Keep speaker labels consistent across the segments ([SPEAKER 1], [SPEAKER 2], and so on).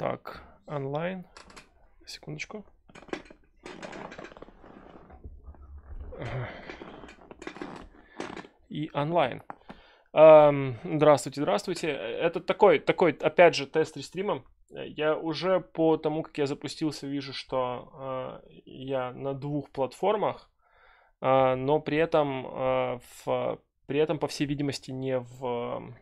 [SPEAKER 1] Так, онлайн. Секундочку. И онлайн. Эм, здравствуйте, здравствуйте. Это такой, такой, опять же, тест рестрима. Я уже по тому, как я запустился, вижу, что э, я на двух платформах, э, но при этом, э, в, при этом, по всей видимости, не в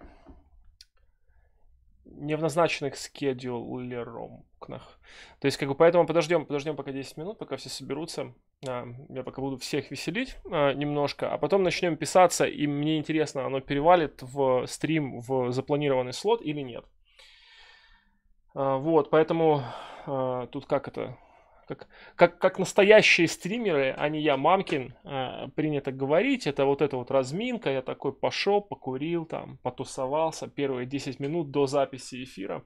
[SPEAKER 1] не в назначенных скедулером окнах. То есть, как бы, поэтому подождем, подождем пока 10 минут, пока все соберутся. А, я пока буду всех веселить а, немножко, а потом начнем писаться, и мне интересно, оно перевалит в стрим в запланированный слот или нет. А, вот, поэтому а, тут как это как, как, как настоящие стримеры, а не я, мамкин, э, принято говорить, это вот эта вот разминка, я такой пошел, покурил, там, потусовался первые 10 минут до записи эфира.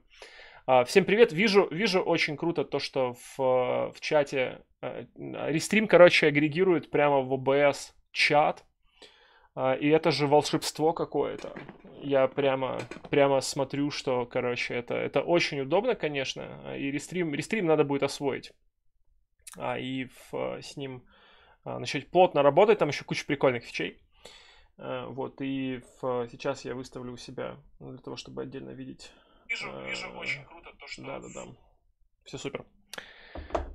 [SPEAKER 1] Э, всем привет, вижу, вижу очень круто то, что в, в чате, э, рестрим, короче, агрегирует прямо в ОБС чат, э, и это же волшебство какое-то. Я прямо, прямо смотрю, что, короче, это, это очень удобно, конечно, и рестрим, рестрим надо будет освоить а, и в, э, с ним а, начать плотно работать. Там еще куча прикольных фичей. А, э, вот, и в, сейчас я выставлю у себя ну, для того, чтобы отдельно видеть. Вижу, а, вижу, очень круто то, что... Да-да-да, все супер.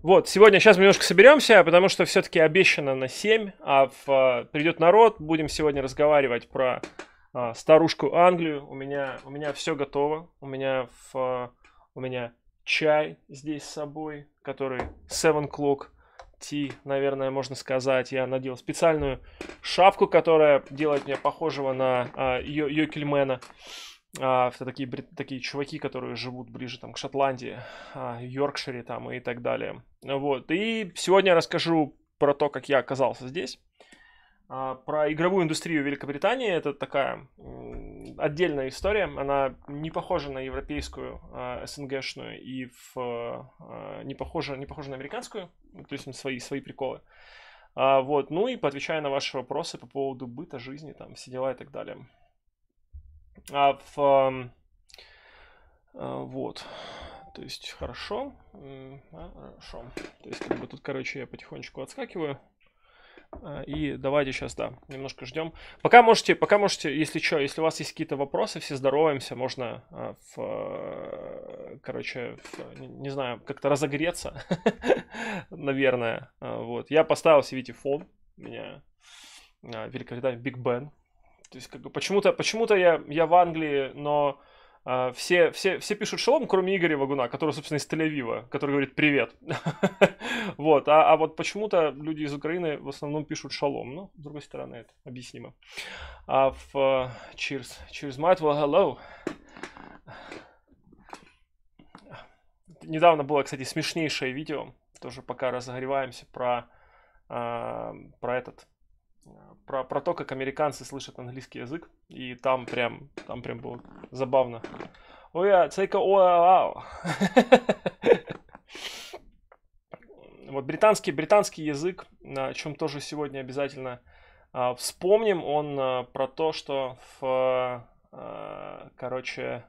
[SPEAKER 1] Вот, сегодня, сейчас мы немножко соберемся, потому что все-таки обещано на 7, а в, придет народ, будем сегодня разговаривать про а, старушку Англию. У меня, у меня все готово, у меня, в, у меня чай здесь с собой, который Seven Clock Tea, наверное, можно сказать. Я надел специальную шапку, которая делает меня похожего на а, Йо Йокельмена. А, это такие, такие чуваки, которые живут ближе там, к Шотландии, а, Йоркшире там и так далее. Вот. И сегодня я расскажу про то, как я оказался здесь. А, про игровую индустрию Великобритании это такая отдельная история. Она не похожа на европейскую а, СНГшную и в, а, не, похожа, не похожа на американскую. То есть ну, свои, свои приколы. вот, ну и поотвечая на ваши вопросы по поводу быта, жизни, там, все дела и так далее. А в, вот. То есть, хорошо. Хорошо. То есть, как бы тут, короче, я потихонечку отскакиваю. Э, и давайте сейчас, да, немножко ждем. Пока можете, пока можете, если что, если у вас есть какие-то вопросы, все здороваемся, можно э, в, э, короче, в, не знаю, как-то разогреться, наверное. Вот, я поставил себе фон, меня великолепный Биг Бен. То есть, как бы, почему-то, почему-то я, я в Англии, но а, все, все, все пишут шалом, кроме Игоря Вагуна, который, собственно, из Тель-Авива, который говорит «привет». вот, а, а вот почему-то люди из Украины в основном пишут шалом. Ну, с другой стороны, это объяснимо. А в uh, Cheers, Cheers Might, well, hello. Недавно было, кстати, смешнейшее видео, тоже пока разогреваемся, про, uh, про этот, про, про то, как американцы слышат английский язык, и там прям, там прям было забавно. Ой, а, цейка, о, Вот британский, британский язык, о чем тоже сегодня обязательно а, вспомним, он а, про то, что в, а, короче,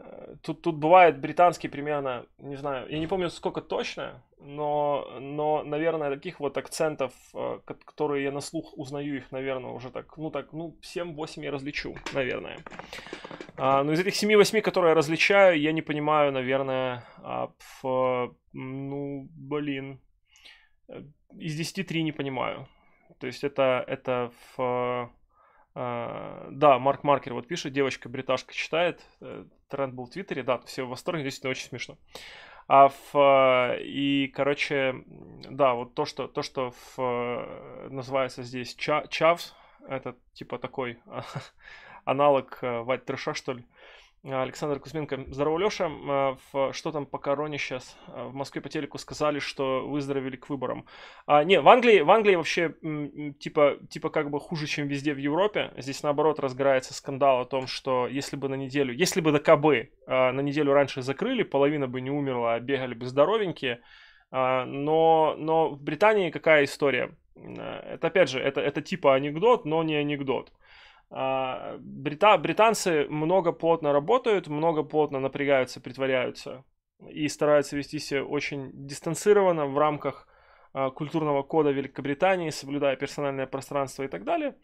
[SPEAKER 1] Э, тут, тут бывает британский примерно, не знаю, я не помню сколько точно, но, но, наверное, таких вот акцентов, э, которые я на слух узнаю их, наверное, уже так, ну так, ну 7-8 я различу, наверное. А, но из этих 7-8, которые я различаю, я не понимаю, наверное, в, а, ну, блин, э, из 10-3 не понимаю. То есть это, это в... Да, Марк Маркер вот пишет, девочка бриташка читает, тренд был в Твиттере, да, все в восторге, действительно очень смешно. А в, э, и, короче, да, вот то, что, то, что в, э, называется здесь ча, чавс, это типа такой аналог вайт э, трэша, что ли, Александр Кузьменко. Здорово, Леша. Э, что там по короне сейчас? Э, в Москве по телеку сказали, что выздоровели к выборам. А, не, в Англии, в Англии вообще типа, типа как бы хуже, чем везде в Европе. Здесь наоборот разгорается скандал о том, что если бы на неделю, если бы до КБ э, на неделю раньше закрыли, половина бы не умерла, а бегали бы здоровенькие. Но, но в Британии какая история? Это опять же, это, это типа анекдот, но не анекдот. А, брита... Британцы много плотно работают, много плотно напрягаются, притворяются и стараются вести себя очень дистанцированно в рамках а, культурного кода Великобритании, соблюдая персональное пространство и так далее.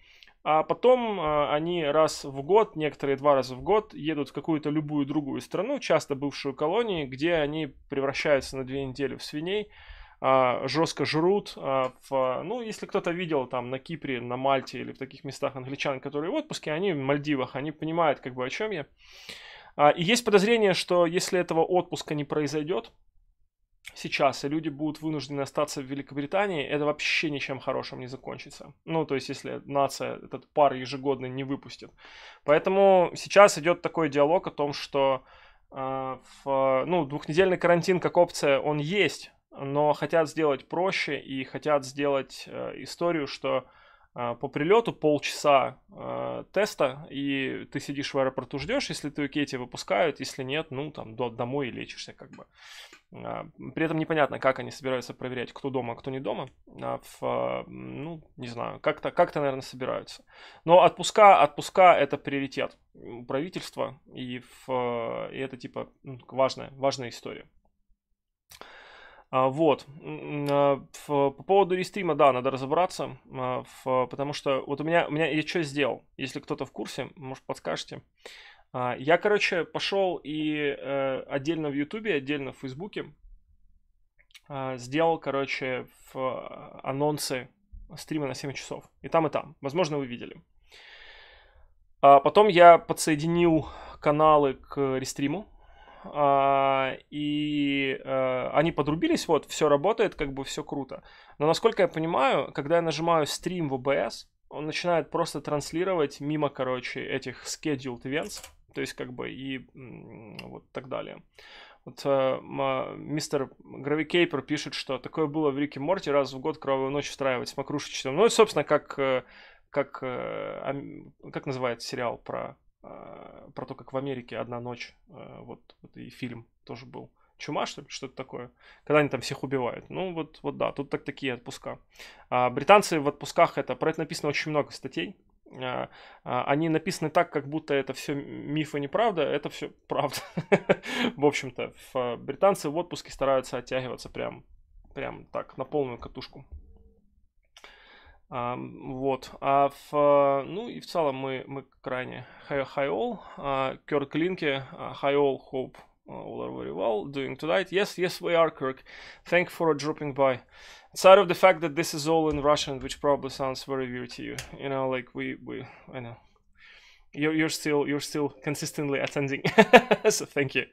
[SPEAKER 1] А потом а, они раз в год, некоторые два раза в год, едут в какую-то любую другую страну, часто бывшую колонию, где они превращаются на две недели в свиней, а, жестко жрут. А, в, ну, если кто-то видел там на Кипре, на Мальте или в таких местах англичан, которые в отпуске, они в Мальдивах, они понимают как бы о чем я. А, и есть подозрение, что если этого отпуска не произойдет сейчас, и люди будут вынуждены остаться в Великобритании, это вообще ничем хорошим не закончится. Ну, то есть, если нация этот пар ежегодно не выпустит. Поэтому сейчас идет такой диалог о том, что в, ну, двухнедельный карантин как опция, он есть, но хотят сделать проще и хотят сделать э, историю, что э, по прилету полчаса э, теста, и ты сидишь в аэропорту, ждешь, если ты окей, тебя выпускают, если нет, ну, там, до, домой лечишься, как бы. Э, при этом непонятно, как они собираются проверять, кто дома, а кто не дома. Э, в, э, ну, не знаю, как-то, как-то, наверное, собираются. Но отпуска, отпуска — это приоритет правительства, и, в, э, и это, типа, ну, важная, важная история. А, вот. А, по поводу рестрима, да, надо разобраться, а, потому что вот у меня, у меня я что сделал? Если кто-то в курсе, может подскажете. Я, короче, пошел и э, отдельно в Ютубе, отдельно в Фейсбуке сделал, короче, в анонсы стрима на 7 часов. И там, и там. Возможно, вы видели. потом я подсоединил каналы к рестриму а, и э, они подрубились, вот, все работает, как бы все круто. Но насколько я понимаю, когда я нажимаю стрим в OBS, он начинает просто транслировать мимо, короче, этих scheduled events, то есть как бы и вот так далее. Вот э, мистер Гравикейпер пишет, что такое было в Рике Морти раз в год кровавую ночь устраивать с Макрушичем. Ну, и собственно, как, э, как, э, как называется сериал про Э, про то, как в Америке одна ночь, э, вот, вот и фильм тоже был. Чума, что ли, что-то такое? Когда они там всех убивают. Ну, вот, вот да, тут так такие отпуска. А британцы в отпусках это, про это написано очень много статей. А, а, они написаны так, как будто это все миф и неправда, а это все правда. в общем-то, британцы в отпуске стараются оттягиваться прям, прям так, на полную катушку. Вот. А в, э, ну и в целом мы, мы крайне high, high all. Кёрк Линке, high all, hope all are very well doing tonight. Yes, yes, we are, Kirk. Thank you for dropping by. Aside of the fact that this is all in Russian, which probably sounds very weird to you, you know, like we, we, I know. you're, you're still you're still consistently attending. so thank you.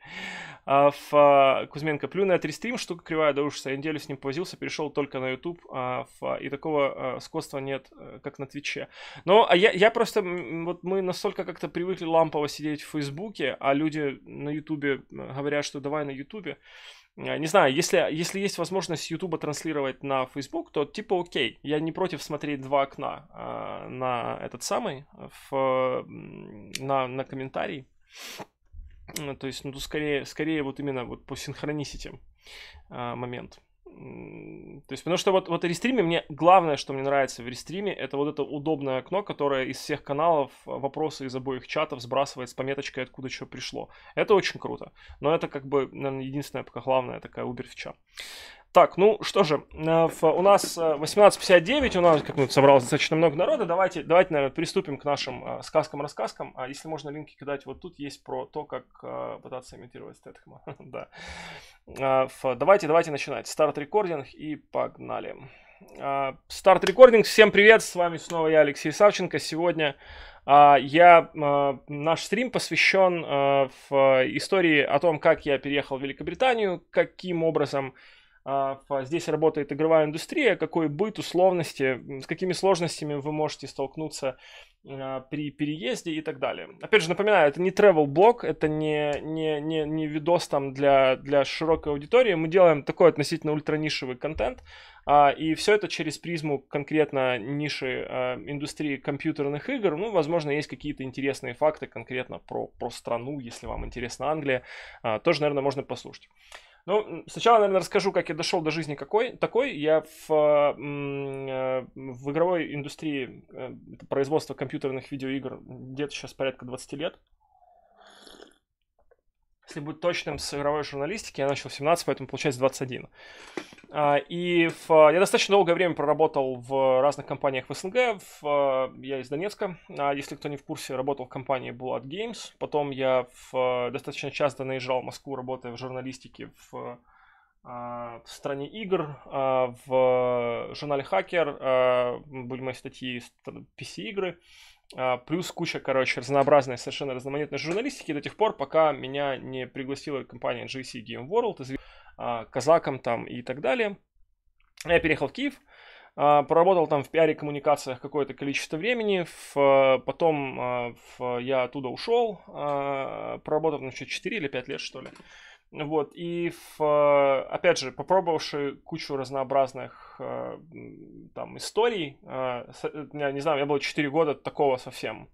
[SPEAKER 1] Uh, а, в, а, Кузьменко плюю на этот стрим, штука кривая да уж, Я неделю с ним повозился, перешел только на YouTube, uh, а, в, и такого скотства нет, э, как на Твиче. Но а я, я просто, вот мы настолько как-то привыкли лампово сидеть в Фейсбуке, а люди на Ютубе говорят, что давай на Ютубе. Э, не знаю, если, если есть возможность ютуба транслировать на Facebook, то типа окей, я не против смотреть два окна э, на этот самый, в, на, на комментарий. Э, то есть, ну, тут скорее, скорее вот именно вот по синхронисити э, момент. То есть, потому что вот, вот рестриме, мне главное, что мне нравится в рестриме, это вот это удобное окно, которое из всех каналов э, вопросы из обоих чатов сбрасывает с пометочкой, откуда что пришло. Это очень круто. Но это как бы, наверное, единственная пока главная такая убер фича. Так, ну что же, э, у нас 18.59, э, у нас как ну, собралось достаточно много народа. Давайте, давайте, наверное, приступим к нашим э, сказкам-рассказкам. А если можно линки кидать, вот тут есть про то, как пытаться имитировать Стэтхэма. да. Давайте, давайте начинать. Старт рекординг и погнали. Старт рекординг. Всем привет, с вами снова я, Алексей Савченко. Сегодня я, наш стрим посвящен в истории о том, как я переехал в Великобританию, каким образом а, здесь работает игровая индустрия, какой быт, условности, с какими сложностями вы можете столкнуться а, при переезде и так далее. Опять же, напоминаю, это не travel блог это не, не, не, не видос там для, для широкой аудитории. Мы делаем такой относительно ультранишевый контент, а, и все это через призму конкретно ниши а, индустрии компьютерных игр. Ну, возможно, есть какие-то интересные факты конкретно про, про страну, если вам интересна Англия. А, тоже, наверное, можно послушать. Ну, сначала, наверное, расскажу, как я дошел до жизни какой, такой. Я в, э, в игровой индустрии э, производства компьютерных видеоигр где-то сейчас порядка 20 лет если быть точным, с игровой журналистики я начал в 17, поэтому получается 21. А, и в, я достаточно долгое время проработал в разных компаниях в СНГ. В, я из Донецка. А, если кто не в курсе, работал в компании Blood Games. Потом я в, достаточно часто наезжал в Москву, работая в журналистике в, а, в стране игр, в журнале Хакер были мои статьи PC-игры. А, плюс куча, короче, разнообразной, совершенно разноманитной журналистики до тех пор, пока меня не пригласила компания GC Game World, известная казаком там и так далее. Я переехал в Киев, а, поработал там в пиаре коммуникациях какое-то количество времени, потом а, я оттуда ушел, проработал ну, еще 4 или 5 лет, что ли. Вот, и в, э, опять же, попробовавши кучу разнообразных э, там историй, э, я не знаю, я меня было 4 года такого совсем,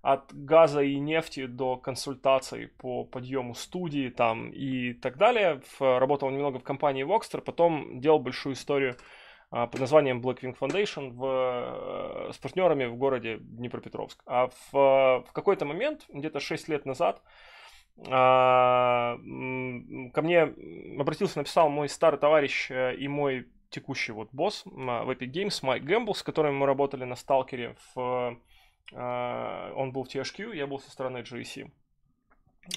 [SPEAKER 1] от газа и нефти до консультаций по подъему студии там и так далее. Работал немного в компании Voxter, потом делал большую историю под названием Blackwing Foundation в, с партнерами в городе Днепропетровск. А в, в какой-то момент, где-то 6 лет назад, а, ко мне обратился, написал мой старый товарищ э, и мой текущий вот босс а, в Epic Games, Майк Гэмбл, с которым мы работали на Сталкере. В, а, он был в THQ, я был со стороны GSC.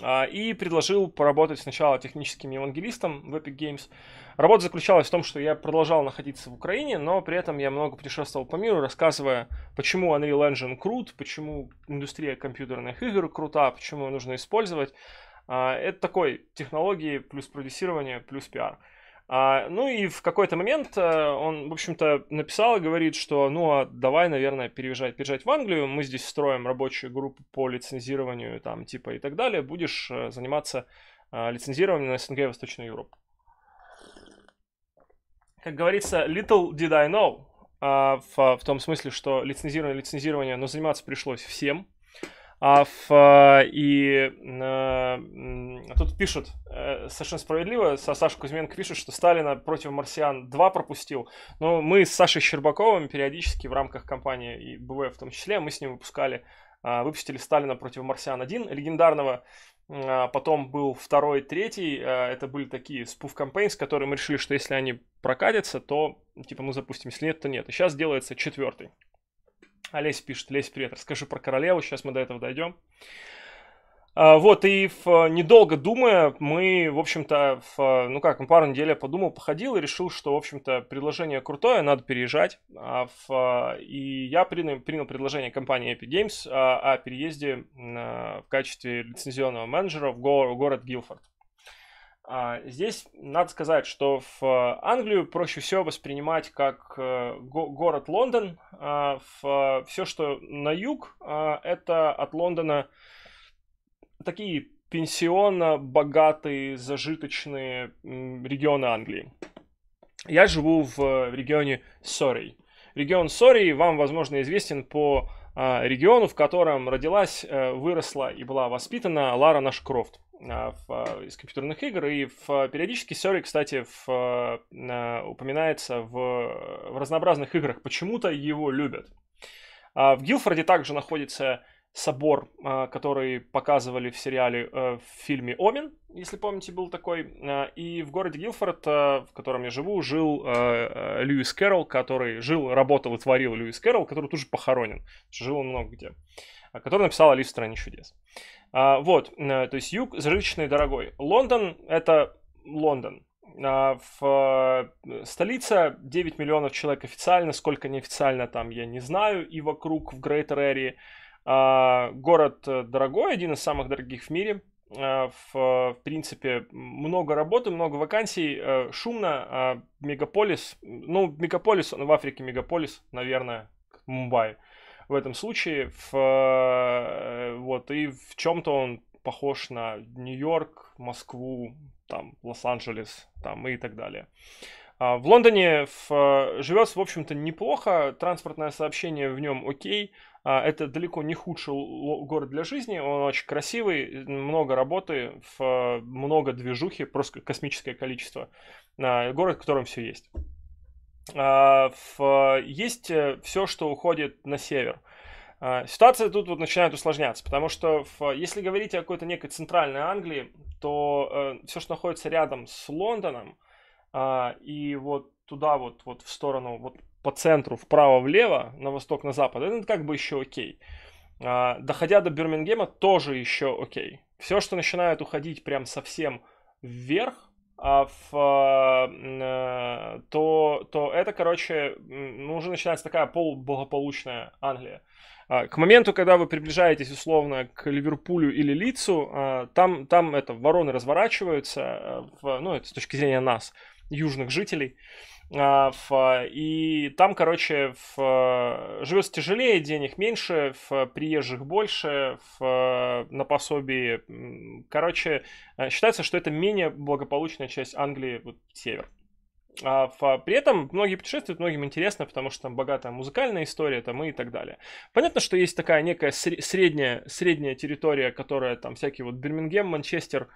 [SPEAKER 1] А, и предложил поработать сначала техническим евангелистом в Epic Games. Работа заключалась в том, что я продолжал находиться в Украине, но при этом я много путешествовал по миру, рассказывая, почему Unreal Engine крут, почему индустрия компьютерных игр крута, почему ее нужно использовать. А, это такой технологии плюс продюсирование плюс пиар. PR. А, ну и в какой-то момент а, он, в общем-то, написал и говорит, что ну а давай, наверное, переезжать, переезжать в Англию, мы здесь строим рабочую группу по лицензированию там типа и так далее, будешь а, заниматься а, лицензированием на СНГ и Восточную Европу. Как говорится, little did I know, а, в, в том смысле, что лицензирование, лицензирование, но заниматься пришлось всем, а, в э, и а, тут пишут, э, совершенно справедливо, Саша Кузьменко пишет, что Сталина против марсиан 2 пропустил. Но ну, мы с Сашей Щербаковым периодически в рамках компании и БВ в том числе, мы с ним выпускали, выпустили Сталина против марсиан 1, легендарного а Потом был второй, третий. Это были такие спуф кампейн с которыми мы решили, что если они прокатятся, то типа мы ну, запустим. Если нет, то нет. И а сейчас делается четвертый. Олеся пишет, Лесь, привет, расскажи про королеву, сейчас мы до этого дойдем. А, вот, и в, недолго думая, мы, в общем-то, в, ну как, пару недель я подумал, походил и решил, что, в общем-то, предложение крутое, надо переезжать. А в, и я принял, принял предложение компании Epic Games о, а, о переезде а, в качестве лицензионного менеджера в город Гилфорд. А, здесь надо сказать, что в э, Англию проще всего воспринимать как э, город Лондон. А, э, Все, что на юг, а, это от Лондона такие пенсионно богатые, зажиточные регионы Англии. Я живу в регионе Сорей. Регион Сорей вам, возможно, известен по региону, в котором родилась, выросла и была воспитана Лара Нашкрофт. А, в, а, из компьютерных игр. И в, а, периодически Сёри, кстати, в, упоминается в, в разнообразных играх. Почему-то его любят. В Гилфорде также находится собор, который показывали в сериале, э, в фильме Омин, если помните, был такой. И в городе Гилфорд, в котором я живу, жил Льюис Кэрролл, который жил, работал и творил Льюис Кэрролл, который тут же похоронен. Жил он много где который написал Алис в стране чудес. А, вот, э, то есть юг зажиточный дорогой. Лондон — это Лондон. А, в э, столица 9 миллионов человек официально, сколько неофициально там, я не знаю, и вокруг в Грейтер Эри. А, город э, дорогой, один из самых дорогих в мире. В, в принципе, много работы, много вакансий, шумно, мегаполис, ну, мегаполис, он в Африке мегаполис, наверное, Мумбаи в этом случае. В, э, вот, и в чем-то он похож на Нью-Йорк, Москву, там, Лос-Анджелес, там и так далее. А, в Лондоне в, э, живет, в общем-то, неплохо, транспортное сообщение в нем окей, а, это далеко не худший город для жизни, он очень красивый, много работы, э, много движухи, просто космическое количество. А, город, в котором все есть. А, э, есть э, все, что уходит на север. А, ситуация тут вот начинает усложняться, потому что в, если говорить о какой-то некой центральной Англии, то э, все, что находится рядом с Лондоном, э, и вот туда вот, вот в сторону, вот по центру, вправо-влево, на восток, на запад, это как бы еще окей. Э, доходя до Бирмингема, тоже еще окей. Все, что начинает уходить прям совсем вверх, а, в, э, э, то, то это, короче, ну, уже начинается такая полублагополучная Англия. А, к моменту, когда вы приближаетесь условно к Ливерпулю или Лицу, а, там, там это, вороны разворачиваются, э, в, ну, это с точки зрения нас, южных жителей, а, а, и там, короче, в... А, живется тяжелее, денег меньше, в приезжих больше, в... на пособии. Короче, считается, что это менее благополучная часть Англии, вот север. А в, при этом многие путешествуют, многим интересно, потому что там богатая музыкальная история там и так далее. Понятно, что есть такая некая средняя, средняя территория, которая там всякие вот Бирмингем, Манчестер,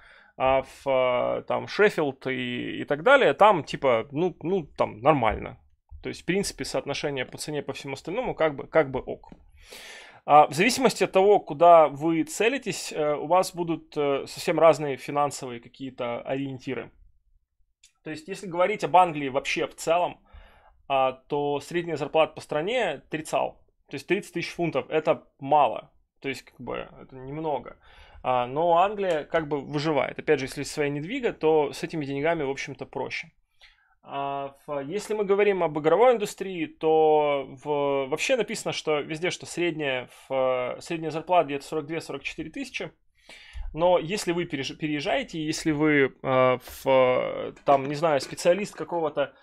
[SPEAKER 1] а в а, там Шеффилд и, и так далее, там типа, ну, ну, там нормально. То есть, в принципе, соотношение по цене по всему остальному как бы, как бы ок. А, в зависимости от того, куда вы целитесь, э, у вас будут э, совсем разные финансовые какие-то ориентиры. То есть, если говорить об Англии вообще в целом, а, то средняя зарплата по стране 30. То есть 30 тысяч фунтов это мало. То есть, как бы, это немного. А, но Англия как бы выживает. Опять же, если своя недвига, то с этими деньгами, в общем-то, проще. А, если мы говорим об игровой индустрии, то в... вообще написано, что везде, что средняя, в... средняя зарплата где-то 42-44 тысячи. Но если вы переезжаете, если вы в, а, там, не знаю, специалист какого-то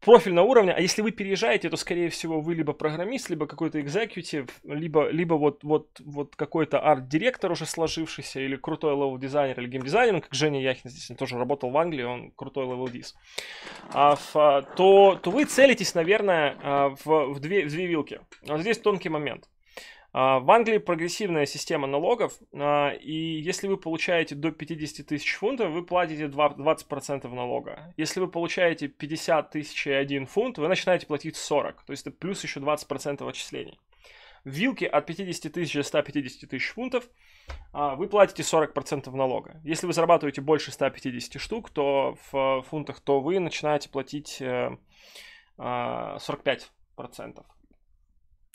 [SPEAKER 1] профильного уровня, а если вы переезжаете, то, скорее всего, вы либо программист, либо какой-то экзекьютив, либо, либо вот, вот, вот какой-то арт-директор уже сложившийся, или крутой левел-дизайнер, или геймдизайнер, как Женя Яхин здесь, он тоже работал в Англии, он крутой левел-диз, а, а, то, то вы целитесь, наверное, а, в, в, две, в две вилки. Вот а здесь тонкий момент. А, в Англии прогрессивная система налогов, а, и если вы получаете до 50 тысяч фунтов, вы платите 20% налога. Если вы получаете 50 тысяч и 1 фунт, вы начинаете платить 40, то есть это плюс еще 20% отчислений. В вилке от 50 тысяч до 150 тысяч фунтов а, вы платите 40% налога. Если вы зарабатываете больше 150 штук, то в э, фунтах, то вы начинаете платить 45%. Э,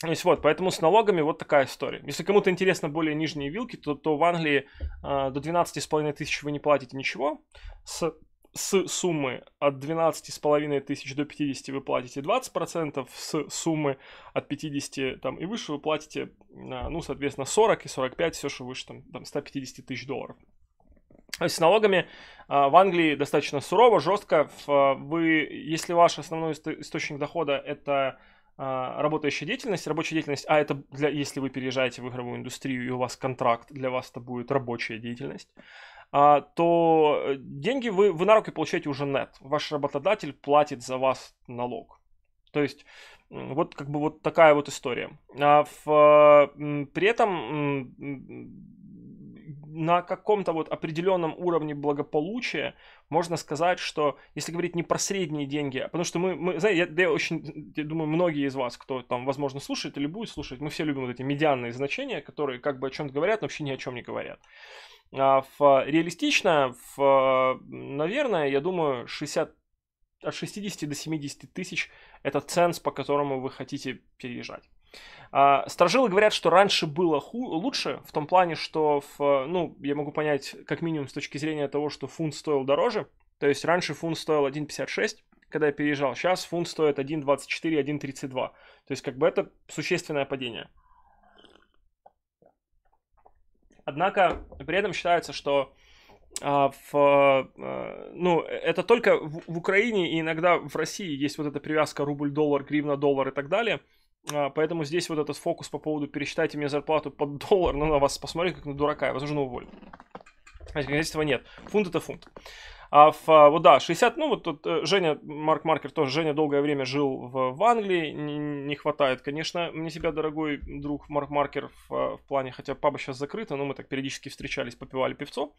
[SPEAKER 1] то есть вот, поэтому с налогами вот такая история. Если кому-то интересно более нижние вилки, то, то в Англии э, до 12,5 тысяч вы не платите ничего. С, с суммы от 12,5 тысяч до 50 вы платите 20%, с суммы от 50 там, и выше вы платите, э, ну, соответственно, 40 и 45, все, что выше там, там 150 тысяч долларов. То есть с налогами а, в Англии достаточно сурово, жестко. В, а, вы, если ваш основной источник дохода это а, работающая деятельность, рабочая деятельность, а это для, если вы переезжаете в игровую индустрию и у вас контракт, для вас это будет рабочая деятельность, а, то э, деньги вы, вы на руки получаете уже нет. Ваш работодатель платит за вас налог. То есть вот как бы вот такая вот история. А в, при этом на каком-то вот определенном уровне благополучия можно сказать, что если говорить не про средние деньги, а потому что мы, мы знаете, я, я очень, я думаю, многие из вас, кто там, возможно, слушает или будет слушать, мы все любим вот эти медианные значения, которые как бы о чем-то говорят, но вообще ни о чем не говорят. А в, реалистично, в, наверное, я думаю, 60 от 60 до 70 тысяч это ценс, по которому вы хотите переезжать. А, Стражилы говорят, что раньше было ху- лучше, в том плане, что, в, ну, я могу понять, как минимум с точки зрения того, что фунт стоил дороже. То есть раньше фунт стоил 1,56, когда я переезжал. Сейчас фунт стоит 1,24, 1,32. То есть как бы это существенное падение. Однако при этом считается, что а, в, а, ну, это только в, в Украине и иногда в России есть вот эта привязка рубль-доллар, гривна-доллар и так далее – а, поэтому здесь вот этот фокус по поводу «пересчитайте мне зарплату под доллар», ну, на вас посмотрю как на дурака, я вас и, возможно, уволят. Этого нет. Фунт – это фунт. А в, а, вот да, 60, ну вот тут э, Женя, Марк Маркер тоже, Женя долгое время жил в, в Англии, не, не хватает, конечно, мне тебя, дорогой друг Марк Маркер, в, а, в плане, хотя паба сейчас закрыта, но ну, мы так периодически встречались, попивали певцо,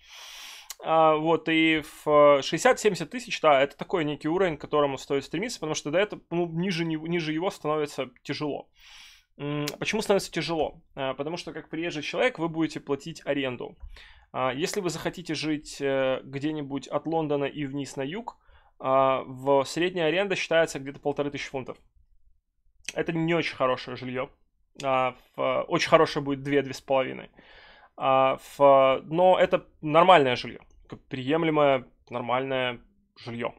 [SPEAKER 1] а, вот, и в 60-70 э, тысяч, да, это такой некий уровень, к которому стоит стремиться, потому что до этого, ну, ниже, ниже его становится тяжело. Почему становится тяжело? Э, потому что как приезжий человек вы будете платить аренду. А, если вы захотите жить э, где-нибудь от Лондона и вниз на юг, а, в средняя аренда считается где-то полторы тысячи фунтов. Это не очень хорошее жилье. Очень хорошее будет две-две с половиной. Но это нормальное жилье приемлемое, нормальное жилье.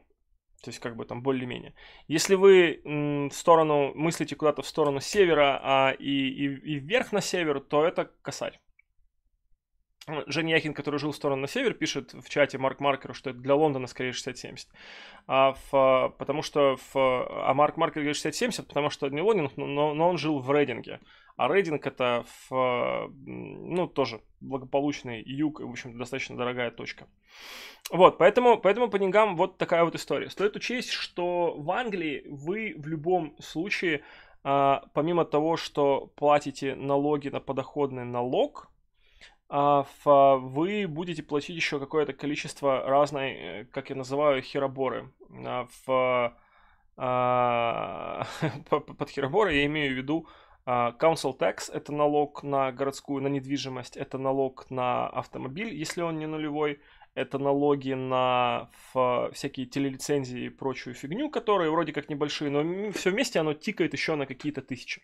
[SPEAKER 1] То есть как бы там более-менее. Если вы в сторону мыслите куда-то в сторону севера а, и, и, и вверх на север, то это косарь. Женя Яхин, который жил в сторону на север, пишет в чате Марк Маркеру, что это для Лондона скорее 60-70. А в, потому что в, а Марк Маркер говорит 60-70, потому что не Лондон, но, но он жил в Рейдинге. А Рейдинг это в, а, ну, тоже благополучный юг, в общем достаточно дорогая точка. Вот, поэтому, поэтому по деньгам вот такая вот история. Стоит учесть, что в Англии вы в любом случае, а, помимо того, что платите налоги на подоходный налог, а, вы будете платить еще какое-то количество разной, э, как я называю, хероборы. В, под хероборы я имею в виду а, council tax – это налог на городскую, на недвижимость, это налог на автомобиль, если он не нулевой, это налоги на всякие телелицензии и прочую фигню, которые вроде как небольшие, но все вместе оно тикает еще на какие-то тысячи.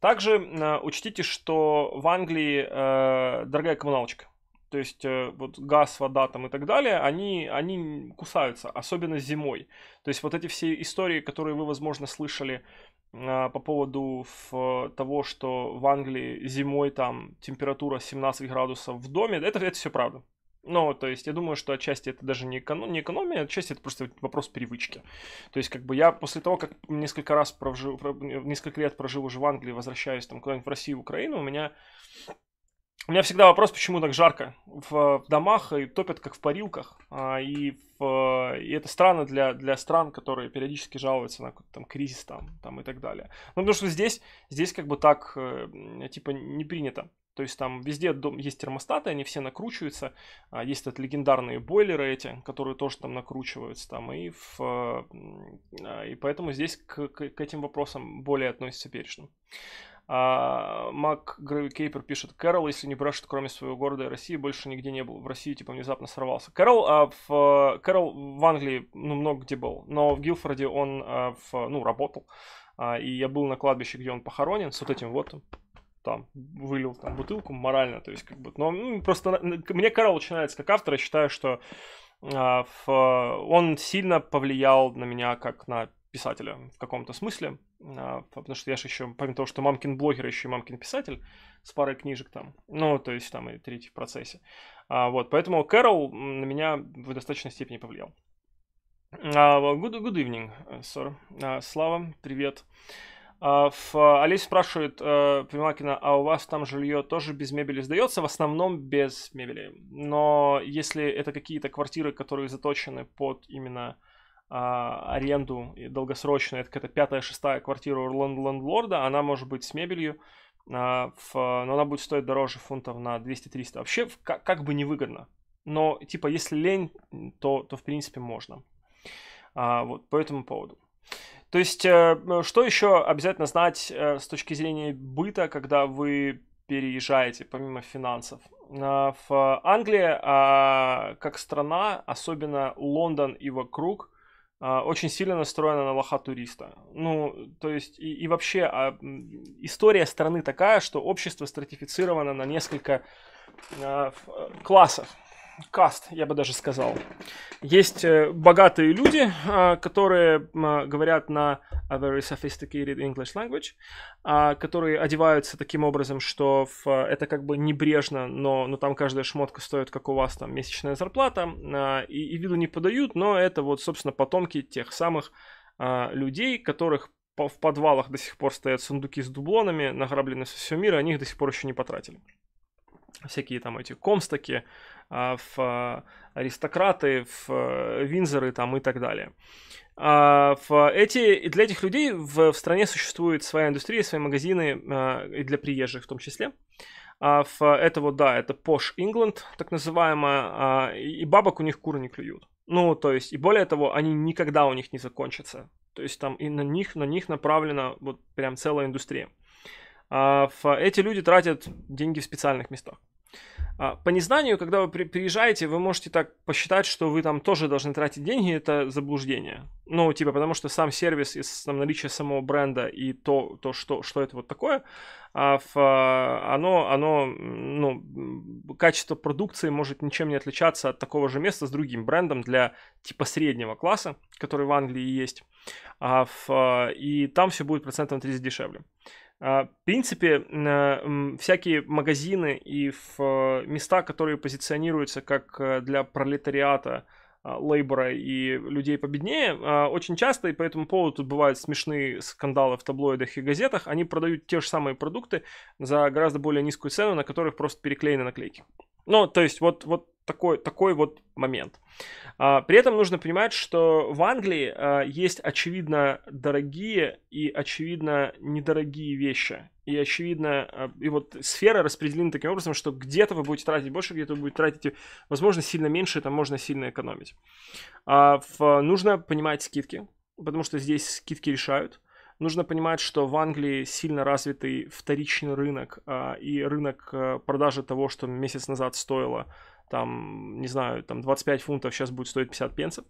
[SPEAKER 1] Также э, учтите, что в Англии э, дорогая коммуналочка. То есть э, вот газ, вода там и так далее, они, они кусаются, особенно зимой. То есть вот эти все истории, которые вы, возможно, слышали, а, по поводу того, что в Англии зимой там температура 17 градусов в доме, это, это все правда. Ну, то есть, я думаю, что отчасти это даже не, эко- не экономия, а отчасти это просто вопрос привычки. То есть, как бы я после того, как несколько раз прожил, несколько лет прожил уже в Англии, возвращаюсь там куда-нибудь в Россию, в Украину, у меня у меня всегда вопрос, почему так жарко в, в домах и топят как в парилках. А, и, в, и это странно для, для стран, которые периодически жалуются на какой-то там, кризис там, там и так далее. Ну, потому что здесь, здесь как бы так, э, типа, не принято. То есть там везде дом, есть термостаты, они все накручиваются. А, есть этот легендарные бойлеры эти, которые тоже там накручиваются. Там, и, в, а, и поэтому здесь к, к, к этим вопросам более относятся перечным. А, Мак Грэви Кейпер пишет, Кэрол, если не брешет, кроме своего города и России, больше нигде не был. В России, типа, внезапно сорвался. Кэрол, а в, Кэрол в Англии, ну, много где был, но в Гилфорде он, а, в, ну, работал. А, и я был на кладбище, где он похоронен, с вот этим вот там вылил там бутылку морально, то есть как бы, но ну, просто мне Кэрол начинается как автор, я считаю, что а, в, он сильно повлиял на меня как на писателя в каком-то смысле, а, потому что я же еще, помимо того, что мамкин блогер, еще и мамкин писатель с парой книжек там, ну, то есть там и третий в процессе. А, вот, поэтому Кэрол на меня в достаточной степени повлиял. Uh, good, good evening, sir. Uh, а, Слава, привет. Uh, в, Олесь спрашивает uh, Примакина, а у вас там жилье тоже без мебели сдается? В основном без мебели. Но если это какие-то квартиры, которые заточены под именно а, аренду долгосрочную, это какая-то пятая, шестая квартира у лендлорда, она может быть с мебелью, а, в, но она будет стоить дороже фунтов на 200-300. Вообще в, как, как бы невыгодно, но типа если лень, то, то в принципе можно. А, вот по этому поводу. То есть, э, что еще обязательно знать э, с точки зрения быта, когда вы переезжаете, помимо финансов? А, в Англии, а, как страна, особенно Лондон и вокруг, а, очень сильно настроена на лоха туриста. Ну, то есть, и, и вообще а, история страны такая, что общество стратифицировано на несколько а, классов каст, я бы даже сказал. Есть э, богатые люди, а, которые говорят на a very sophisticated English language, а, которые одеваются таким образом, что это как бы небрежно, но, но там каждая шмотка стоит, как у вас, там, месячная зарплата, а, и, и виду не подают, но это вот, собственно, потомки тех самых людей, которых в подвалах до сих пор стоят сундуки с дублонами, награблены со всего мира, они их до сих пор еще не потратили всякие там эти комстаки, а, в а, аристократы, в э, Винзоры там и так далее. А, в эти, для этих людей в, в стране существует своя индустрия, свои магазины и для приезжих в том числе. В это вот, да, это Posh England, так называемая, и бабок у них куры не клюют. Ну, то есть, и более того, они никогда у них не закончатся. То есть там и на них, на них направлена вот прям целая индустрия. Эти люди тратят деньги в специальных местах. А, по незнанию, когда вы приезжаете, вы можете так посчитать, что вы там тоже должны тратить деньги, это заблуждение. Ну, типа, потому что сам сервис и там, наличие самого бренда и то, то что, что это вот такое, в, а а, оно, оно, ну, качество продукции может ничем не отличаться от такого же места с другим брендом для типа среднего класса, который в Англии есть. В, и там все будет процентом 30 дешевле. А, в принципе, всякие магазины и в э, места, которые позиционируются как э, для пролетариата, а, лейбора и людей победнее, а, очень часто, и по этому поводу тут бывают смешные скандалы в таблоидах и газетах, они продают те же самые продукты за гораздо более низкую цену, на которых просто переклеены наклейки. Ну, то есть, вот, вот такой, такой вот момент. А, при этом нужно понимать, что в Англии а, есть очевидно дорогие и очевидно недорогие вещи. И очевидно, а, и вот сферы распределены таким образом, что где-то вы будете тратить больше, где-то вы будете тратить, возможно, сильно меньше, там можно сильно экономить. Нужно понимать скидки, потому что здесь скидки решают. Нужно понимать, что в Англии сильно развитый вторичный рынок и рынок продажи того, что месяц назад стоило там, не знаю, там 25 фунтов сейчас будет стоить 50 пенсов.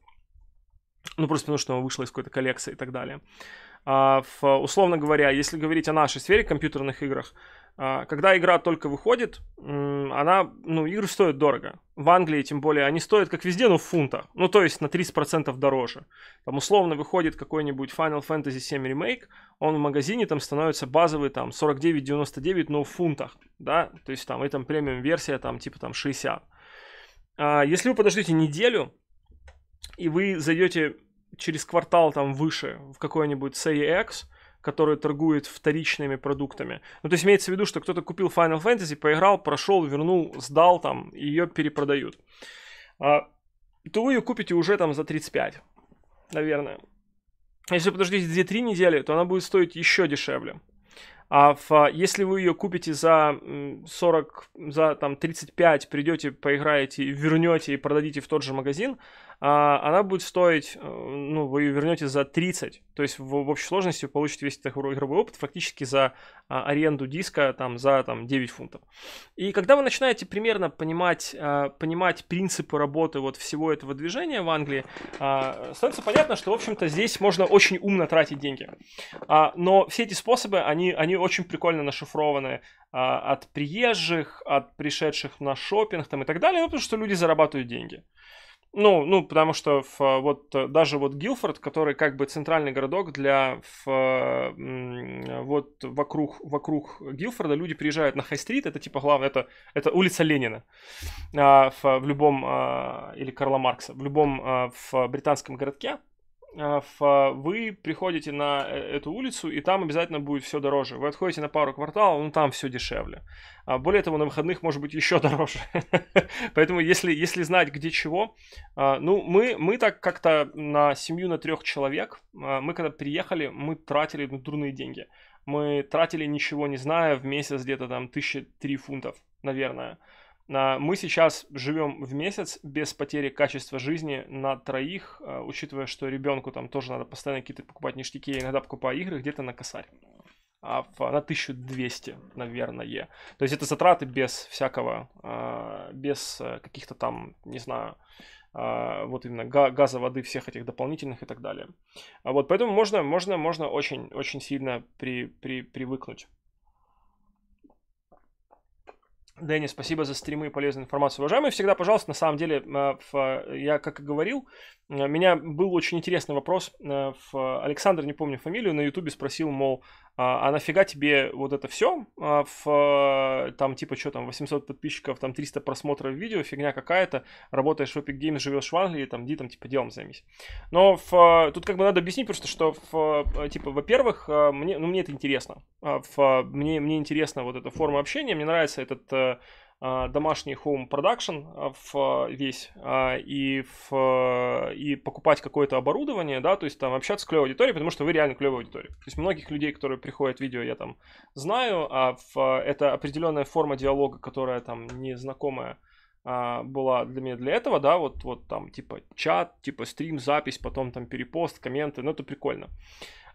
[SPEAKER 1] Ну, просто потому что оно вышло из какой-то коллекции и так далее. А, в, условно говоря, если говорить о нашей сфере компьютерных играх, а, когда игра только выходит, она, ну, игры стоят дорого. В Англии, тем более, они стоят, как везде, но ну, в фунтах. Ну, то есть на 30% дороже. Там, условно, выходит какой-нибудь Final Fantasy VII Remake, он в магазине там становится базовый, там, 49,99, но в фунтах, да? То есть там, и там премиум-версия, там, типа, там, 60. А, если вы подождете неделю, и вы зайдете через квартал там выше в какой-нибудь CEX, который торгует вторичными продуктами. Ну, то есть имеется в виду, что кто-то купил Final Fantasy, поиграл, прошел, вернул, сдал там, и ее перепродают. А, то вы ее купите уже там за 35, наверное. А если подождите 2-3 недели, то она будет стоить еще дешевле. А в, а, если вы ее купите за 40, за там 35, придете, поиграете, вернете и продадите в тот же магазин, а, она будет стоить, э, ну, вы ее вернете за 30. То есть в, в общей сложности вы получите весь этот игровой опыт фактически за а, аренду диска там, за там, 9 фунтов. И когда вы начинаете примерно понимать, а, понимать принципы работы вот всего этого движения в Англии, становится понятно, что, в общем-то, здесь можно очень умно тратить деньги. Но все эти способы, они, они очень прикольно нашифрованы от приезжих, от пришедших на шопинг там, и так далее, ну, потому что люди зарабатывают деньги. Ну, ну, потому что в, э, вот э, даже вот Гилфорд, который как бы центральный городок для в, э, вот вокруг вокруг Гилфорда люди приезжают на Хай-стрит, это типа главное, это это улица Ленина а, в, в любом а, или Карла Маркса в любом а, в британском городке а, а, вы приходите на э, эту улицу, и там обязательно будет все дороже. Вы отходите на пару кварталов, ну там все дешевле. А, более того, на выходных может быть еще дороже. Поэтому если, если знать, где чего, ну мы, мы так как-то на семью, на трех человек, мы когда приехали, мы тратили ну, дурные деньги. Мы тратили ничего не зная в месяц где-то там тысячи три фунтов, наверное. А, мы сейчас живем в месяц без потери качества жизни на троих, а, учитывая, что ребенку там тоже надо постоянно какие-то покупать ништяки, иногда покупая игры где-то на косарь. А в, на 1200, наверное. То есть это затраты без всякого, а, без э, каких-то там, не знаю, вот именно газа, воды, всех этих дополнительных и так далее. Вот, поэтому можно, можно, можно очень, очень сильно при, при, привыкнуть Дэнни, спасибо за стримы и полезную информацию. Уважаемые, всегда, пожалуйста, на самом деле, э, я, как и говорил, у э, меня был очень интересный вопрос. Э, Александр, не помню фамилию, на Ютубе спросил, мол, а, а нафига тебе вот это все, а, в, э, там типа что там, 800 подписчиков, там 300 просмотров видео, фигня какая-то, работаешь в Epic Games, живешь в Англии, там, где там типа делом займись. Но в, э, тут как бы надо объяснить просто, что в, э, типа, во-первых, мне, ну, мне это интересно, а, в, мне, мне интересна вот эта форма общения, мне нравится этот а, домашний home production а, в а, весь и, в, и покупать какое-то оборудование, да, то есть там общаться с клевой аудиторией, потому что вы реально клевая аудитория. То есть многих людей, которые приходят в видео, я там знаю, а в, это определенная форма диалога, которая там незнакомая была для меня для этого, да, вот, вот там типа чат, типа стрим, запись, потом там перепост, комменты, ну это прикольно.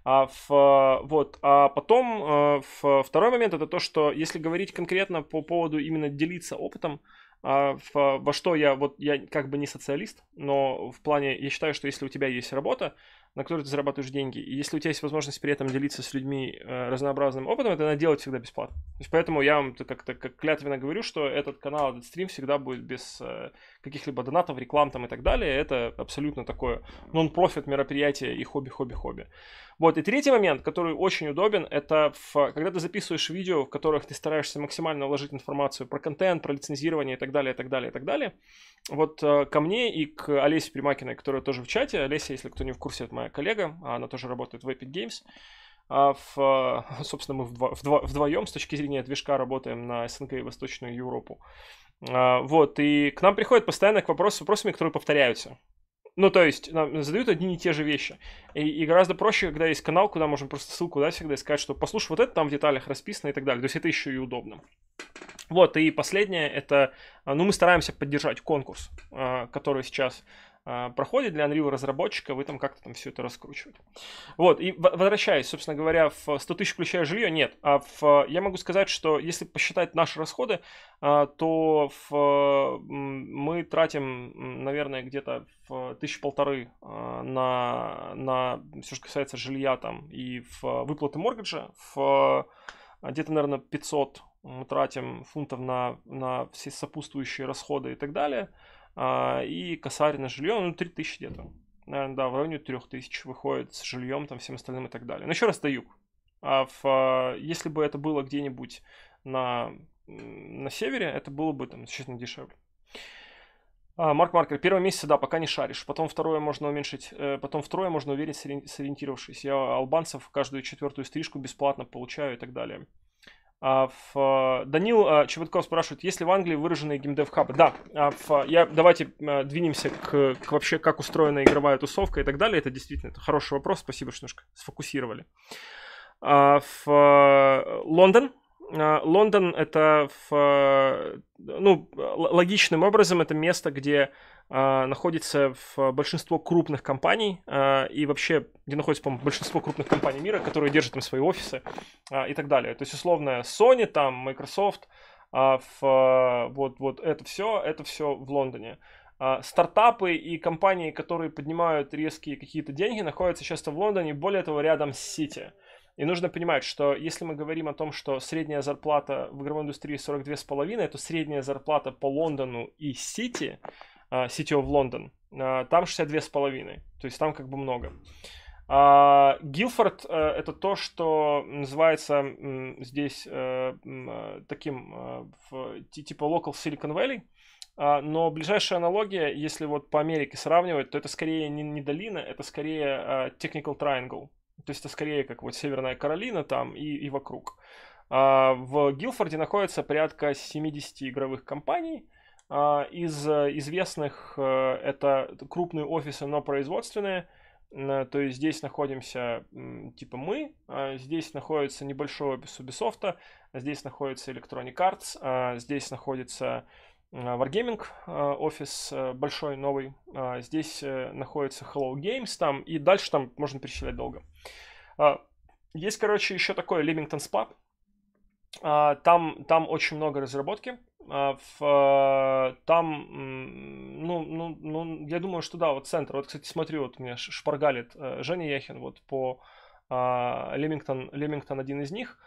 [SPEAKER 1] А в, а, вот, а потом в, а, второй момент это то, что если говорить конкретно по поводу именно делиться опытом, в, а, во что я, вот я как бы не социалист, но в плане, я считаю, что если у тебя есть работа, на которой ты зарабатываешь деньги, и если у тебя есть возможность при этом делиться с людьми э, разнообразным опытом, это надо делать всегда бесплатно. То есть поэтому я вам как-то как клятвенно говорю, что этот канал, этот стрим всегда будет без э, каких-либо донатов, реклам там и так далее. Это абсолютно такое нон-профит мероприятие и хобби-хобби-хобби. Вот, и третий момент, который очень удобен, это в, когда ты записываешь видео, в которых ты стараешься максимально вложить информацию про контент, про лицензирование и так далее, и так далее, и так далее. Вот э, ко мне и к Олесе Примакиной, которая тоже в чате. Олеся, если кто не в курсе, это моя коллега, а она тоже работает в Epic Games. А в, собственно, мы вдво, вдво, вдвоем с точки зрения движка работаем на СНГ и Восточную Европу. А, вот, и к нам приходят постоянно к вопросу, вопросами, которые повторяются. Ну, то есть, нам задают одни и те же вещи. И, и гораздо проще, когда есть канал, куда можем просто ссылку, да, всегда искать, что послушай, вот это там в деталях расписано и так далее. То есть это еще и удобно. Вот, и последнее, это, ну, мы стараемся поддержать конкурс, а, который сейчас а, проходит для Unreal разработчика, вы там как-то там все это раскручиваете. Вот, и возвращаясь, собственно говоря, в 100 тысяч включая жилье, нет. А в, я могу сказать, что если посчитать наши расходы, а, то в, мы тратим, наверное, где-то в тысяч полторы а, на, на все, что касается жилья там и в выплаты моргаджа, в где-то, наверное, 500 мы тратим фунтов на, на все сопутствующие расходы и так далее – а, и косарь на жилье, ну, 3000 где-то. Наверное, да, в районе 3000 выходит с жильем, там, всем остальным и так далее. Но еще раз, даю. А в, а, если бы это было где-нибудь на, на севере, это было бы там существенно дешевле. А, Марк Маркер, первый месяц, да, пока не шаришь. Потом второе можно уменьшить, э, потом второе можно уверить, сориентировавшись. Я албанцев каждую четвертую стрижку бесплатно получаю и так далее. В, а, а, Данил а, Чеботков спрашивает, есть ли в Англии выраженные геймдев хабы? Да, в, я, давайте двинемся к, к вообще, как устроена игровая тусовка и так далее. Это действительно это хороший вопрос, спасибо, что сфокусировали. В Лондон, Лондон это в, ну, логичным образом это место, где а, находится в большинство крупных компаний а, и вообще, где находится, по большинство крупных компаний мира, которые держат там свои офисы а, и так далее. То есть, условно, Sony, там, Microsoft, в, вот, вот это все, это все в Лондоне. Стартапы и компании, которые поднимают резкие какие-то деньги, находятся часто в Лондоне, более того, рядом с Сити. И нужно понимать, что если мы говорим о том, что средняя зарплата в игровой индустрии 42,5, то средняя зарплата по Лондону и Сити а, City of London. А, там 62,5, то есть там как бы много. Гилфорд а, э, это то, что называется здесь э, э, таким типа local Silicon Valley, но ближайшая аналогия, если вот по Америке сравнивать, то это скорее не, не долина, это скорее technical triangle. То есть это скорее как вот Северная Каролина там и, и вокруг. В Гилфорде находится порядка 70 игровых компаний, а, из э, известных э, это крупные офисы, но производственные. То есть здесь находимся типа мы, а здесь находится небольшой офис Ubisoft, а здесь находится Electronic Arts, здесь находится э, Wargaming офис большой, новый. Здесь находится Hello Games там, и дальше там можно перечислять долго. Есть, короче, еще такой Ливингтонс Pub, а, там, там очень много разработки. А, в, там, ну, ну, ну, я думаю, что да, вот центр. Вот, кстати, смотрю, вот у меня шпаргалит э, Женя Яхин вот по а, Лемингтон, Лемингтон один из них.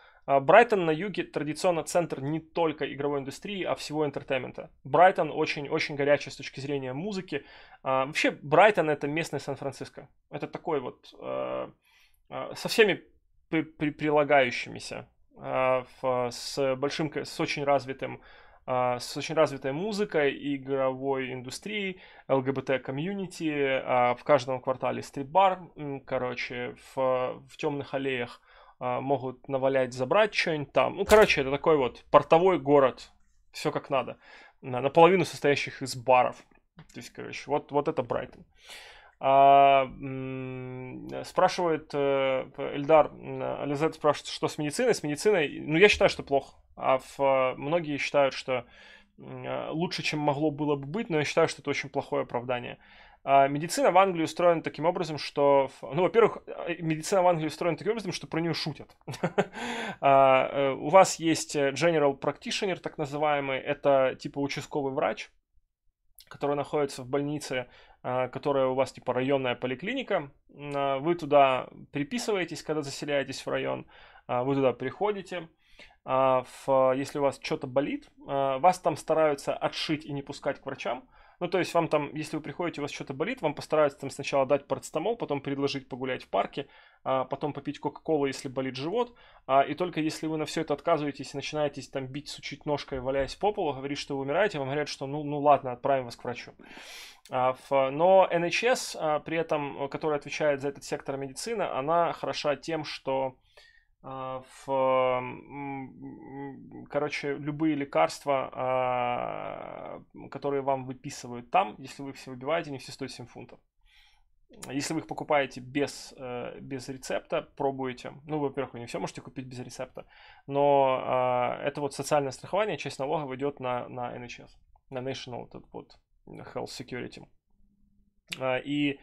[SPEAKER 1] Брайтон на юге традиционно центр не только игровой индустрии, а всего интертеймента. Брайтон очень-очень горячий с точки зрения музыки. Вообще, Брайтон это местный Сан-Франциско. Это такой вот э, э, со всеми при, при, прилагающимися а, в, с большим, с очень развитым а, с очень развитой музыкой, игровой индустрией, ЛГБТ-комьюнити, а, в каждом квартале стрит-бар, короче, в, в темных аллеях могут навалять, забрать что-нибудь там. Ну, короче, это такой вот портовой город, все как надо, наполовину состоящих из баров. То есть, короче, вот, вот это Брайтон. А, спрашивает э, Эльдар, Лизет спрашивает, что с медициной? С медициной, ну, я считаю, что плохо. А в, а, многие считают, что а, лучше, чем могло было бы быть, но я считаю, что это очень плохое оправдание. А медицина в Англии устроена таким образом, что... Ну, во-первых, э, медицина в Англии устроена таким образом, что про нее шутят. А, э, у вас есть general practitioner, так называемый, это типа участковый врач, которая находится в больнице, а, которая у вас типа районная поликлиника. А, вы туда приписываетесь, когда заселяетесь в район, а, вы туда приходите. Если у вас что-то болит, вас там стараются отшить и не пускать к врачам, ну, то есть вам там, если вы приходите, у вас что-то болит, вам постараются там сначала дать парацетамол, потом предложить погулять в парке, а потом попить кока-колу, если болит живот. А, и только если вы на все это отказываетесь и начинаете там бить, сучить ножкой, валяясь по полу, говорить, что вы умираете, вам говорят, что ну, ну ладно, отправим вас к врачу. А, в, но NHS, а, при этом, которая отвечает за этот сектор медицины, она хороша тем, что а, в, короче, любые лекарства, а, которые вам выписывают там, если вы все выбиваете, они все стоят 7 фунтов. Если вы их покупаете без, э, без рецепта, пробуете. Ну, во-первых, вы не все можете купить без рецепта. Но а, это вот социальное страхование, часть налога идет на, на NHS, на National этот вот Health Security. И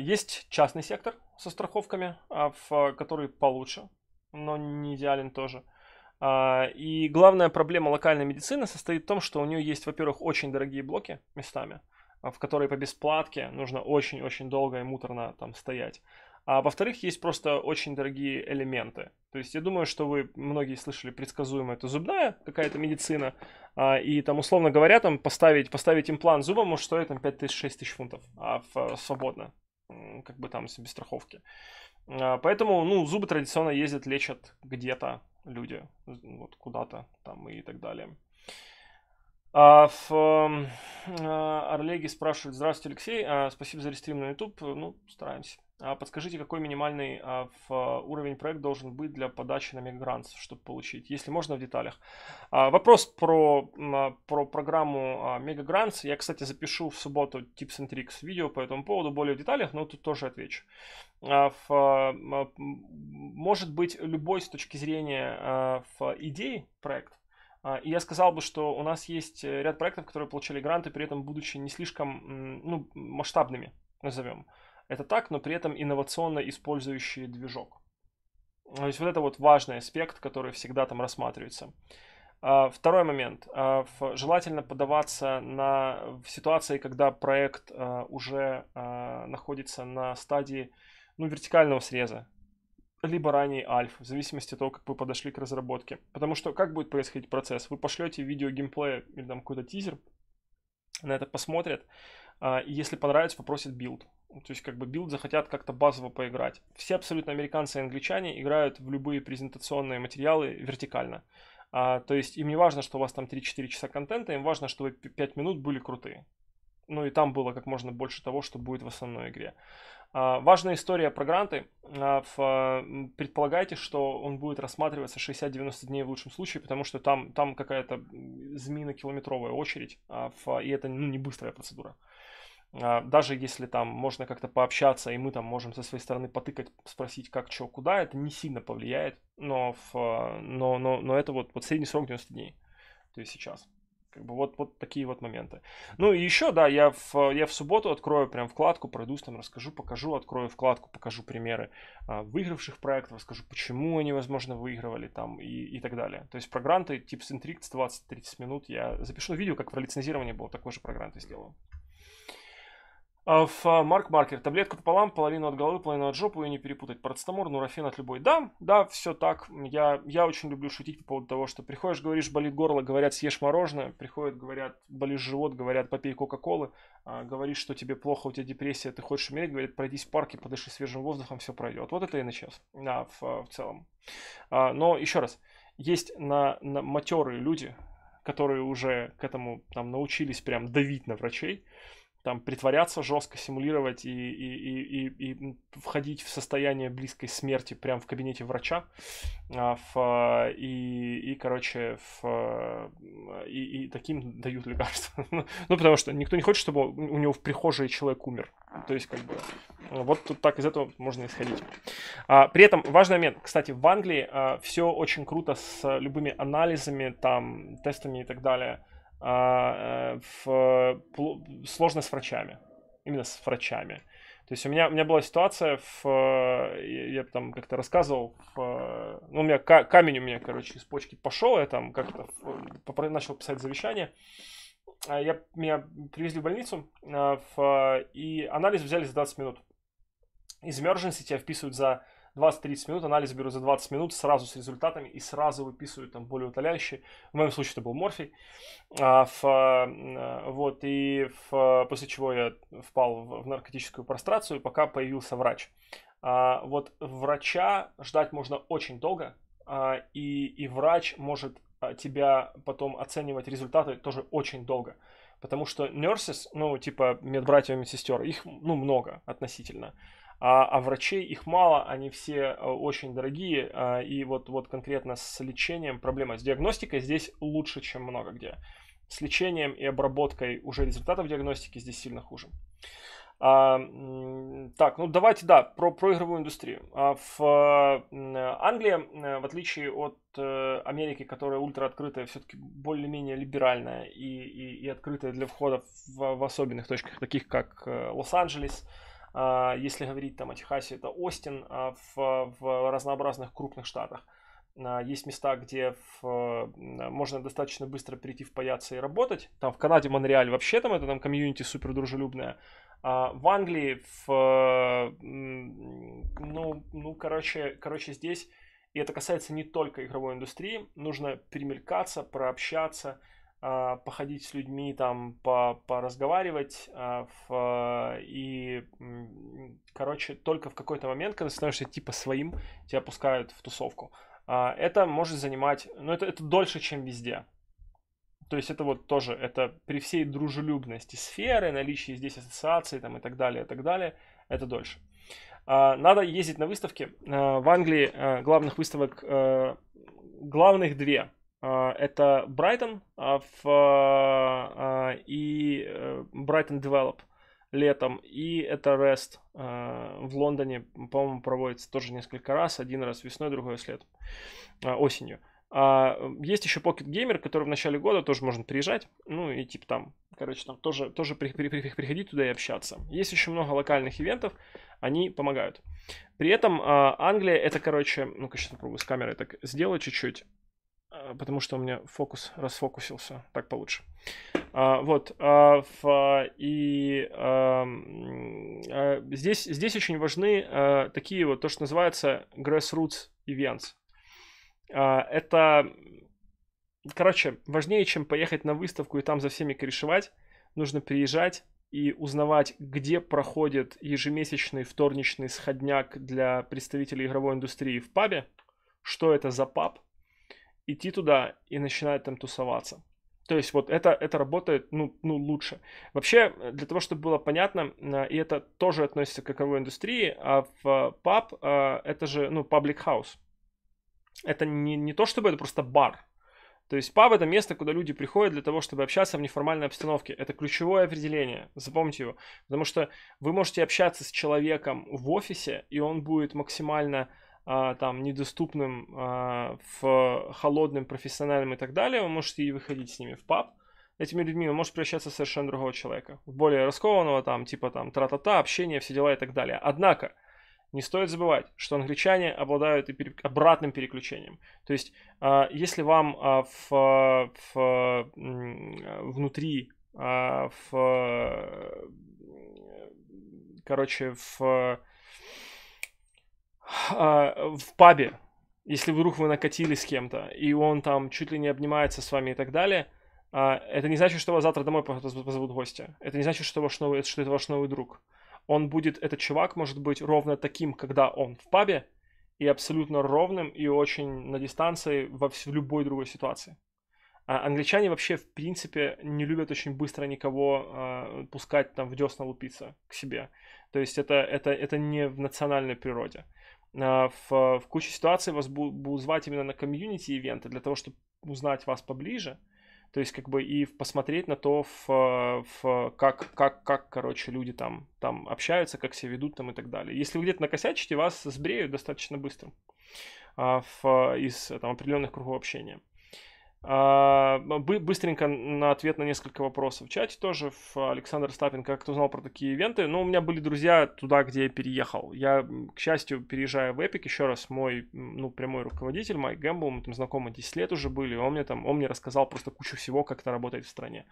[SPEAKER 1] есть частный сектор, со страховками, а в который получше, но не идеален тоже. А, и главная проблема локальной медицины состоит в том, что у нее есть, во-первых, очень дорогие блоки местами, а, в которые по бесплатке нужно очень-очень долго и муторно там стоять. А во-вторых, есть просто очень дорогие элементы. То есть я думаю, что вы многие слышали предсказуемо это зубная какая-то медицина. А, и там, условно говоря, там поставить, поставить имплант зуба может стоить там 5 тысяч, 6 тысяч фунтов а в, э, свободно как бы там без страховки. А, поэтому, ну, зубы традиционно ездят, лечат где-то люди, вот куда-то там и так далее. А в а, Орлеге спрашивает, здравствуйте, Алексей, а, спасибо за рестрим на YouTube, ну, стараемся. А подскажите, какой минимальный а, уровень проект должен быть для подачи на Мегранс, чтобы получить, если можно в деталях. А, вопрос про, про программу Мегагранс. Я, кстати, запишу в субботу Tips and Tricks видео по этому поводу, более в деталях, но тут тоже отвечу. Может быть любой с точки зрения идей проект, и я сказал бы, что у нас есть э, ряд проектов, которые получили гранты, при этом будучи не слишком ну, масштабными, назовем это так, но при этом инновационно использующие движок. То есть вот это вот важный аспект, который всегда там рассматривается. А, второй момент. А, желательно подаваться на в ситуации, когда проект а, уже находится на стадии ну, вертикального среза, либо ранний альф, в зависимости от того, как вы подошли к разработке. Потому что как будет происходить процесс? Вы пошлете видео геймплея или там какой-то тизер, на это посмотрят, и если понравится, попросят билд. То есть, как бы билд захотят как-то базово поиграть. Все абсолютно американцы и англичане играют в любые презентационные материалы вертикально. А, то есть, им не важно, что у вас там 3-4 часа контента, им важно, чтобы 5 минут были крутые. Ну и там было как можно больше того, что будет в основной игре. А, важная история про гранты. А, в, а, предполагайте, что он будет рассматриваться 60-90 дней в лучшем случае, потому что там, там какая-то километровая очередь, а, в, и это ну, не быстрая процедура. А, даже если там можно как-то пообщаться, и мы там можем со своей стороны потыкать, спросить, как, что, куда, это не сильно повлияет, но, в, а, но, но, но это вот, вот средний срок 90 дней, то есть сейчас. Как бы вот, вот такие вот моменты. Ну и еще, да, я в, я в субботу открою прям вкладку, пройдусь там, расскажу, покажу, открою вкладку, покажу примеры а, выигравших проектов, расскажу, почему они, возможно, выигрывали там и, и так далее. То есть про гранты, типс интриг 20-30 минут я запишу видео, как про лицензирование было, такой же про гранты сделаю в а, а, Марк Маркер. таблетку пополам, половину от головы, половину от жопы, и не перепутать. Парацетамор, нурофен от любой. Да, да, все так. Я, я очень люблю шутить по поводу того, что приходишь, говоришь, болит горло, говорят, съешь мороженое. Приходят, говорят, болит живот, говорят, попей кока-колы. А, говоришь, что тебе плохо, у тебя депрессия, ты хочешь умереть. Говорят, пройдись в парке, подыши свежим воздухом, все пройдет. Вот это и началось. Да, в, а, в целом. А, но еще раз. Есть на, на матерые люди, которые уже к этому там научились прям давить на врачей там притворяться жестко, симулировать и, и, и, и, и входить в состояние близкой смерти прямо в кабинете врача. В, а, и, и, короче, в, и, и таким дают лекарства. ну, потому что никто не хочет, чтобы у него в прихожей человек умер. То есть, как бы, вот тут так из этого можно исходить. А, при этом важный момент. Кстати, в Англии а, все очень круто с любыми анализами, там, тестами и так далее а, э, в э, сложность с врачами. Именно с врачами. То есть у меня, у меня была ситуация, в, я, э, я там как-то рассказывал, в, ну, у меня камень у меня, короче, из почки пошел, я там как-то начал писать завещание. А я, меня привезли в больницу, а, в, и анализ взяли за 20 минут. Из emergency тебя вписывают за 20-30 минут, анализ беру за 20 минут, сразу с результатами и сразу выписываю там более утоляющие. В моем случае это был морфий. А, в, а, вот, и в, после чего я впал в, в наркотическую прострацию, пока появился врач. А, вот врача ждать можно очень долго, а, и, и врач может а, тебя потом оценивать результаты тоже очень долго. Потому что nurses, ну, типа медбратьев и медсестер, их, ну, много относительно а, а врачей их мало, они все э, очень дорогие, а, и вот, вот конкретно с лечением проблема. С диагностикой здесь лучше, чем много где. С лечением и обработкой уже результатов диагностики здесь сильно хуже. А, так, ну давайте, да, про, про игровую индустрию. А, в Англии, э, в отличие от э, Америки, которая ультраоткрытая, все-таки более-менее либеральная и, и, и открытая для входа в, в особенных точках, таких как Лос-Анджелес, а, если говорить там о Техасе, это Остин а, в, в разнообразных крупных штатах. А, есть места, где в, можно достаточно быстро прийти в паяться и работать. Там в Канаде, Монреаль вообще там это там комьюнити супер дружелюбное. А в Англии, в, ну, ну, короче, короче, здесь, и это касается не только игровой индустрии, нужно перемелькаться, прообщаться, а, походить с людьми, там, по, поразговаривать. А, э, в, и, короче, только в какой-то момент, когда становишься типа своим, тебя пускают в тусовку. А, это может занимать, ну, это, это дольше, чем везде. То есть это вот тоже, это при всей дружелюбности сферы, наличии здесь ассоциаций там, и так далее, и так далее, это дольше. Надо ездить на выставки. В Англии э, главных выставок, э, главных две. А, это Брайтон в, а, а, и э, Брайтон Develop летом, и это REST в Лондоне, по-моему, проводится тоже несколько раз, один раз весной, другой раз летом, осенью. Есть еще Pocket Gamer, который в начале года тоже можно приезжать, ну и типа там, короче, там тоже, тоже при, при, при, приходить туда и общаться. Есть еще много локальных ивентов, они помогают. При этом Англия, это, короче, ну-ка сейчас попробую с камерой так сделать чуть-чуть. А, потому что у меня фокус расфокусился, так получше. А, вот, а, в, и а, а здесь, здесь очень важны а, такие вот, то, что называется grassroots events. Это, короче, важнее, чем поехать на выставку и там за всеми корешевать, нужно приезжать и узнавать, где проходит ежемесячный вторничный сходняк для представителей игровой индустрии в пабе, что это за паб, идти туда и начинать там тусоваться. То есть вот это, это работает, ну, ну, лучше. Вообще, э, для того, чтобы было понятно, э, и это тоже относится к игровой индустрии, а в паб э, это же, ну, паблик хаус. Это не, не то, чтобы это просто бар. То есть паб это место, куда люди приходят для того, чтобы общаться в неформальной обстановке. Это ключевое определение, запомните его. Потому что вы можете общаться с человеком в офисе, и он будет максимально а, там недоступным а, в холодным, профессиональным и так далее, вы можете и выходить с ними в паб, этими людьми, вы можете превращаться в совершенно другого человека, в более раскованного, там, типа там тра-та-та, общение, все дела и так далее. Однако, не стоит забывать, что англичане обладают и пере... обратным переключением. То есть, а, если вам в, в, внутри, в, короче, в а, в пабе, если вдруг вы накатили с кем-то, и он там чуть ли не обнимается с вами и так далее, а, это не значит, что вас завтра домой позовут гости. Это не значит, что, ваш новый, что это ваш новый друг. Он будет, этот чувак может быть ровно таким, когда он в пабе, и абсолютно ровным, и очень на дистанции во в любой другой ситуации. А англичане вообще, в принципе, не любят очень быстро никого а, пускать там в десна лупиться к себе. То есть это, это, это не в национальной природе. А, в, в куче ситуаций вас будут звать именно на комьюнити-ивенты для того, чтобы узнать вас поближе. То есть, как бы, и посмотреть на то, в, а, в, как, как, как, короче, люди там, там общаются, как себя ведут там и так далее. Если вы где-то накосячите, вас сбреют достаточно быстро а, в, из там, определенных кругов общения. А, ну, быстренько на ответ на несколько вопросов в чате тоже. Александр Стапин как кто знал про такие ивенты. Но ну, у меня были друзья туда, где я переехал. Я, к счастью, переезжая в Эпик, еще раз мой ну, прямой руководитель, Майк Гэмбл, мы там знакомы 10 лет уже были, он мне там, он мне рассказал просто кучу всего, как это работает в стране.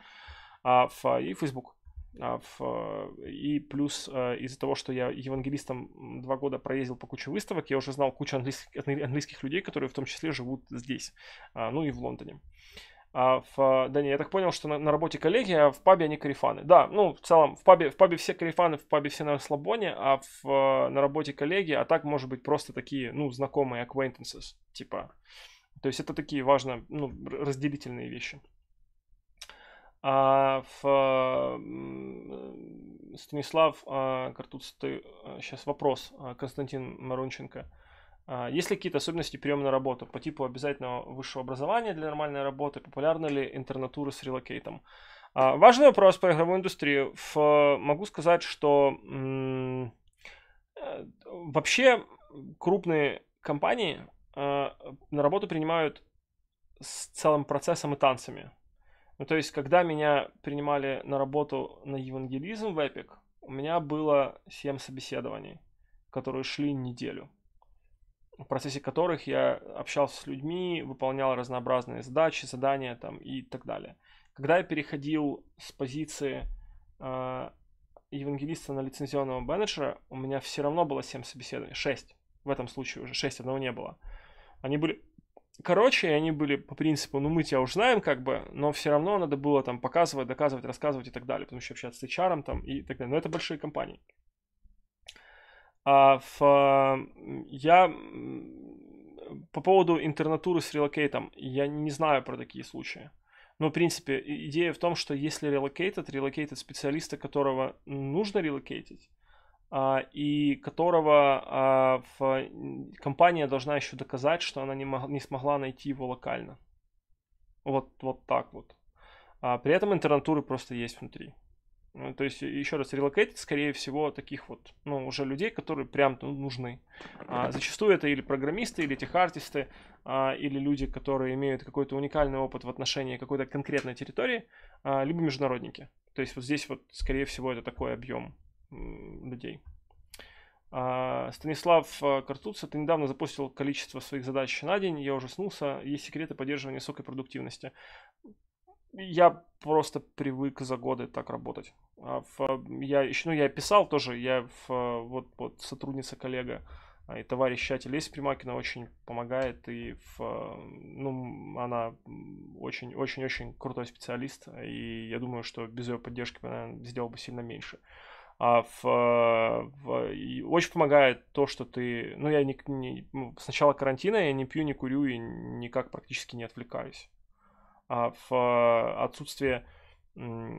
[SPEAKER 1] А, и Facebook. А, в, э, и плюс э, из-за того, что я евангелистом два года проездил по куче выставок, я уже знал кучу английских, английских людей, которые в том числе живут здесь, а, ну и в Лондоне. А в, э, да не, я так понял, что на, на работе коллеги, а в пабе они карифаны. Да, ну, в целом, в пабе, в пабе все карифаны, в пабе все на расслабоне, а в, на работе коллеги, а так, может быть, просто такие, ну, знакомые acquaintances, типа. То есть это такие важные ну, разделительные вещи. А в э, Станислав, как тут сейчас вопрос, а, Константин Марунченко. А, есть ли какие-то особенности приема на работу по типу обязательного высшего образования для нормальной работы? Популярны ли интернатуры с релокейтом? А, важный вопрос по игровой индустрии. Э, могу сказать, что э, вообще крупные компании на работу принимают с целым процессом и танцами. Ну, то есть, когда меня принимали на работу на евангелизм в Epic, у меня было 7 собеседований, которые шли неделю, в процессе которых я общался с людьми, выполнял разнообразные задачи, задания там и так далее. Когда я переходил с позиции э, евангелиста на лицензионного менеджера, у меня все равно было 7 собеседований, 6 в этом случае уже, 6 одного не было. Они были Короче, они были по принципу, ну мы тебя уж знаем, как бы, но все равно надо было там показывать, доказывать, рассказывать и так далее, потому что общаться с HR там и так далее. Но это большие компании. А в, я по поводу интернатуры с релокейтом, я не знаю про такие случаи. Но, в принципе, идея в том, что если релокейтед, релокейтед специалиста, которого нужно релокейтить, а, и которого а, компания должна еще доказать, что она не, мог, не смогла найти его локально. Вот, вот так вот. А, при этом интернатуры просто есть внутри. Ну, то есть, еще раз, релокейтит, скорее всего, таких вот, ну, уже людей, которые прям ну, нужны. А, зачастую это или программисты, или техартисты, а, или люди, которые имеют какой-то уникальный опыт в отношении какой-то конкретной территории, а, либо международники. То есть, вот здесь вот, скорее всего, это такой объем людей. А, Станислав э, Картуц, ты недавно запустил количество своих задач на день, я уже ужаснулся, есть секреты поддерживания высокой продуктивности. Я просто привык за годы так работать. А я еще, ну, я писал тоже, я в, вот, вот сотрудница, коллега э, и товарищ чатель Леся Примакина очень помогает, и в, ну, она очень-очень-очень крутой специалист, и я думаю, что без ее поддержки, наверное, сделал бы сильно меньше. А в, э, в, очень помогает то, что ты... Ну, я не, не, ну, с карантина я не пью, не курю и никак практически не отвлекаюсь. А в э, отсутствие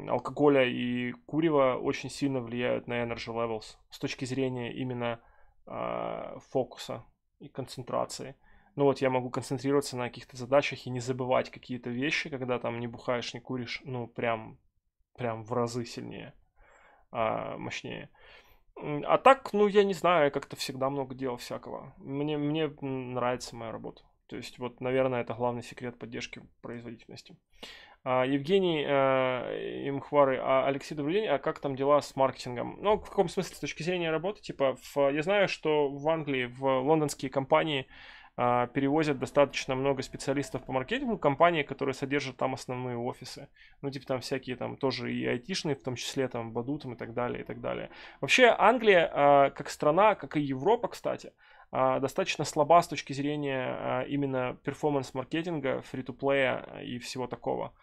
[SPEAKER 1] алкоголя и курева очень сильно влияют на energy levels с точки зрения именно э, фокуса и концентрации. Ну вот я могу концентрироваться на каких-то задачах и не забывать какие-то вещи, когда там не бухаешь, не куришь, ну прям, прям в разы сильнее. А, мощнее. А так, ну, я не знаю, я как-то всегда много делал всякого. Мне, мне нравится моя работа. То есть, вот, наверное, это главный секрет поддержки производительности. А, Евгений э, Имхвары, а Алексей, добрый день. А как там дела с маркетингом? Ну, в каком смысле, с точки зрения работы? Типа, в, я знаю, что в Англии, в лондонские компании а, перевозят достаточно много специалистов по маркетингу, компании, которые содержат там основные офисы. Ну, типа там всякие там тоже и айтишные, в том числе там Баду там и так далее, и так далее. Вообще Англия а, как страна, как и Европа, кстати, а, достаточно слаба с точки зрения именно перформанс-маркетинга, фри-то-плея и всего такого.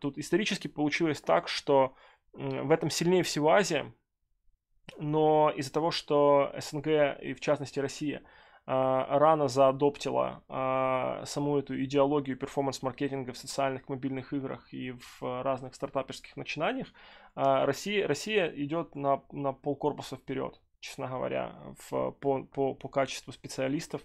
[SPEAKER 1] Тут исторически получилось так, что в этом сильнее всего Азия, но из-за того, что СНГ и в частности Россия – а, рано заадоптила а, саму эту идеологию перформанс-маркетинга в социальных мобильных играх и в а, разных стартаперских начинаниях, Россия, Россия идет на, на полкорпуса вперед, честно говоря, в, по, по, по качеству специалистов,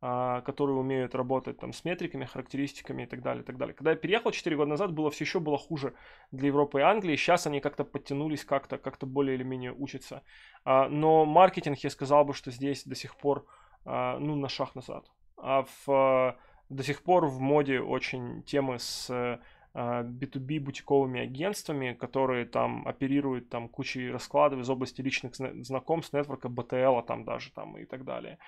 [SPEAKER 1] которые умеют работать там с метриками, характеристиками и так далее, и так далее. Когда я переехал 4 года назад, было все еще было хуже для Европы и Англии. Сейчас они как-то подтянулись, как-то как более или менее учатся. Но маркетинг, я сказал бы, что здесь до сих пор а, ну, на шаг назад. А в, а, до сих пор в моде очень темы с B2B э, а, бутиковыми агентствами, которые там оперируют там кучей раскладов из области личных знакомств, нетворка, БТЛ там даже там и так далее.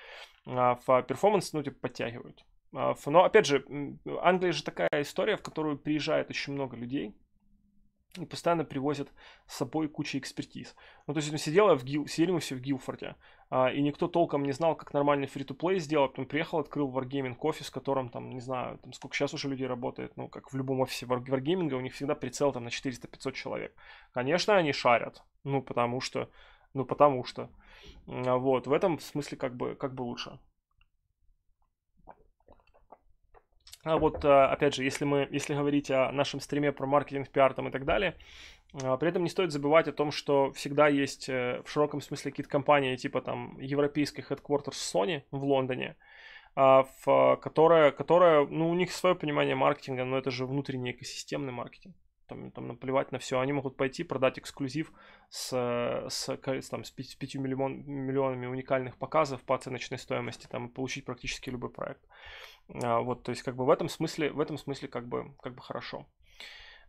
[SPEAKER 1] А в перформанс, ну, типа, подтягивают. Но, опять же, Англия же такая история, в которую приезжает очень много людей, и постоянно привозят с собой кучу экспертиз. Ну, то есть, ну, в Гил, сидели мы все в Гилфорде, а, и никто толком не знал, как нормально фри-то-плей сделать. Потом приехал, открыл Wargaming офис, в котором, там, не знаю, там, сколько сейчас уже людей работает, ну, как в любом офисе Wargaming, у них всегда прицел там на 400-500 человек. Конечно, они шарят, ну, потому что, ну, потому что. А вот, в этом смысле как бы, как бы лучше. А вот, а, опять же, если мы, если говорить о нашем стриме про маркетинг, пиар там и так далее, а, при этом не стоит забывать о том, что всегда есть э, в широком смысле какие-то компании типа там европейской headquarters Sony в Лондоне, в, а, которая, которая, ну, у них свое понимание маркетинга, но это же внутренний экосистемный маркетинг. Там, там наплевать на все. Они могут пойти продать эксклюзив с, э, с, там, с 5 миллион, миллионами уникальных показов по оценочной стоимости там, и получить практически любой проект. А, вот, то есть, как бы в этом смысле, в этом смысле как бы, как бы хорошо.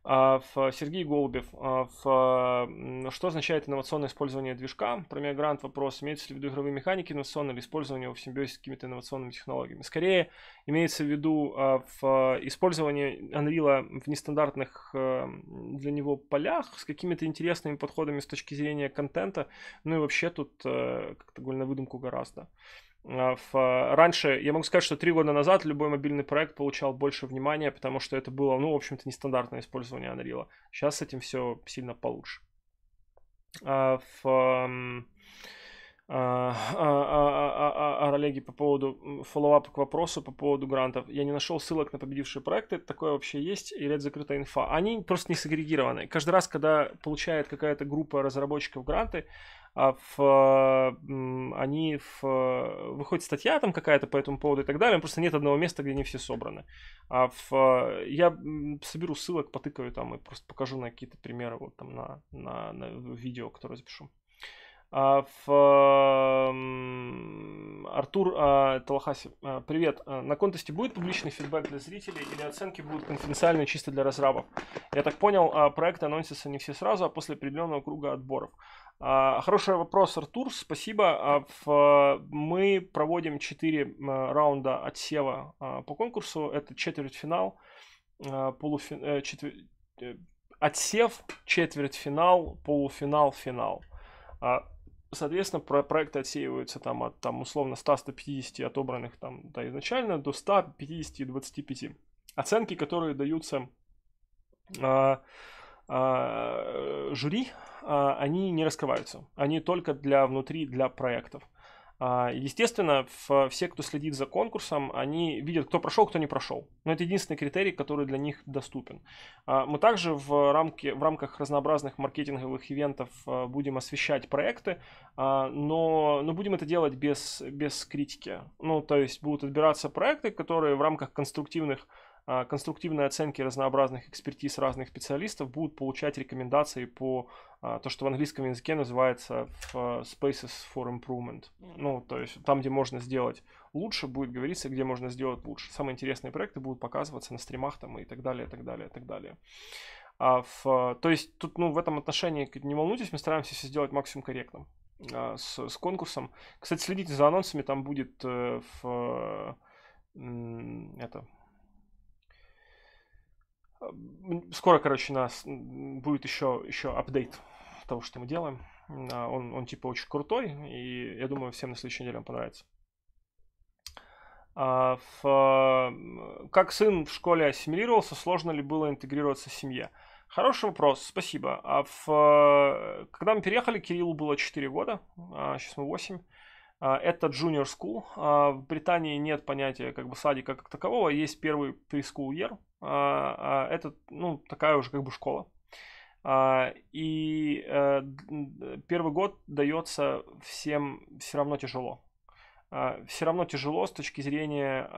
[SPEAKER 1] А, Сергей Голубев. В... А, что означает инновационное использование движка? Про грант вопрос. Имеется ли в виду игровые механики инновационные или использование в симбиозе с какими-то инновационными технологиями? Скорее, имеется в виду в использование Unreal в нестандартных для него полях с какими-то интересными подходами с точки зрения контента. Ну и вообще тут как-то голь выдумку гораздо в, а, а, раньше, я могу сказать, что три года назад любой мобильный проект получал больше внимания, потому что это было, ну, в общем-то, нестандартное использование Unreal. Сейчас с этим все сильно получше. А, в, а, а, а по поводу фоллоуапа к вопросу, по поводу грантов. Я не нашел ссылок на победившие проекты, такое вообще есть, или это закрытая инфа. Они просто не сегрегированы. Каждый раз, когда получает какая-то группа разработчиков гранты, а в, а, они в, а, выходит статья там какая-то по этому поводу и так далее, просто нет одного места, где они все собраны. А в, а, я соберу ссылок, потыкаю там и просто покажу на какие-то примеры вот там на, на, на видео, которое запишу. А в Артур а, Талахаси, а, привет. На контесте будет публичный фидбэк для зрителей или оценки будут конфиденциальные чисто для разрабов? Я так понял, проект анонсится не все сразу, а после определенного круга отборов. А, хороший вопрос, Артур, спасибо. А, э, мы проводим 4 э, раунда отсева а, по конкурсу. Это четвертьфинал, э, полуфинал, четвер... отсев, четвертьфинал, полуфинал, финал. Соответственно, про проекты отсеиваются там от там, условно 100-150 отобранных там, да, изначально до 150 и 25. Оценки, которые даются а, жюри, а, они не раскрываются. Они только для внутри, для проектов. А, естественно, все, кто следит за конкурсом, они видят, кто прошел, кто не прошел. Но это единственный критерий, который для них доступен. Мы также в, рамке, в рамках разнообразных маркетинговых ивентов будем освещать проекты, но, но будем это делать без, без критики. Ну, то есть будут отбираться проекты, которые в рамках конструктивных а, конструктивной оценки разнообразных экспертиз разных специалистов будут получать рекомендации по а, то, что в английском языке называется spaces for improvement. Ну, то есть там, где можно сделать лучше, будет говориться, где можно сделать лучше. Самые интересные проекты будут показываться на стримах там и так далее, и так далее, и так далее. А в, то есть тут, ну, в этом отношении не волнуйтесь, мы стараемся все сделать максимум корректным а, с, с конкурсом. Кстати, следите за анонсами, там будет э, в, э, это Скоро, короче, у нас будет еще, еще апдейт того, что мы делаем. А, он, он типа очень крутой, и я думаю, всем на следующей неделе он понравится. в, а, а, как сын в школе ассимилировался, сложно ли было интегрироваться в семье? Хороший вопрос, спасибо. А в, когда мы переехали, Кириллу было 4 года, сейчас мы 8. Это junior school. В Британии нет понятия как бы садика как такового. Есть первый preschool year, а, а, это, ну, такая уже как бы школа. А, и э, первый год дается всем все равно тяжело. Все равно тяжело с точки зрения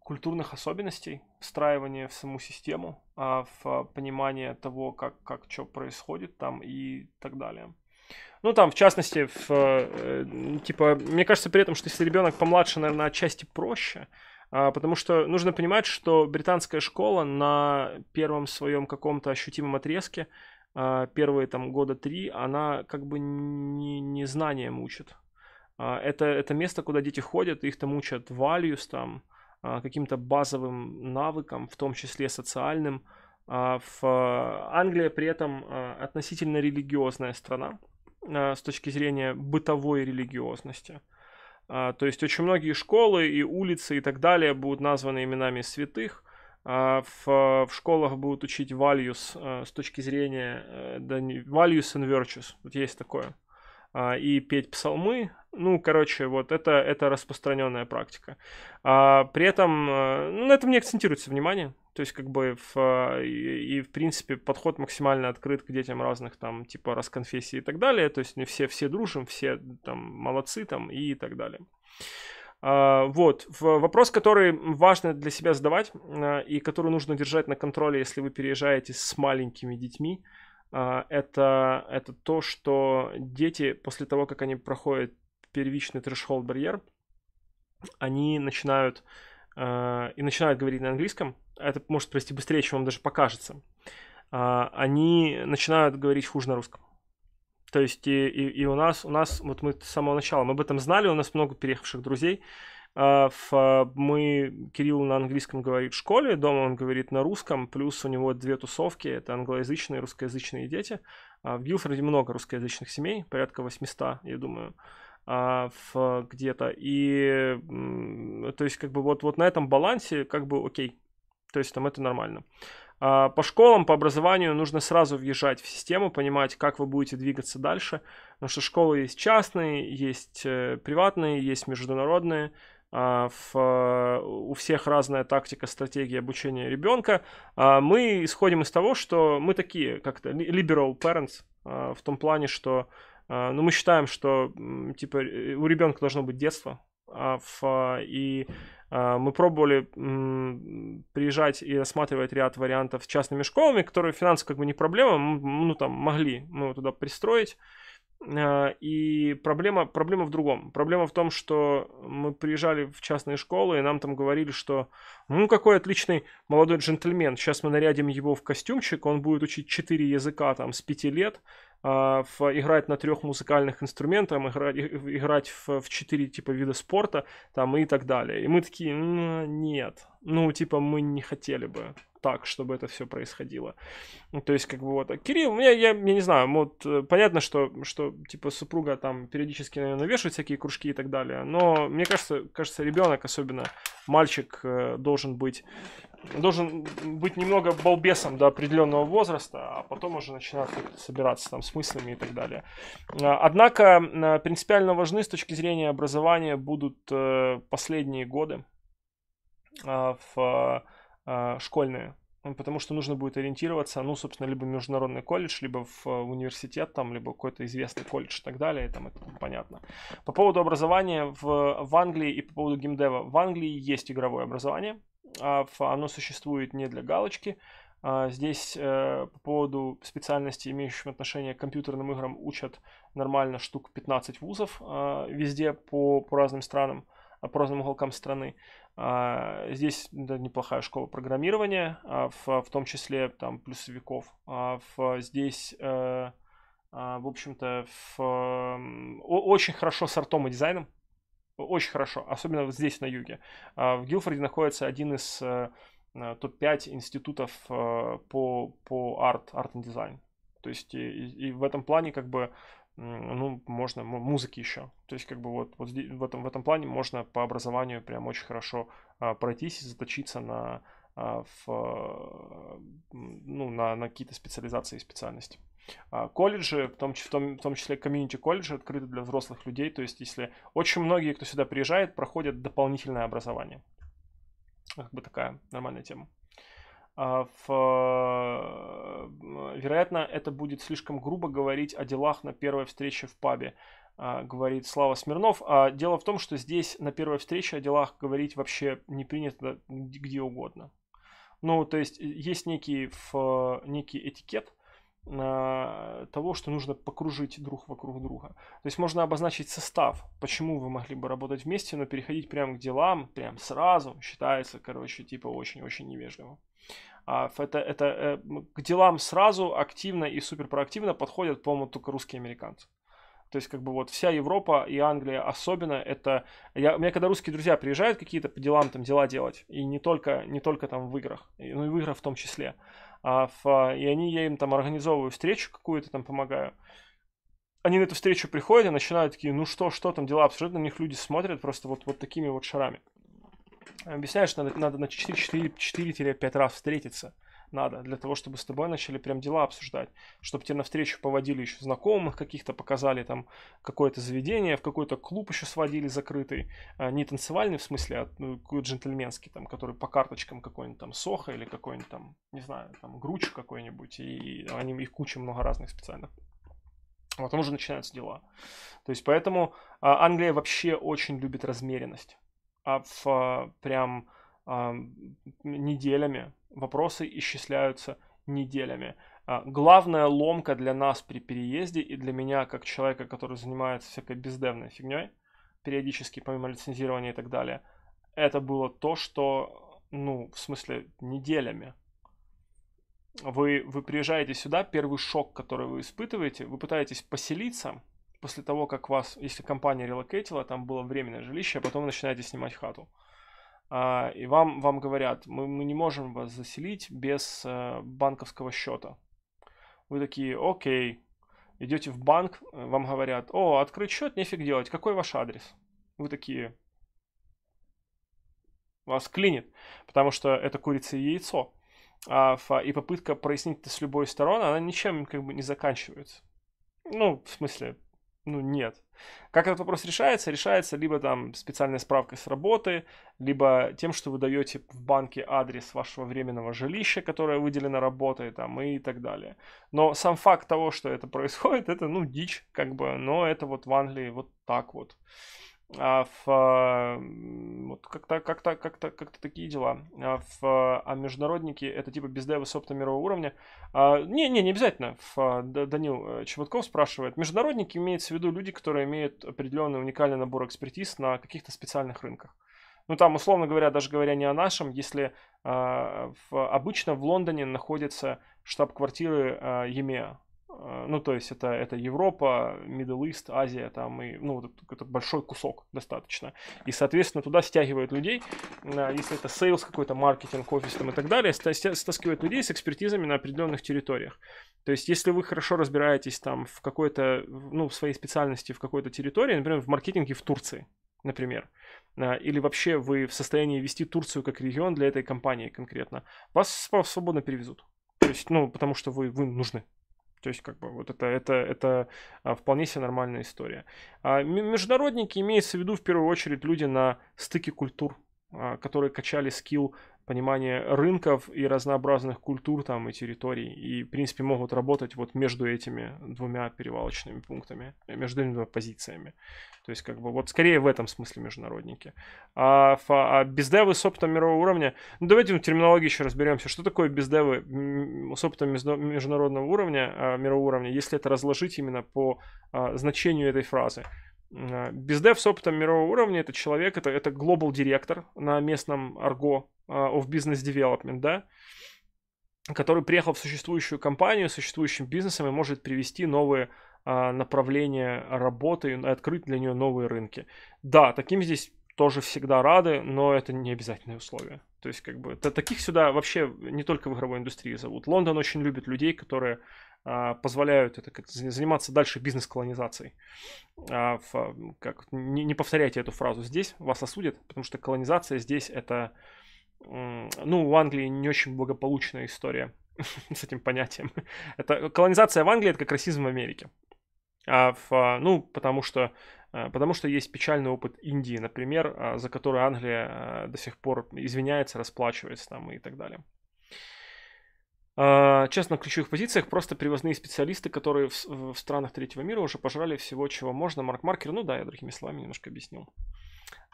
[SPEAKER 1] культурных особенностей, встраивания в саму систему, в понимание того, как, как что происходит там и так далее. Ну, там, в частности, в, э, типа, мне кажется при этом, что если ребенок помладше, наверное, отчасти проще, а, потому что нужно понимать, что британская школа на первом своем каком-то ощутимом отрезке, а, первые там года три, она как бы не, не знанием учит. А, это, это место, куда дети ходят, их там учат values, там, каким-то базовым навыкам, в том числе социальным. В Англия при этом относительно религиозная страна с точки зрения бытовой религиозности. А, то есть очень многие школы и улицы и так далее будут названы именами святых. А в, а, в школах будут учить values с точки зрения э, values and virtues. Вот есть такое. И петь псалмы. Ну, короче, вот это, это распространенная практика. При этом, э, ну, на этом не акцентируется внимание. То есть, как бы, в, а, и, и, в принципе, подход максимально открыт к детям разных, там, типа, расконфессий и так далее. То есть, не ну, все, все дружим, все, там, молодцы, там, и так далее. А, вот, вопрос, который важно для себя задавать а, и который нужно держать на контроле, если вы переезжаете с маленькими детьми, это, это то, что дети, после того, как они проходят первичный трешхолд барьер, они начинают Э, и начинают говорить на английском, это может пройти быстрее, чем вам даже покажется, а, они начинают говорить хуже на русском. То есть и, и, и у нас, у нас, вот мы с самого начала, мы об этом знали, у нас много переехавших друзей, в, э, мы Кирилл на английском говорит в школе, дома он говорит на русском, плюс у него две тусовки, это англоязычные и русскоязычные дети. А в Гилфорде много русскоязычных семей, порядка 800, я думаю а, в, где-то. И то есть как бы вот, вот на этом балансе как бы окей. То есть там это нормально. А, по школам, по образованию нужно сразу въезжать в систему, понимать, как вы будете двигаться дальше. Потому что школы есть частные, есть э, приватные, есть международные. А, в, э, у всех разная тактика, стратегия обучения ребенка. А мы исходим из того, что мы такие как-то liberal parents а, в том плане, что а, ну мы считаем, что типа э, у ребенка должно быть детство, а, а, и мы пробовали приезжать и рассматривать ряд вариантов с частными школами, которые финансово как бы не проблема, ну там могли мы его туда пристроить. И проблема, проблема в другом. Проблема в том, что мы приезжали в частные школы, и нам там говорили, что ну какой отличный молодой джентльмен, сейчас мы нарядим его в костюмчик, он будет учить 4 языка там с 5 лет, а, в, играть на трех музыкальных инструментах, играть, играть в, в четыре типа вида спорта там и так далее. И мы такие, нет, ну, типа, мы не хотели бы так, чтобы это все происходило. Ну, то есть, как бы вот. А Кирилл, я, я, я не знаю, вот э, понятно, что, что типа супруга там периодически, наверное, вешает всякие кружки и так далее, но мне кажется, кажется, ребенок, особенно мальчик, э, должен быть должен быть немного балбесом до определенного возраста, а потом уже начинать собираться там с мыслями и так далее. А, однако а, принципиально важны с точки зрения образования будут э, последние годы, а, в а, школьные, ну, потому что нужно будет ориентироваться, ну, собственно, либо в международный колледж, либо в э, университет, там, либо какой-то известный колледж и так далее, там это там, понятно. По поводу образования в, в Англии и по поводу геймдева. В Англии есть игровое образование, а, оно существует не для галочки, Здесь э, по поводу специальности, имеющим отношение к компьютерным играм, учат нормально штук 15 вузов э, везде по, по разным странам, по разным уголкам страны. А, здесь да, неплохая школа программирования, а, в, а, в том числе там плюсовиков. В, здесь, э, в общем-то, очень хорошо с артом и дизайном. Очень хорошо, особенно здесь, на юге. В Гилфорде находится один из э, э, топ-5 институтов по, по арт, арт и дизайн. То есть и, и в этом плане как бы ну, можно, музыки еще. То есть, как бы вот, вот в, этом, в этом плане можно по образованию прям очень хорошо а, пройтись и заточиться на, а, в, а, ну, на, на какие-то специализации и специальности. А, колледжи, в том, в, том, в том числе комьюнити колледжи, открыты для взрослых людей. То есть, если очень многие, кто сюда приезжает, проходят дополнительное образование. Как бы такая нормальная тема. А, в... Э, вероятно, это будет слишком грубо говорить о делах на первой встрече в пабе, а, говорит Слава Смирнов. А дело в том, что здесь на первой встрече о делах говорить вообще не принято где угодно. Ну, то есть э, есть некий, некий этикет, Э, того, что нужно покружить друг вокруг друга. То есть можно обозначить состав, почему вы могли бы работать вместе, но переходить прямо к делам, прям сразу, считается, короче, типа очень-очень невежливо. А это, это э, к делам сразу активно и супер проактивно подходят, по-моему, только русские американцы. То есть, как бы вот вся Европа и Англия особенно, это... Я, у меня когда русские друзья приезжают какие-то по делам, там дела делать, и не только, не только там в играх, ну и в играх в том числе, в, а, а, и они, я им там организовываю встречу какую-то, там помогаю. Они на эту встречу приходят и начинают такие, ну что, что там, дела абсолютно, на них люди смотрят просто вот, вот такими вот шарами. Объясняешь, надо, надо на 4-5 раз встретиться надо для того, чтобы с тобой начали прям дела обсуждать, чтобы тебе навстречу поводили еще знакомых каких-то, показали там какое-то заведение, в какой-то клуб еще сводили закрытый, а, не танцевальный в смысле, а ну, какой-то джентльменский, там, который по карточкам какой-нибудь там Соха или какой-нибудь там, не знаю, там Груч какой-нибудь, и они, их куча много разных специальных. Вот там уже начинаются дела. То есть поэтому а, Англия вообще очень любит размеренность. А в а, прям а, неделями, вопросы исчисляются неделями. А, главная ломка для нас при переезде и для меня, как человека, который занимается всякой бездевной фигней, периодически, помимо лицензирования и так далее, это было то, что, ну, в смысле, неделями. Вы, вы приезжаете сюда, первый шок, который вы испытываете, вы пытаетесь поселиться, после того, как вас, если компания релокейтила, там было временное жилище, а потом вы начинаете снимать хату. А, и вам, вам говорят, мы, мы не можем вас заселить без э, банковского счета. Вы такие, окей, идете в банк, э, вам говорят, о, открыть счет, нефиг делать, какой ваш адрес? Вы такие, вас клинит, потому что это курица и яйцо. А и попытка прояснить это с любой стороны, она ничем как бы не заканчивается. Ну, в смысле, ну нет. Как этот вопрос решается? Решается либо там специальной справкой с работы, либо тем, что вы даете в банке адрес вашего временного жилища, которое выделено работой там, и так далее. Но сам факт того, что это происходит, это ну дичь как бы, но это вот в Англии вот так вот. А в а, вот как-то как-то как-то как-то такие дела а в а международники это типа бездевы собственного мирового уровня а, не не не обязательно в, Данил э, Чеботков спрашивает международники имеется в виду люди которые имеют определенный уникальный набор экспертиз на каких-то специальных рынках ну там условно говоря даже говоря не о нашем если а, в, обычно в Лондоне находится штаб-квартиры а, EMEA Э, ну, то есть это, это Европа, Middle East, Азия, там, и, ну, это, это большой кусок достаточно. И, соответственно, туда стягивают людей, э, если это сейлс какой-то, маркетинг, офис там и так далее, стаскивают людей с экспертизами на определенных территориях. То есть, если вы хорошо разбираетесь там в какой-то, ну, в своей специальности в какой-то территории, например, в маркетинге в Турции, например, э, или вообще вы в состоянии вести Турцию как регион для этой компании конкретно, вас свободно перевезут. То есть, ну, потому что вы, вы нужны то есть, как бы, вот это, это, это а, вполне себе нормальная история. А, международники имеется в виду, в первую очередь, люди на стыке культур, а, которые качали скилл понимание рынков и разнообразных культур там и территорий, и, в принципе, могут работать вот между этими двумя перевалочными пунктами, э, между этими двумя позициями. То есть, как бы, вот скорее в этом смысле международники. А, а бездевы с опытом мирового уровня, ну, давайте в терминологии еще разберемся, что такое бездевы с опытом международного уровня, а, мирового уровня, если это разложить именно по а, значению этой фразы. Э, Бездев с опытом мирового уровня, это человек, это, это global директор на местном арго э, of business development, да, который приехал в существующую компанию, существующим бизнесом и может привести новые э, направления работы и открыть для нее новые рынки. Да, таким здесь тоже всегда рады, но это не обязательное условие. То есть, как бы, таких сюда вообще не только в игровой индустрии зовут. Лондон очень любит людей, которые а, позволяют это как заниматься дальше бизнес-колонизацией. А, как, не, не повторяйте эту фразу здесь, вас осудят, потому что колонизация здесь это, ну, в Англии не очень благополучная история с этим понятием. Это колонизация в Англии это как расизм в Америке. А в, ну, потому что, а, потому что есть печальный опыт Индии, например, за который Англия до сих пор извиняется, расплачивается там и так далее. А, честно, в ключевых позициях просто привозные специалисты, которые в, в странах третьего мира уже пожрали всего, чего можно. Марк Маркер, ну да, я другими словами немножко объяснил.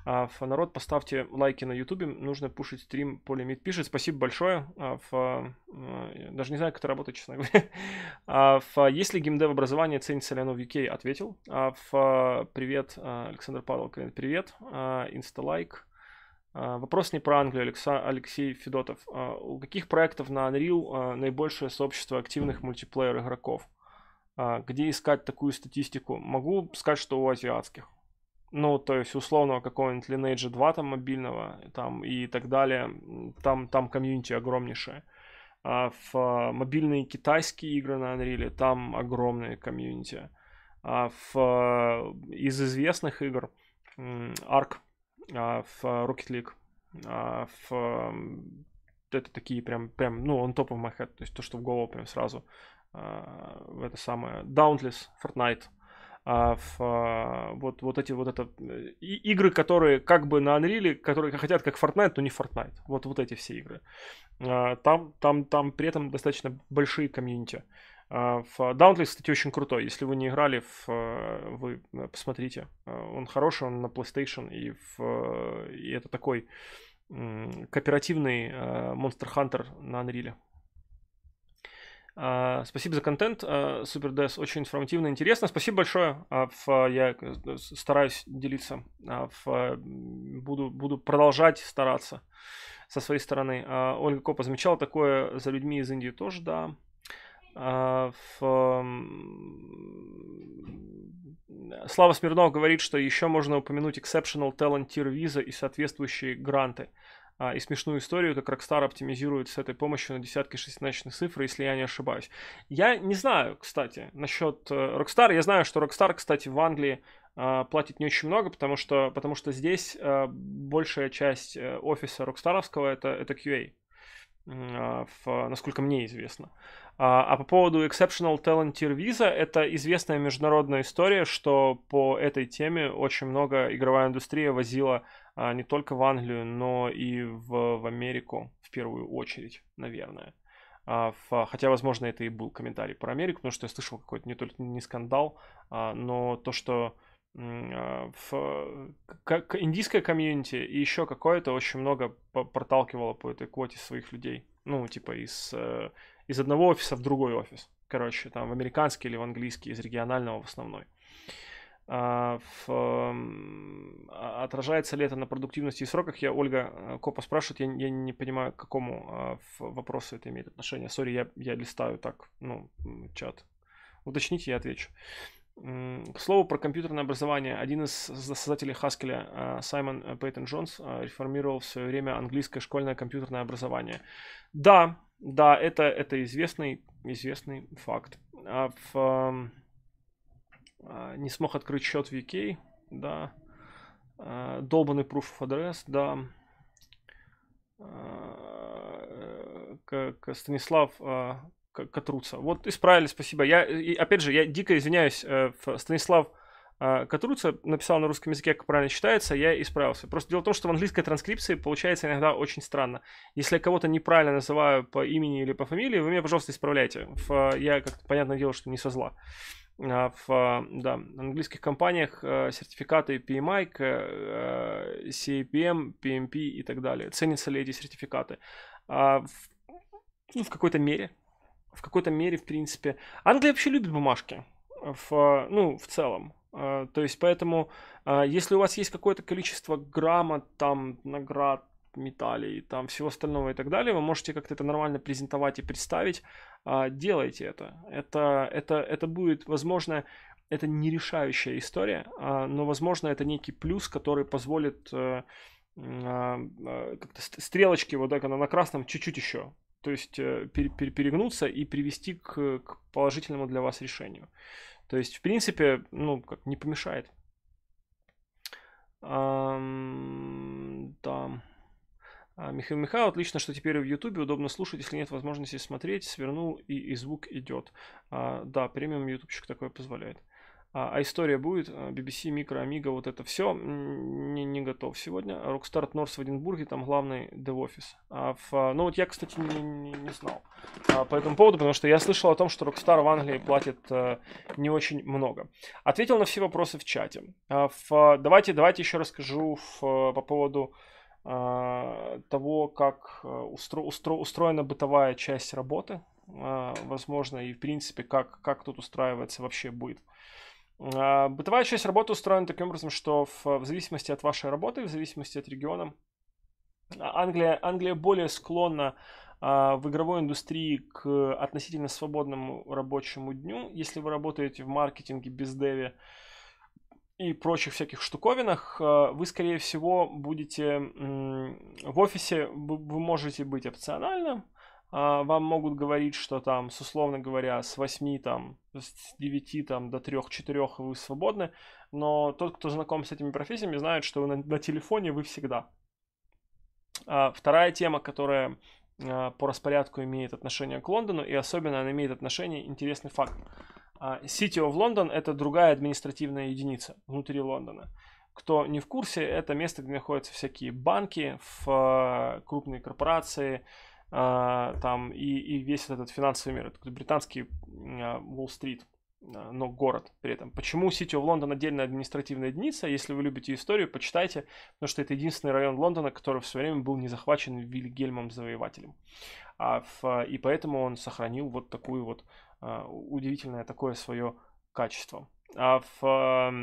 [SPEAKER 1] А, в народ, поставьте лайки на ютубе, нужно пушить стрим, Полимит пишет, спасибо большое. А, в, а, даже не знаю, как это работает, честно говоря. А, в, а, если геймдев образование ценится ли оно в UK, ответил. А, в, привет, Александр Павел, привет, инсталайк. -like. А, вопрос не про Англию, Алексей Федотов. А, у каких проектов на Unreal а, наибольшее сообщество активных мультиплеер игроков? Где искать такую статистику? Могу сказать, что у азиатских. Ну, то есть, условного какого-нибудь Lineage 2 там мобильного там, и так далее. Там, там комьюнити огромнейшее. В мобильные китайские игры на Unreal там огромные комьюнити. В, из известных игр Ark а, в Rocket League. А, в, это такие прям, прям, ну, он топ в my head, то есть то, что в голову прям сразу. А, в это самое. Dauntless, Fortnite. в, вот, вот эти вот это э, игры, которые как бы на Unreal, которые хотят как Fortnite, но не Fortnite. Вот, вот эти все игры. там, там, там при этом достаточно большие комьюнити. В а, Dauntless, кстати, очень крутой. Если вы не играли, в, э, вы э, посмотрите. Э, он хороший, он на PlayStation, и, в, и это такой кооперативный Monster Hunter на Unreal. А, спасибо за контент, uh, Супердес, очень информативно, интересно. Спасибо большое. А, я стараюсь делиться, буду, буду продолжать стараться со своей стороны. Ольга Копа замечала такое за людьми из Индии тоже, да. А, в... Слава Смирнов говорит, что еще можно упомянуть Exceptional Talent Tier Visa и соответствующие гранты. А, и смешную историю, как Rockstar оптимизирует с этой помощью на десятки шестизначных цифр, если я не ошибаюсь. Я не знаю, кстати, насчет э, Rockstar. Я знаю, что Rockstar, кстати, в Англии а, платит не очень много, потому что, потому что здесь э, большая часть э, офиса Рокстаровского это, это QA, в, насколько мне известно. А, а по поводу Exceptional Talent Tier Visa, это известная международная история, что по этой теме очень много игровая индустрия возила а, не только в Англию, но и в, в Америку в первую очередь, наверное. А, хотя, возможно, это и был комментарий про Америку, потому что я слышал какой-то не только не скандал, но то, что в как индийское комьюнити и еще какое-то очень много проталкивало по этой квоте своих людей. Ну, типа из э, из одного офиса в другой офис. Короче, там в американский или в английский, из регионального в основной. А, в, а, отражается ли это на продуктивности и сроках? Я, Ольга э, Копа спрашивает, я, я не понимаю, к какому а, вопросу это имеет отношение. Сори, я, я листаю так, ну, чат. Уточните, я отвечу. К слову, про компьютерное образование. Один из создателей Хаскеля, э, Саймон э, Пейтон Джонс, реформировал в свое время английское школьное компьютерное образование. Да, да, это, это известный, известный факт. А в, эм, а, не смог открыть счет в UK, да. А, долбанный proof of address, да. как Станислав а, Катруца. Вот исправили, спасибо. Я, и, опять же, я дико извиняюсь, э, Станислав а, Катруца написал на русском языке, как правильно читается, я исправился. Просто дело в том, что в английской транскрипции получается иногда очень странно. Если я кого-то неправильно называю по имени или по фамилии, вы меня, пожалуйста, исправляйте. В, я, как-то понятное дело, что не со зла а, в да, английских компаниях э, сертификаты PMI, CAPM, э, PMP и так далее. Ценятся ли эти сертификаты? А, в, ну, в какой-то мере. В какой-то мере, в принципе. Англия вообще любит бумажки. В, ну, в целом. А, то есть, поэтому, а, если у вас есть какое-то количество грамот, там, наград, металлий, там, всего остального и так далее, вы можете как-то это нормально презентовать и представить, а, делайте это. Это, это, это будет, возможно, это не решающая история, но, возможно, это некий плюс, который позволит э, как-то стрелочки вот так она на красном чуть-чуть еще то есть э, перегнуться и привести к положительному для вас решению. То есть, в принципе, ну, как не помешает. да. А Михаил Михайлов, отлично, что теперь в Ютубе удобно слушать, если нет возможности смотреть, свернул и, и звук идет. А, да, премиум ютубчик такое позволяет. А, а, история будет, BBC, Micro, Amiga, вот это все, не, не готов сегодня. Rockstar North в Эдинбурге, там главный The Office. А в, а, ну вот я, кстати, не, не, не знал а, по этому поводу, потому что я слышал о том, что Rockstar в Англии платит а, не очень много. Ответил на все вопросы в чате. А, в, а, давайте, давайте еще расскажу в, по поводу а, того, как э, устро, устро, устроена бытовая часть работы, а, возможно, и в принципе, как, как тут устраивается вообще быт. А, бытовая часть работы устроена таким образом, что в, в зависимости от вашей работы, в зависимости от региона, а, Англия, Англия более склонна а, в игровой индустрии к относительно свободному рабочему дню. Если вы работаете в маркетинге, без бездеве и прочих всяких штуковинах, вы, скорее всего, будете в офисе, вы можете быть опционально, а, вам могут говорить, что там, условно говоря, с 8 там, с 9 там, до 3-4 вы свободны, но тот, кто знаком с этими профессиями, знает, что вы на, на телефоне вы всегда. А, вторая тема, которая а, по распорядку имеет отношение к Лондону, и особенно она имеет отношение, интересный факт. А, City of London — это другая административная единица внутри Лондона. Кто не в курсе, это место, где находятся всякие банки, в, крупные корпорации, а, там и, и весь этот финансовый мир, это британский Уолл-стрит, а, а, но город при этом. Почему Сити в London отдельная административная единица? Если вы любите историю, почитайте, потому что это единственный район Лондона, который в свое время был не захвачен Вильгельмом Завоевателем. А в, и поэтому он сохранил вот такую вот удивительное такое свое качество. А в,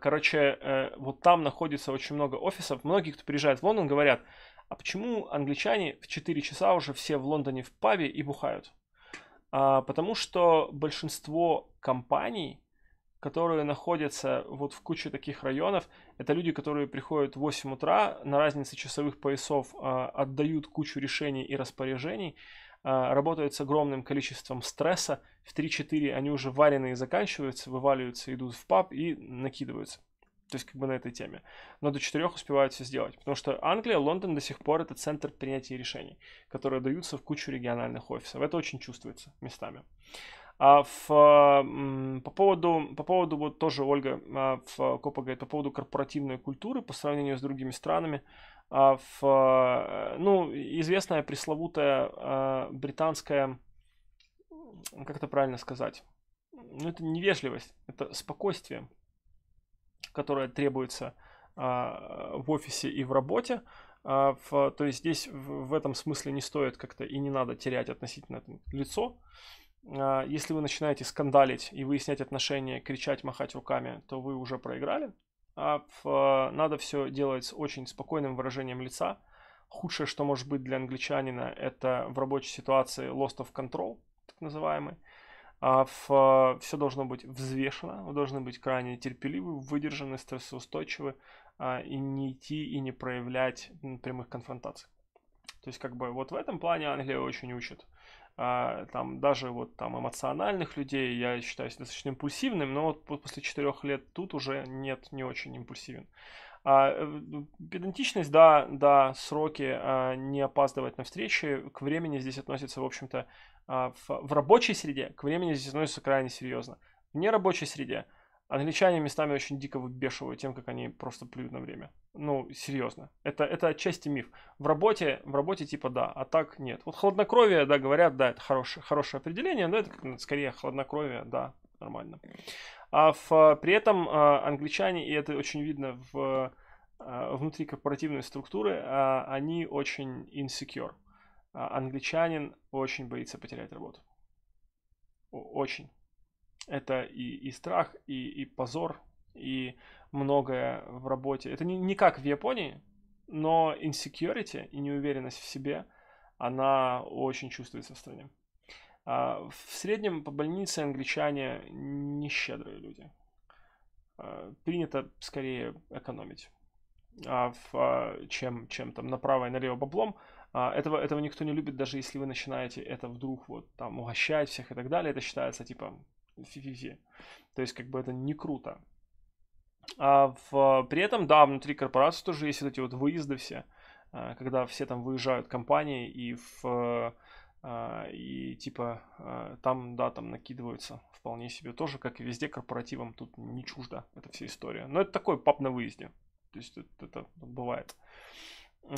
[SPEAKER 1] короче, э, вот там находится очень много офисов. Многие, кто приезжает в Лондон, говорят – а почему англичане в 4 часа уже все в Лондоне в пабе и бухают? А, потому что большинство компаний, которые находятся вот в куче таких районов, это люди, которые приходят в 8 утра, на разнице часовых поясов а, отдают кучу решений и распоряжений, а, работают с огромным количеством стресса, в 3-4 они уже вареные заканчиваются, вываливаются, идут в паб и накидываются. То есть как бы на этой теме. Но до четырех успевают все сделать. Потому что Англия, Лондон до сих пор это центр принятия решений, которые даются в кучу региональных офисов. Это очень чувствуется местами. А в, по поводу, по поводу вот тоже Ольга а, в Копа говорит, по поводу корпоративной культуры по сравнению с другими странами, а в, э, ну, известная пресловутая а, британская, как это правильно сказать, ну, это невежливость, это спокойствие, которая требуется а, в офисе и в работе. А, в, то есть здесь в этом смысле не стоит как-то и не надо терять относительно лицо. А, если вы начинаете скандалить и выяснять отношения, кричать, махать руками, то вы уже проиграли. А в, надо все делать с очень спокойным выражением лица. Худшее, что может быть для англичанина, это в рабочей ситуации lost of control, так называемый в, а а, все должно быть взвешено, вы должны быть крайне терпеливы, выдержаны, стрессоустойчивы а, и не идти и не проявлять прямых конфронтаций. То есть как бы вот в этом плане Англия очень учит. там даже вот там эмоциональных людей я считаю достаточно импульсивным, но вот после четырех лет тут уже нет, не очень импульсивен. А, э, педантичность, да, да, сроки, а, не опаздывать на встречи, к времени здесь относится, в общем-то, а, в, в рабочей среде к времени здесь относятся крайне серьезно. В нерабочей среде англичане местами очень дико выбешивают тем, как они просто плюют на время. Ну, серьезно. Это, это отчасти миф. В работе, в работе типа да, а так нет. Вот хладнокровие, да, говорят, да, это хорошее, хорошее определение, но это скорее хладнокровие, да, нормально. А в, при этом а, англичане, и это очень видно в а, внутри корпоративной структуры, они очень insecure. А, англичанин очень боится потерять работу. Очень. Это и, и страх, и, и позор, и многое в работе. Это не, не как в Японии, но insecurity и неуверенность в себе, она очень чувствуется в стране. А, в среднем по больнице англичане не щедрые люди. А, принято скорее экономить, чем, чем там направо и налево баблом – а, этого, этого никто не любит, даже если вы начинаете это вдруг вот там угощать всех и так далее, это считается типа фи-фи-фи. То есть как бы это не круто. А в, при этом, да, внутри корпорации тоже есть вот эти вот выезды все, а, когда все там выезжают компании и в а, и типа там, да, там накидываются вполне себе тоже, как и везде корпоративам тут не чуждо эта вся история. Но это такой пап на выезде, то есть это, это бывает.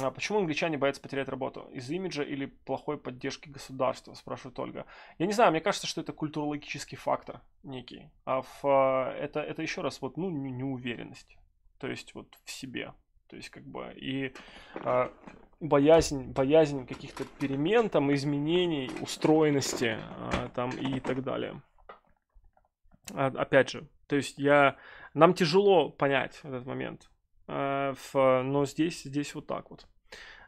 [SPEAKER 1] «А почему англичане боятся потерять работу? Из имиджа или плохой поддержки государства, спрашивает Ольга. Я не знаю, мне кажется, что это культурологический фактор некий. А в, э, это, это еще раз вот, ну, неуверенность. То есть вот в себе. То есть как бы и э, боязнь, боязнь каких-то перемен, там, изменений, устроенности э, там и так далее. А, опять же, то есть я... Нам тяжело понять этот момент. Э, но здесь, здесь вот так вот.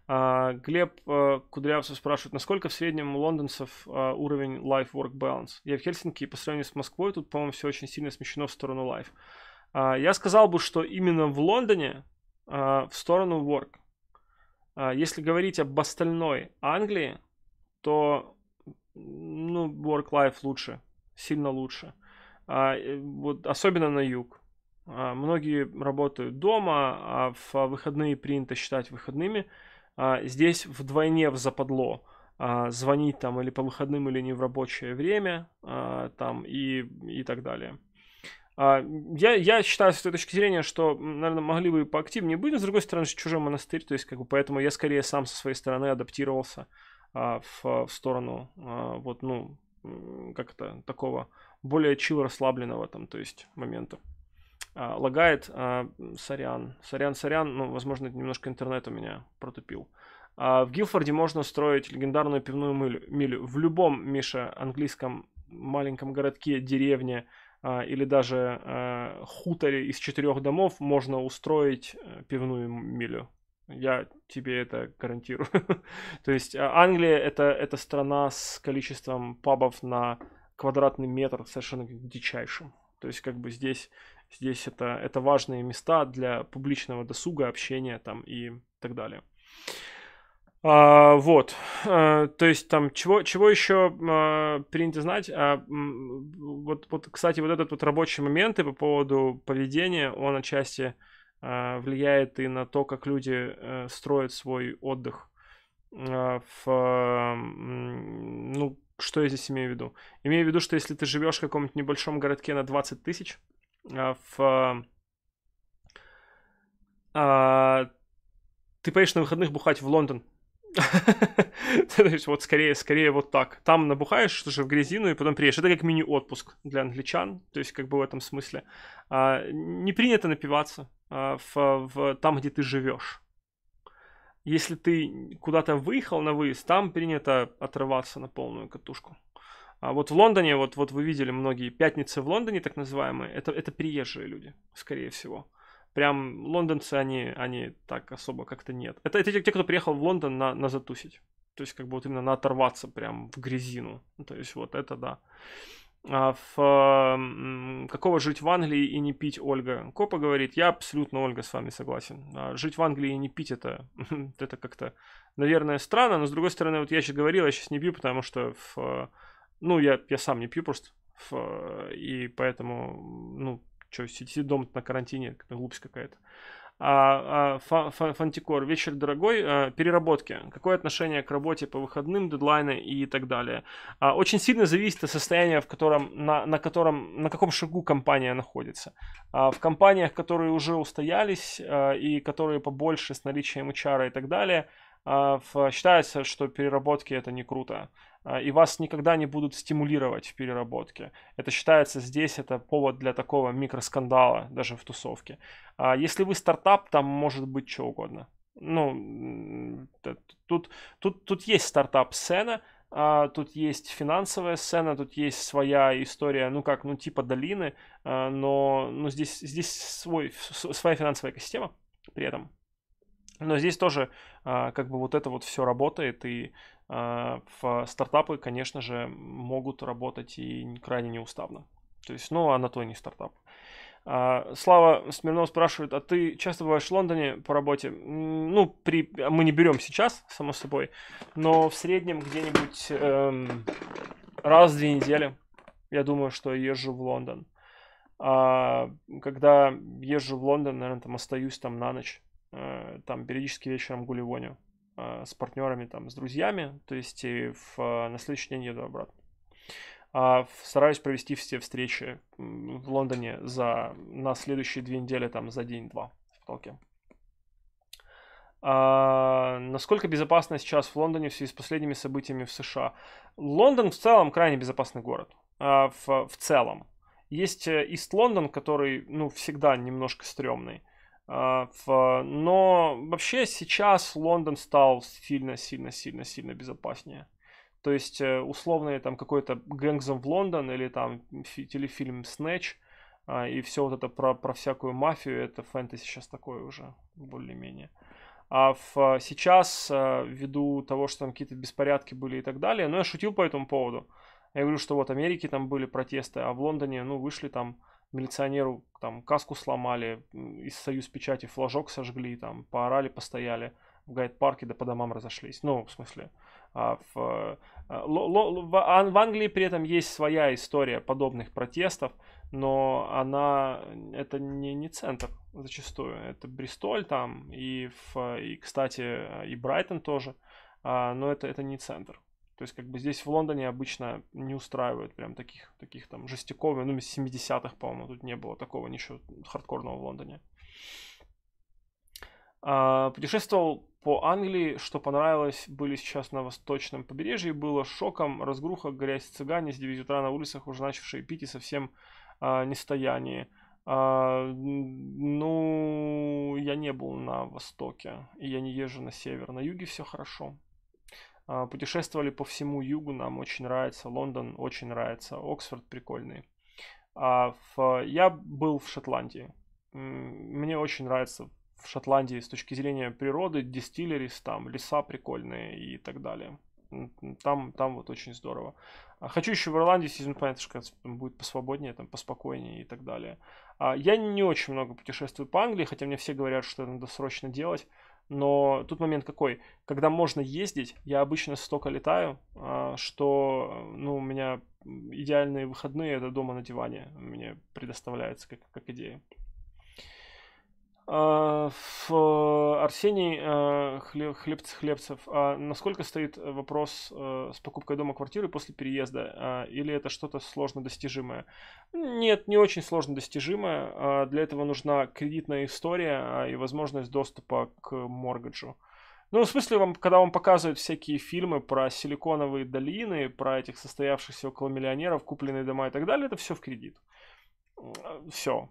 [SPEAKER 1] А, Глеб э, Кудрявцев спрашивает, насколько в среднем у лондонцев э, уровень life-work balance? Я в Хельсинки, и по сравнению с Москвой, тут, по-моему, все очень сильно смещено в сторону life. А, я сказал бы, что именно в Лондоне а, в сторону work. Если говорить об остальной Англии, то ну, work-life лучше, сильно лучше. Вот, особенно на юг. А, многие работают дома, а в выходные принято считать выходными. А, здесь вдвойне в западло а, звонить там или по выходным, или не в рабочее время, там и, и так далее. Я, я считаю с этой точки зрения, что, наверное, могли бы поактивнее быть, но с другой стороны, чужой монастырь, то есть как бы поэтому я скорее сам со своей стороны адаптировался в, в сторону вот, ну, как то такого более чил расслабленного там, то есть момента. А, лагает, а, сорян, сорян, сорян, ну, возможно, это немножко интернет у меня протупил. А, в Гилфорде можно строить легендарную пивную милю, милю. в любом, Миша, английском маленьком городке, деревне а, или даже а, хуторе из четырех домов можно устроить э, пивную милю. Я тебе это гарантирую. То есть а, Англия это, это страна с количеством пабов на квадратный метр совершенно дичайшим. То есть как бы здесь Здесь это, это важные места для публичного досуга, общения там и так далее. А, вот, а, то есть там чего, чего еще а, принято знать? А, вот, вот, кстати, вот этот вот рабочий момент и по поводу поведения, он отчасти а, влияет и на то, как люди а, строят свой отдых. А, в, а, ну, что я здесь имею в виду? Имею в виду, что если ты живешь в каком-нибудь небольшом городке на 20 тысяч, а, в... А, ты поедешь на выходных бухать в Лондон. То есть вот скорее, скорее вот так. Там набухаешь, что же, в грязину, и потом приедешь. Это как мини-отпуск для англичан, то есть как бы в этом смысле. А, не принято напиваться а, в, там, где ты живешь. Если ты куда-то выехал на выезд, там принято отрываться на полную катушку. А вот в Лондоне, вот, вот вы видели многие пятницы в Лондоне, так называемые, это, это приезжие люди, скорее всего. Прям лондонцы, они, они так особо как-то нет. Это, это те, кто приехал в Лондон на, на затусить. То есть как бы вот именно на оторваться прям в грязину. То есть вот это да. А в, какого жить в Англии и не пить, Ольга? Копа говорит, я абсолютно, Ольга, с вами согласен. А жить в Англии и не пить, это, это как-то, наверное, странно, но с другой стороны, вот я сейчас говорил, я сейчас не пью, потому что в, ну, я, я сам не пью просто. И поэтому, ну, что, сидеть дома на карантине, глупость какая-то. А, а, фа, Фантикор, вечер дорогой, а, переработки. Какое отношение к работе по выходным, дедлайны и так далее? А, очень сильно зависит от состояния, в котором, на, на, котором, на каком шагу компания находится. А, в компаниях, которые уже устоялись а, и которые побольше с наличием HR и так далее, а, в, считается, что переработки это не круто. А, и вас никогда не будут стимулировать в переработке. Это считается здесь, это повод для такого микроскандала даже в тусовке. А если вы стартап, там может быть что угодно. Ну, тут, тут, тут есть стартап-сцена, а, тут есть финансовая сцена, тут есть своя история, ну как, ну типа долины, а, но ну, здесь, здесь свой, своя финансовая система при этом. Но здесь тоже а, как бы вот это вот все работает, и в а, стартапы, конечно же, могут работать и крайне неуставно. То есть, ну, а на то и не стартап. А, Слава Смирнов спрашивает, а ты часто бываешь в Лондоне по работе? Ну, при... А мы не берем сейчас, само собой, но в среднем где-нибудь эм, раз в две недели, я думаю, что езжу в Лондон. А, когда езжу в Лондон, наверное, там остаюсь там на ночь, э, там периодически вечером гуливоню. А, с партнерами, там, с друзьями, то есть и в, а, на следующий день еду обратно. А стараюсь провести все встречи в Лондоне за, на следующие две недели, там, за день-два в потолке. А, насколько безопасно сейчас в Лондоне в связи с последними событиями в США? Лондон в целом крайне безопасный город. А, в, в целом. Есть э, Ист Лондон, который, ну, всегда немножко стрёмный. А, но вообще сейчас Лондон стал сильно-сильно-сильно-сильно безопаснее. То есть э, условный там какой-то Гэнгзом в Лондон или там телефильм Снэч а, и все вот это про, про всякую мафию, это фэнтези сейчас такое уже более-менее. А в, сейчас, э, ввиду того, что там какие-то беспорядки были и так далее, но ну, я шутил по этому поводу. Я говорю, что вот в Америке там были протесты, а в Лондоне, ну, вышли там милиционеру там каску сломали, из союз печати флажок сожгли, там поорали, постояли в гайд-парке, да по домам разошлись. Ну, в смысле, а в, э, а, в Англии при этом есть своя история подобных протестов, но она это не, не центр зачастую. Это Бристоль там, и, в, и кстати, и Брайтон тоже, а, но это, это не центр. То есть, как бы здесь в Лондоне обычно не устраивают прям таких, таких там жестяковых, ну, из 70-х, по-моему, тут не было такого ничего хардкорного в Лондоне. А, путешествовал по Англии, что понравилось, были сейчас на восточном побережье, было шоком, разгруха, грязь, цыгане с 9 утра на улицах, уже начавшие пить и совсем а, нестояние. А, ну, я не был на востоке, и я не езжу на север. На юге все хорошо. А, путешествовали по всему югу, нам очень нравится. Лондон очень нравится. Оксфорд прикольный. А в... Я был в Шотландии. Мне очень нравится в Шотландии с точки зрения природы, дистиллерис там, леса прикольные и так далее. Там, там вот очень здорово. А хочу еще в Ирландии съездить, ну, понятно, что будет посвободнее, там, поспокойнее и так далее. А, я не очень много путешествую по Англии, хотя мне все говорят, что это надо срочно делать. Но тут момент какой? Когда можно ездить, я обычно столько летаю, а, что ну, у меня идеальные выходные это дома на диване мне предоставляется как, как идея в а, Арсений а, Хлебц, Хлебцев, а насколько стоит вопрос э, с покупкой дома квартиры после переезда? А, или это что-то сложно достижимое? Нет, не очень сложно достижимое. Для этого нужна кредитная история и возможность доступа к моргаджу. Ну, в смысле, вам, когда вам показывают всякие фильмы про силиконовые долины, про этих состоявшихся около миллионеров, купленные дома и так далее, это все в кредит. Все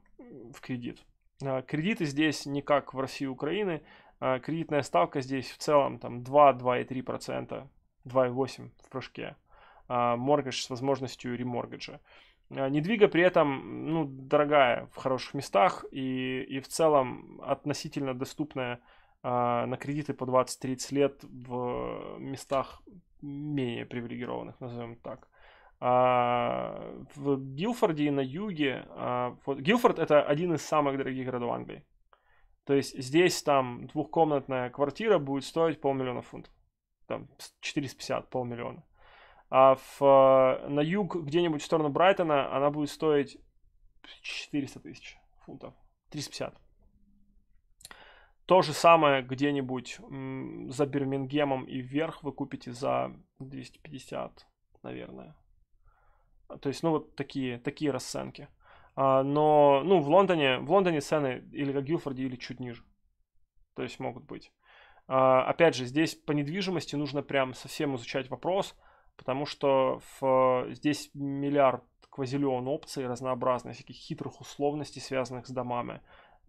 [SPEAKER 1] в кредит. Э, кредиты здесь не как в России и Украины. Э, кредитная ставка здесь в целом там 2-2,3%, 2,8% в прыжке. Э, моргаж с возможностью реморгажа. Недвига при этом, ну, дорогая в хороших местах и, и в целом относительно доступная на кредиты по 20-30 лет в местах менее привилегированных, назовем так. А, в Гилфорде и на юге, а, вот, Гилфорд это один из самых дорогих городов Англии. То есть здесь там двухкомнатная квартира будет стоить полмиллиона фунтов. Там 450, полмиллиона. А в, а, на юг, где-нибудь в сторону Брайтона, она будет стоить 400 тысяч фунтов. 350. То же самое где-нибудь за Бирмингемом и вверх вы купите за 250, наверное. А, то есть, ну, вот такие, такие расценки. А, но, ну, в Лондоне, в Лондоне цены или как Гилфорде, или чуть ниже. То есть, могут быть. А, опять же, здесь по недвижимости нужно прям совсем изучать вопрос, потому что в, здесь миллиард квазиллион опций разнообразных, всяких хитрых условностей, связанных с домами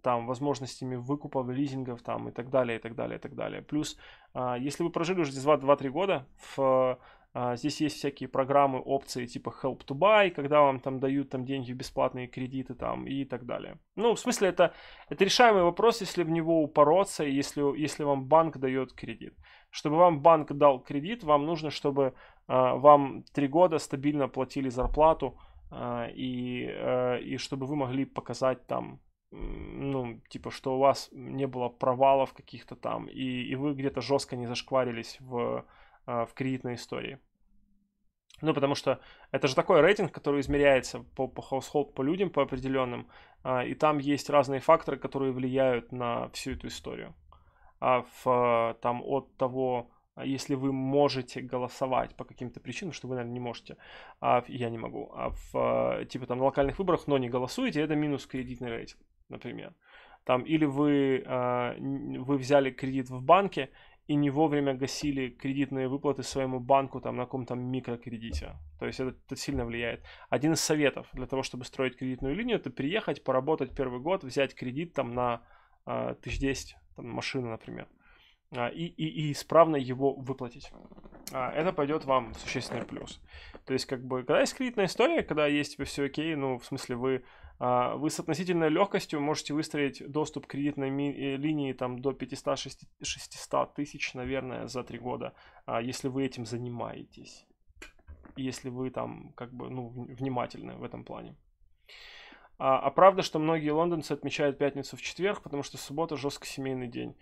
[SPEAKER 1] там возможностями выкупов, лизингов там и так далее, и так далее, и так далее. Плюс, а, если вы прожили уже здесь 2-3 года в а, здесь есть всякие программы, опции типа Help to Buy, когда вам там дают там деньги, бесплатные кредиты там и так далее. Ну, в смысле, это, это решаемый вопрос, если в него упороться, если, если вам банк дает кредит. Чтобы вам банк дал кредит, вам нужно, чтобы э, вам три года стабильно платили зарплату, э, и, э, и чтобы вы могли показать там ну, типа, что у вас не было провалов каких-то там, и, и вы где-то жестко не зашкварились в, а, в кредитной истории. Ну, потому что это же такой рейтинг, который измеряется по, по household, по людям, по определенным, а, и там есть разные факторы, которые влияют на всю эту историю. А в, там от того, а, если вы можете голосовать по каким-то причинам, что вы, наверное, не можете, а я не могу, а в типа там на локальных выборах, но не голосуете, это минус кредитный рейтинг, например. Там или вы, вы взяли кредит в банке, и не вовремя гасили кредитные выплаты своему банку там на каком-то микрокредите. То есть это, это сильно влияет. Один из советов для того, чтобы строить кредитную линию, это приехать, поработать первый год, взять кредит там на э, а, 1010, там, машину, например, э, и, и, и исправно его выплатить. Э, это пойдет вам в существенный плюс. То есть как бы, когда есть кредитная история, когда есть все окей, ну в смысле вы а, вы с относительной легкостью можете выстроить доступ к кредитной э, линии там, до 500-600 тысяч, наверное, за три года, а, если вы этим занимаетесь. Если вы там как бы ну, внимательны в этом плане. А, а правда, что многие лондонцы отмечают пятницу в четверг, потому что суббота жестко семейный день.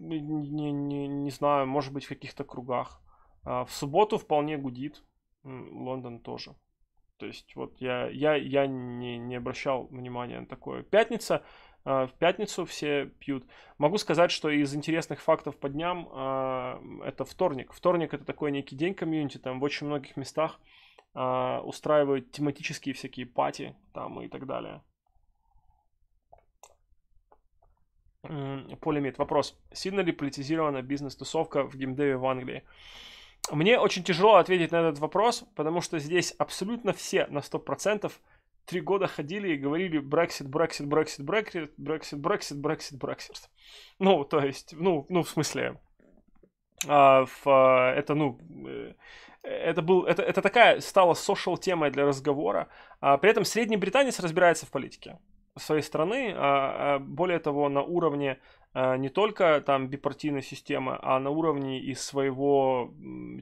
[SPEAKER 1] Не, не, не знаю, может быть в каких-то кругах. А, в субботу вполне гудит. Лондон тоже. То есть вот я, я, я не, не обращал внимания на такое. Пятница, а, в пятницу все пьют. Могу сказать, что из интересных фактов по дням а, это вторник. Вторник это такой некий день комьюнити, там в очень многих местах а, устраивают тематические всякие пати там и так далее. Полимит. Вопрос. Сильно ли политизирована бизнес-тусовка в геймдеве в Англии? Мне очень тяжело ответить на этот вопрос, потому что здесь абсолютно все на 100% три года ходили и говорили Brexit, Brexit, Brexit, Brexit, Brexit, Brexit, Brexit, Brexit. Ну, то есть, ну, ну, в смысле, а, в, а, это, ну, э, это был, это, это такая стала social темой для разговора. А, при этом средний британец разбирается в политике своей страны, а, а, более того, на уровне Э, не только там бипартийной системы, а на уровне из своего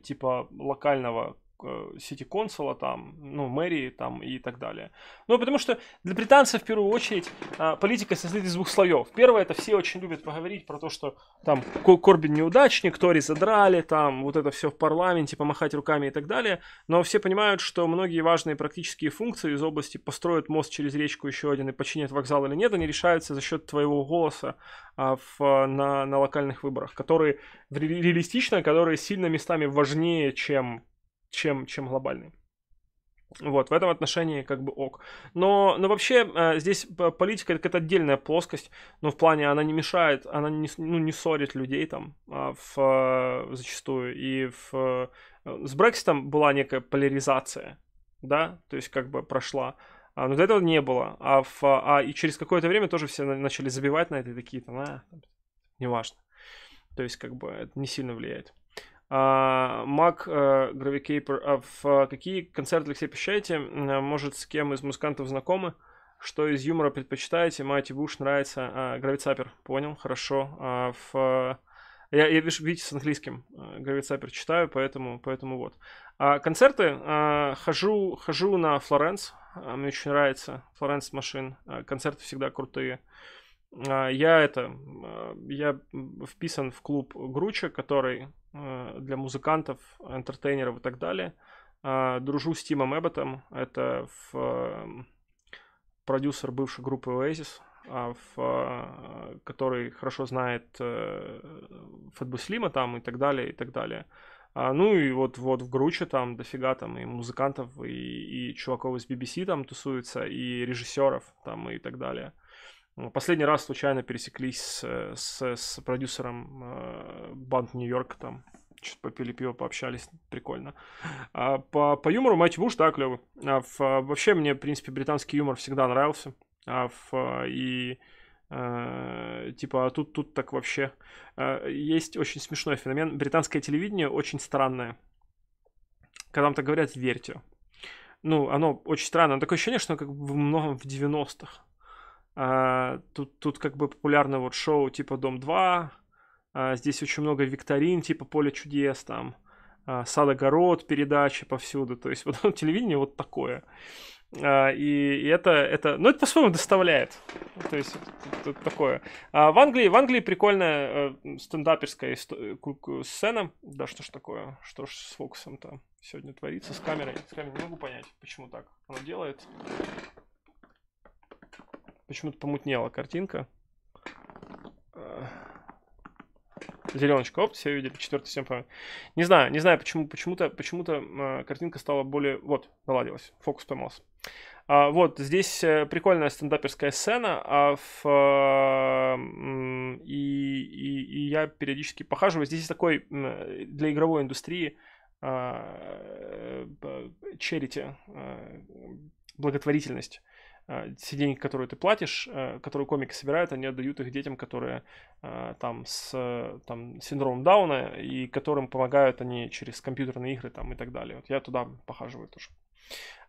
[SPEAKER 1] типа локального Э, сети консола там, ну, мэрии там и так далее. Ну, потому что для британцев в первую очередь а, политика состоит из двух слоев. Первое, это все очень любят поговорить про то, что там Корбин неудачник, Тори задрали, там вот это все в парламенте, помахать руками и так далее. Но все понимают, что многие важные практические функции из области построят мост через речку еще один и починят вокзал или нет, они решаются за счет твоего голоса в, а, на, на локальных выборах, которые реалистично, а которые сильно местами важнее, чем чем, чем глобальный. Вот, в этом отношении как бы ок. Но, но вообще э, здесь политика это какая-то отдельная плоскость, но ну, в плане она не мешает, она не, ну, не ссорит людей там а, в, зачастую. И в, э, с Брекситом была некая поляризация, да, то есть как бы прошла. А, но до этого не было. А, в, а и через какое-то время тоже все начали забивать на это такие там, а, неважно. То есть как бы это не сильно влияет. А, Мак э, Гравикейпер, а в а, какие концерты, Алексей, посещаете? А, может, с кем из музыкантов знакомы? Что из юмора предпочитаете? Мати Буш нравится. А, Гравицапер, понял, хорошо. А в... Э, я, я вижу, видите, с английским э, Гравицапер читаю, поэтому, поэтому вот. А, концерты. хожу, хожу на Флоренс. мне очень нравится. Флоренс машин. концерты всегда крутые. я это... Я вписан в клуб Груча, который Э, для музыкантов, энтертейнеров и так далее. Э, дружу с Тимом Эбботом, это в, эм, продюсер бывшей группы Oasis, в, а, э, который хорошо знает Фатбуслима там и так далее, и так далее. А, ну и вот, вот в Груче там дофига там и музыкантов, и, и чуваков из BBC там тусуются, и режиссеров там и так далее. Ну, последний раз случайно пересеклись с, э, с, с продюсером э, банд Нью-Йорк, там чуть попили пиво, пообщались, прикольно. А, по, по юмору Мэтью Буш, да, клевый. А, а, вообще мне, в принципе, британский юмор всегда нравился. А, в, а, и э, типа а тут тут так вообще э, есть очень смешной феномен британское телевидение очень странное когда вам так говорят верьте ну оно очень странно такое ощущение что оно как бы в многом в 90-х а, тут, тут как бы популярно вот шоу типа «Дом-2», а, здесь очень много викторин типа «Поле чудес», там, а, «Сад-огород», передачи повсюду, то есть вот телевидение вот такое. А, и, и это, это, ну это по-своему доставляет, то есть это, это такое. А в Англии, в Англии прикольная э, стендаперская исто- э, сцена, да что ж такое, что ж с фокусом там сегодня творится, с камерой, с камерой не могу понять, почему так оно делает почему-то помутнела картинка. Э, зеленочка, оп, все видели, четвертый всем память. Не знаю, не знаю, почему, почему-то, почему-то э, картинка стала более, вот, наладилась, фокус поймался. А, вот, здесь э, прикольная стендаперская сцена, а в, э, и, и, и я периодически похаживаю. Здесь есть такой для игровой индустрии а, э, черити, э, благотворительность все э, деньги, которые ты платишь, э, которые комики собирают, они отдают их детям, которые э, там с там, синдромом Дауна, и которым помогают они через компьютерные игры там, и так далее. Вот я туда похаживаю тоже.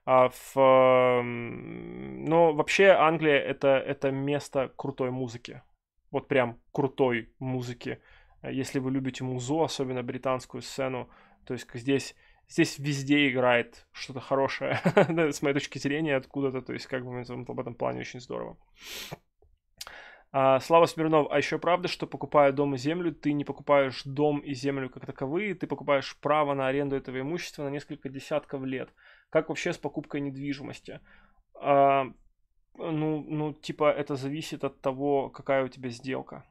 [SPEAKER 1] А в, эм, но вообще Англия это, это место крутой музыки. Вот прям крутой музыки. Если вы любите музу, особенно британскую сцену, то есть здесь здесь везде играет что-то хорошее, с моей точки зрения, откуда-то, то есть как бы в этом плане очень здорово. А, Слава Смирнов, а еще правда, что покупая дом и землю, ты не покупаешь дом и землю как таковые, ты покупаешь право на аренду этого имущества на несколько десятков лет. Как вообще с покупкой недвижимости? А, ну, ну, типа, это зависит от того, какая у тебя сделка.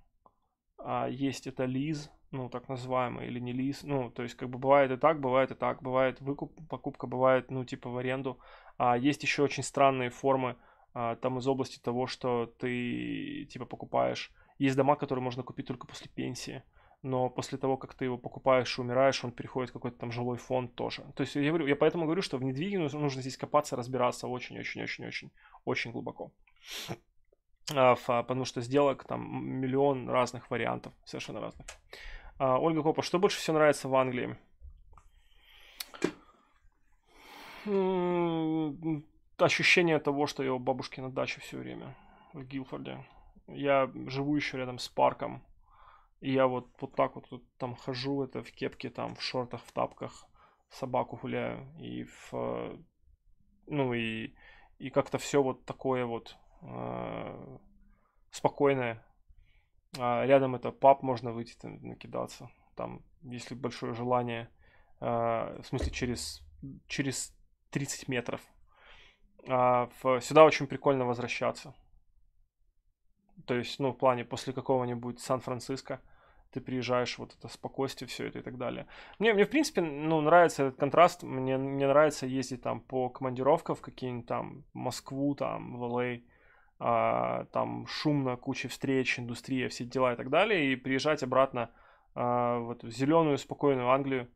[SPEAKER 1] А, есть это лиз, ну, так называемый, или не лиз. Ну, то есть, как бы бывает и так, бывает и так, бывает выкуп, покупка, бывает, ну, типа в аренду. А есть еще очень странные формы, а, там из области того, что ты, типа, покупаешь. Есть дома, которые можно купить только после пенсии но после того, как ты его покупаешь и умираешь, он переходит в какой-то там жилой фонд тоже. То есть я, говорю, я поэтому говорю, что в недвиге нужно здесь копаться, разбираться очень-очень-очень-очень-очень глубоко. А, потому что сделок там миллион разных вариантов, совершенно разных. А, Ольга Копа, что больше всего нравится в Англии? Ощущение того, что я у бабушки на даче все время в Гилфорде. Я живу еще рядом с парком. И я вот, вот так вот, вот там хожу, это в кепке, там, в шортах, в тапках, собаку гуляю. И в, ну и, и как-то все вот такое вот Э, спокойная. А рядом это пап, можно выйти там накидаться. Там, если большое желание, э, в смысле через, через 30 метров. А в, сюда очень прикольно возвращаться. То есть, ну, в плане после какого-нибудь Сан-Франциско ты приезжаешь, вот это спокойствие, все это и так далее. Мне, мне в принципе, ну, нравится этот контраст, мне, мне нравится ездить там по командировкам в какие-нибудь там Москву, там, в LA, а, там шумно, куча встреч, индустрия, все дела и так далее, и приезжать обратно а, вот в зеленую, спокойную Англию,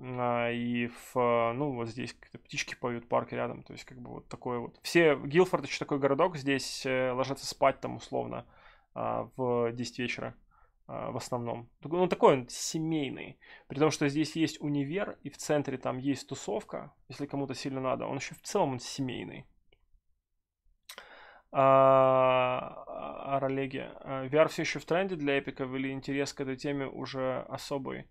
[SPEAKER 1] а, и в, ну, вот здесь птички поют, парк рядом, то есть как бы вот такой вот. Все, Гилфорд еще такой городок, здесь э, ложатся спать там условно в 10 вечера в основном. Ну, такой он семейный. При том, что здесь есть универ, и в центре там есть тусовка, если кому-то сильно надо. Он еще в целом он семейный. А, о ролеге. VR а, все еще в тренде для эпиков или интерес к этой теме уже особый?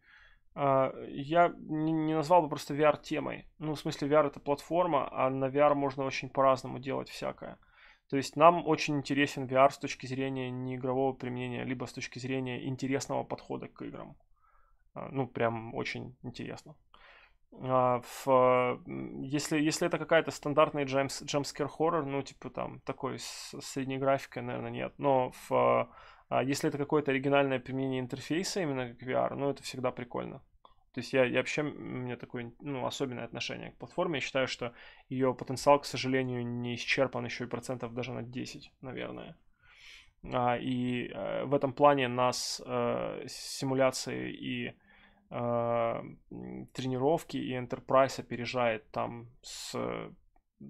[SPEAKER 1] А, я не назвал бы просто VR темой. Ну, в смысле, VR это платформа, а на VR можно очень по-разному делать всякое. То есть нам очень интересен VR с точки зрения не игрового применения, либо с точки зрения интересного подхода к играм. Ну, прям очень интересно. А, в, а, если, если это какая-то стандартная джемс, джемскер хоррор, ну, типа там такой с средней графикой, наверное, нет. Но в, а, если это какое-то оригинальное применение интерфейса именно как VR, ну, это всегда прикольно. То есть я, я вообще, у меня такое, ну, особенное отношение к платформе. Я считаю, что ее потенциал, к сожалению, не исчерпан еще и процентов даже на 10, наверное. А, и э, в этом плане нас э, симуляции и а, тренировки, и Enterprise опережает там с,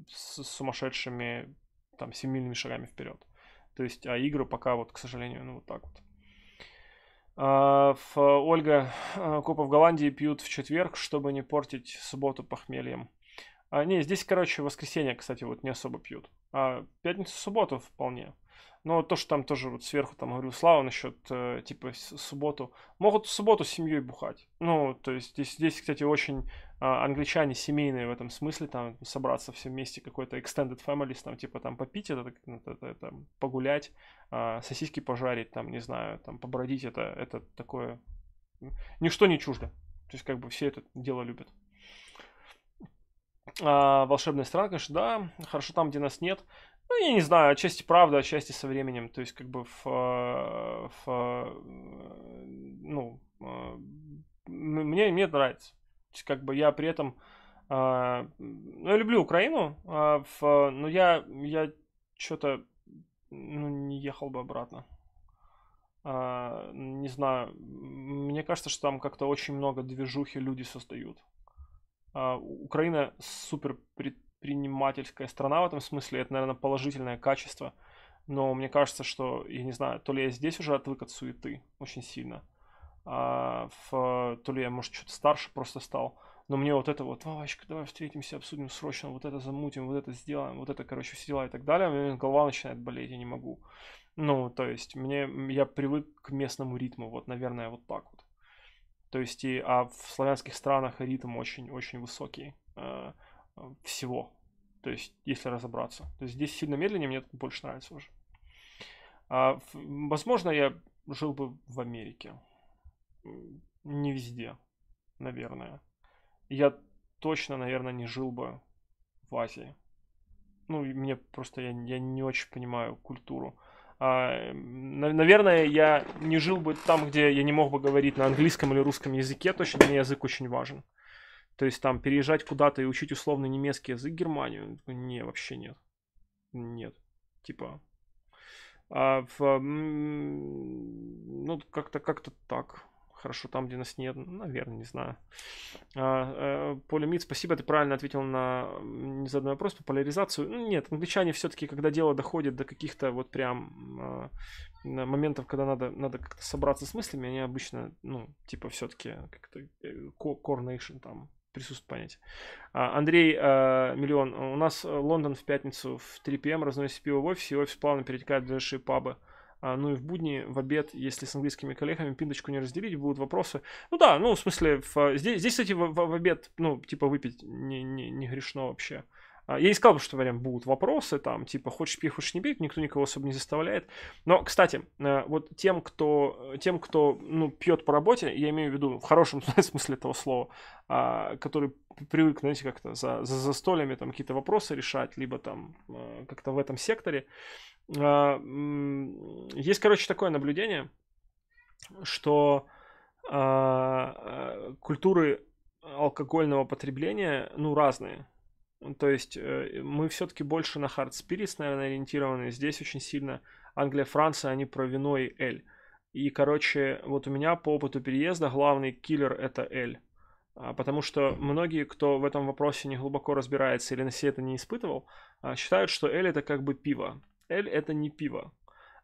[SPEAKER 1] с сумасшедшими там семимильными шагами вперед. То есть, а игры пока вот, к сожалению, ну вот так вот. А, в, Ольга а, Копа в Голландии пьют в четверг, чтобы не портить субботу похмельем. А, не, здесь, короче, воскресенье, кстати, вот не особо пьют. А пятницу-субботу вполне. Но то, что там тоже вот сверху там говорю Слава насчет, э, типа, субботу. Могут в субботу с семьей бухать. Ну, то есть здесь, здесь кстати, очень э, англичане семейные в этом смысле, там, собраться все вместе, какой-то extended family там, типа, там, попить это, ну, это, это, это погулять, э, сосиски пожарить, там, не знаю, там, побродить, это, это такое... Ничто не чуждо. То есть, как бы, все это дело любят. А, волшебная страна, конечно, да. Хорошо там, где нас нет ну, я не знаю, отчасти правда, отчасти со временем. То есть, как бы в, э, в э, ну, э, мне, мне нравится. То есть, как бы я при этом, ну, я люблю Украину, в, но я, я что-то, ну, не ехал бы обратно. Не знаю, мне кажется, что там как-то очень много движухи люди создают. Украина супер пред предпринимательская страна в этом смысле. Это, наверное, положительное качество. Но мне кажется, что, я не знаю, то ли я здесь уже отвык от суеты очень сильно, а в, то ли я, может, что-то старше просто стал. Но мне вот это вот, Вовочка, давай встретимся, обсудим срочно, вот это замутим, вот это сделаем, вот это, короче, все дела и так далее. А у меня голова начинает болеть, я не могу. Ну, то есть, мне, я привык к местному ритму, вот, наверное, вот так вот. То есть, и, а в славянских странах ритм очень-очень высокий. А, Э, всего. То есть, если разобраться. То есть здесь сильно медленнее, мне больше нравится уже. А, возможно, я жил бы в Америке. Не везде, наверное. Я точно, наверное, не жил бы в Азии. Ну, мне просто, я, я не очень понимаю культуру. А, наверное, я не жил бы там, где я не мог бы говорить на английском или русском языке. Точно мне язык очень важен. То есть там переезжать куда-то и учить условно немецкий язык Германию, не, вообще нет. Нет. Типа, а в, ну, как-то как-то так. Хорошо, там, где нас нет, наверное, не знаю. А, э, мид, спасибо, ты правильно ответил на незаданный вопрос по поляризацию. Ну, нет, англичане все-таки, когда дело доходит до каких-то вот прям э, моментов, когда надо, надо как-то собраться с мыслями, они обычно, ну, типа все-таки как-то э, core nation там, присутствует понятие. А, Андрей а, Миллион. У нас Лондон в пятницу в 3 пм эм разносит пиво в офисе, и офис плавно перетекает в ближайшие пабы. А, ну и в будни, в обед, если с английскими коллегами пиндочку не разделить, будут вопросы. Ну да, ну в смысле, в, здесь, здесь, кстати, в, в, в обед, ну, типа выпить не, не, не грешно вообще. А, я и сказал, что прям будут вопросы, там, типа, хочешь пить, хочешь не пить, никто никого особо не заставляет. Но, кстати, э, вот тем, кто, э, тем, кто ну, пьет по работе, я имею в виду ну, в хорошем смысле этого слова, а, который привык, знаете, как-то за, за застольями там какие-то вопросы решать, либо там э, как-то в этом секторе, а, есть, короче, такое наблюдение, что культуры алкогольного потребления, ну, разные. Ну, то есть э, мы все-таки больше на Hard Spirits, наверное, ориентированы. Здесь очень сильно Англия, Франция, они про вино и Эль. И, короче, вот у меня по опыту переезда главный киллер это Эль. А, потому что многие, кто в этом вопросе не глубоко разбирается или на себе это не испытывал, а, считают, что Эль это как бы пиво. Эль это не пиво.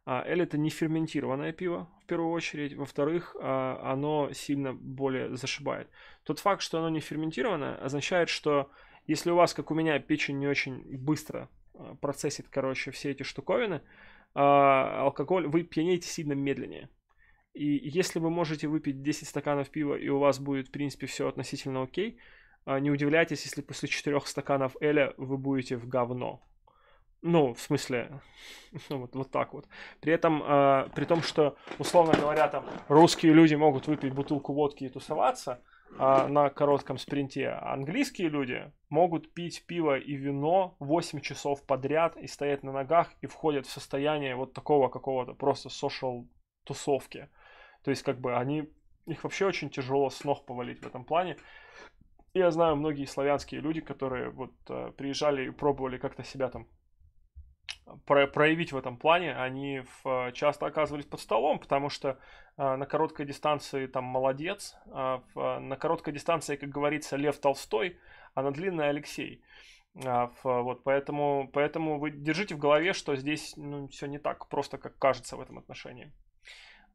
[SPEAKER 1] А, эль это не ферментированное пиво, в первую очередь. Во-вторых, оно сильно более зашибает. Тот факт, что оно не ферментированное, означает, что если у вас, как у меня, печень не очень быстро а, процессит, короче, все эти штуковины, а, алкоголь, вы пьянеете сильно медленнее. И если вы можете выпить 10 стаканов пива, и у вас будет, в принципе, все относительно окей, а, не удивляйтесь, если после 4 стаканов Эля вы будете в говно. Ну, в смысле, ну, вот, вот так вот. При этом, э, при том, что, условно говоря, там русские люди могут выпить бутылку водки и тусоваться, а на коротком спринте. Английские люди могут пить пиво и вино 8 часов подряд и стоять на ногах и входят в состояние вот такого какого-то просто social тусовки. То есть как бы они, их вообще очень тяжело с ног повалить в этом плане. Я знаю многие славянские люди, которые вот э, приезжали и пробовали как-то себя там про проявить в этом плане, они в, часто оказывались под столом, потому что э, на короткой дистанции там молодец, э, в, на короткой дистанции, как говорится, Лев Толстой, а на длинной Алексей. Э, в, вот поэтому, поэтому вы держите в голове, что здесь ну, все не так просто, как кажется в этом отношении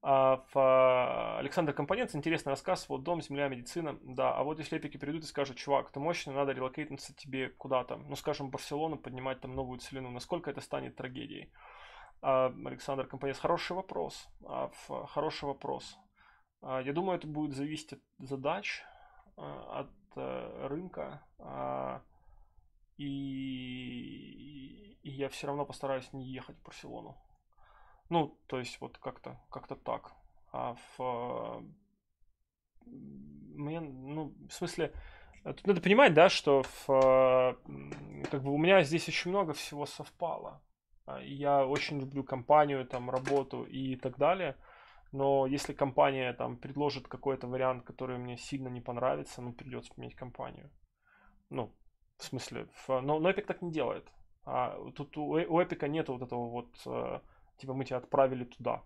[SPEAKER 1] в а, Александр Компонент, интересный рассказ, вот дом, земля, медицина, да, а вот если эпики придут и скажут, чувак, ты мощный, надо релокейтнуться тебе куда-то, ну, скажем, Барселону, поднимать там новую целину, насколько это станет трагедией? А, Александр Компонец, хороший вопрос, а, хороший вопрос. Я думаю, это будет зависеть от задач, от э, рынка, и, и я все равно постараюсь не ехать в Барселону. Ну, то есть вот как-то как, -то, так. А в... А, мне, ну, в смысле, э, тут надо понимать, да, что в... А, как бы у меня здесь очень много всего совпало. А, я очень люблю компанию, там, работу и так далее. Но если компания там предложит какой-то вариант, который мне сильно не понравится, ну придется поменять компанию. Ну, в смысле, в, но, но Epic так не делает. А, тут у, у Epic нет вот этого вот типа, мы тебя отправили туда.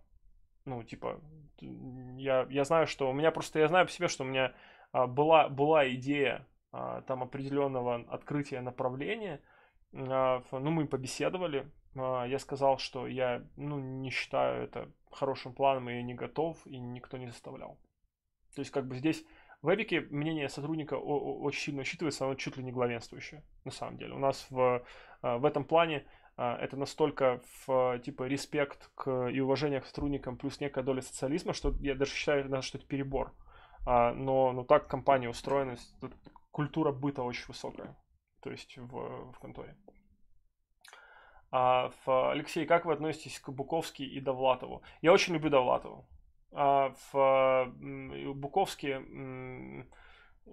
[SPEAKER 1] Ну, типа, я, я знаю, что у меня просто, я знаю по себе, что у меня а, была, была идея а, там определенного открытия направления. А, ну, мы побеседовали, а, я сказал, что я ну, не считаю это хорошим планом, и я не готов, и никто не заставлял. То есть, как бы здесь в Эвике мнение сотрудника очень сильно учитывается, оно чуть ли не главенствующее, на самом деле. У нас в, а, в этом плане а, это настолько в, э, типа респект к, и уважение к сотрудникам плюс некая доля социализма, что я даже считаю, что это перебор. А, но, но так компания устроена, культура быта очень высокая, то есть в, в конторе. А, в, Алексей, как вы относитесь к Буковски и Довлатову? Я очень люблю Довлатову. А, в Буковске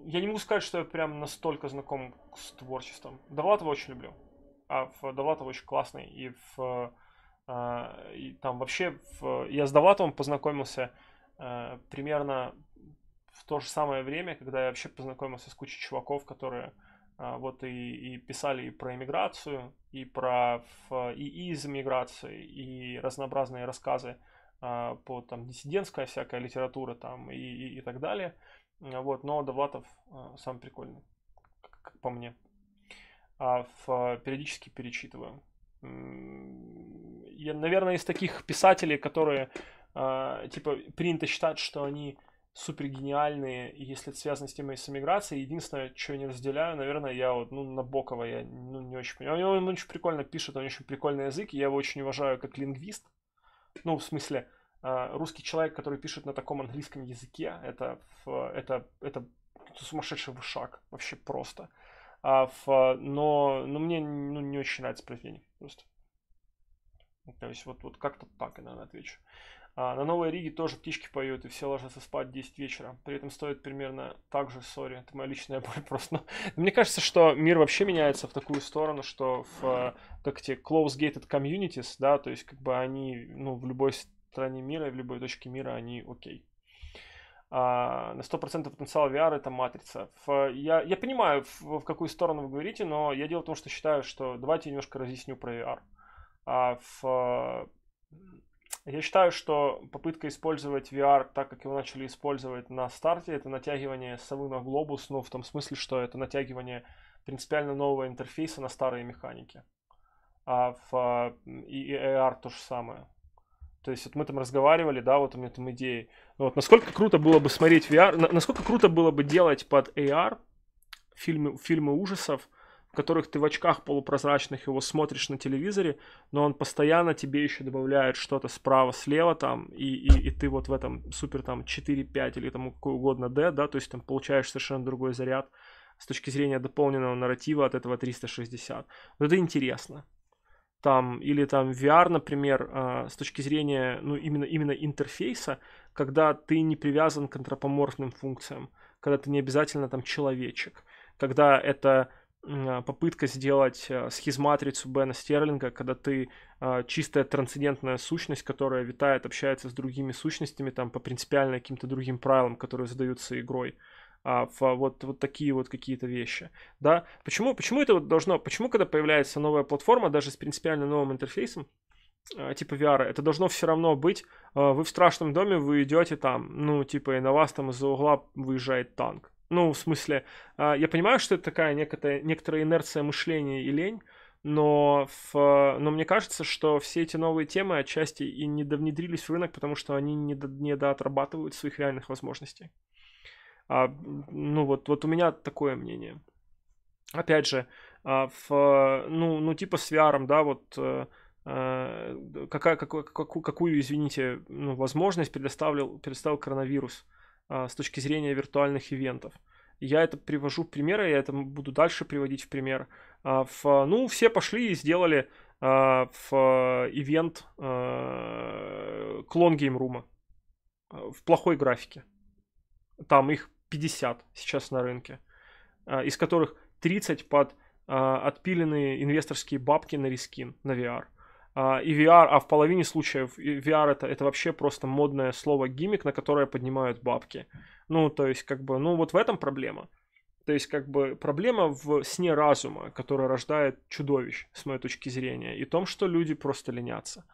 [SPEAKER 1] я не могу сказать, что я прям настолько знаком с творчеством. Довлатова очень люблю а в Довлатов очень классный. И, в, а, и там вообще в, я с Довлатовым познакомился э, примерно в то же самое время, когда я вообще познакомился с кучей чуваков, которые а, вот и, и писали и про иммиграцию, и про в, и, из иммиграции, и разнообразные рассказы а, по там диссидентская всякая литература там и, и, и так далее. Вот, но Довлатов сам прикольный, как, как по мне а в, э, периодически перечитываю. Я, наверное, из таких писателей, которые э, типа принято считать, что они супер гениальные, если это связано с темой с эмиграцией. Единственное, что я не разделяю, наверное, я вот, ну, Набокова я ну, не очень понимаю. Он, он очень прикольно пишет, он очень прикольный язык, и я его очень уважаю как лингвист. Ну, в смысле, э, русский человек, который пишет на таком английском языке, это, это, это, это сумасшедший шаг, вообще просто. Э, а в, а, но, но мне ну, не очень нравится профиль, просто. Ну, то есть вот, вот как-то так я, наверное, отвечу. А, на Новой Риге тоже птички поют, и все ложатся спать в 10 вечера. При этом стоит примерно так же, сори, это моя личная боль просто. Но мне кажется, что мир вообще меняется в такую сторону, что в, а, как те close-gated communities, да, то есть как бы они, ну, в любой стране мира в любой точке мира они окей. А, на 100% потенциал VR это матрица. Я, я понимаю, в, в какую сторону вы говорите, но я дело в том, что считаю, что давайте я немножко разъясню про VR. А в, я считаю, что попытка использовать VR так, как его начали использовать на старте, это натягивание совы на глобус, ну, в том смысле, что это натягивание принципиально нового интерфейса на старые механики. А в, и AR то же самое. То есть вот мы там разговаривали, да, вот у меня там идеи. Вот насколько круто было бы смотреть VR, насколько круто было бы делать под AR фильмы, фильмы ужасов, в которых ты в очках полупрозрачных его смотришь на телевизоре, но он постоянно тебе еще добавляет что-то справа-слева там, и, и, и ты вот в этом супер там 4-5 или там какой угодно D, да, то есть там получаешь совершенно другой заряд с точки зрения дополненного нарратива от этого 360. Вот ну, это интересно там, или там VR, например, а, с точки зрения, ну, именно, именно интерфейса, когда ты не привязан к антропоморфным функциям, когда ты не обязательно там человечек, когда это попытка сделать а, схизматрицу Бена Стерлинга, когда ты а, чистая трансцендентная сущность, которая витает, общается с другими сущностями там по принципиально каким-то другим правилам, которые задаются игрой а, в вот, вот такие вот какие-то вещи. Да? Почему, почему это вот должно, почему когда появляется новая платформа, даже с принципиально новым интерфейсом, а, типа VR, это должно все равно быть, а, вы в страшном доме, вы идете там, ну, типа, и на вас там из-за угла выезжает танк. Ну, в смысле, а, я понимаю, что это такая некая некоторая инерция мышления и лень, но, в, но мне кажется, что все эти новые темы отчасти и не внедрились в рынок, потому что они не, до, не доотрабатывают своих реальных возможностей. А, ну вот, вот у меня такое мнение. Опять же, а, в, ну, ну типа с VR, да, вот э, э, какая, какую, какую, извините, ну, возможность предоставил, предоставил коронавирус а, с точки зрения виртуальных ивентов. Я это привожу в примеры, я это буду дальше приводить в пример. А, в, ну, все пошли и сделали в э, ивент клон геймрума в плохой графике. Там их 50 сейчас на рынке, а, из которых 30 под а, отпиленные инвесторские бабки на рискин, на VR. А, и VR, а в половине случаев VR это, это вообще просто модное слово гиммик, на которое поднимают бабки. Ну, то есть, как бы, ну вот в этом проблема. То есть, как бы, проблема в сне разума, которая рождает чудовищ, с моей точки зрения, и том, что люди просто ленятся.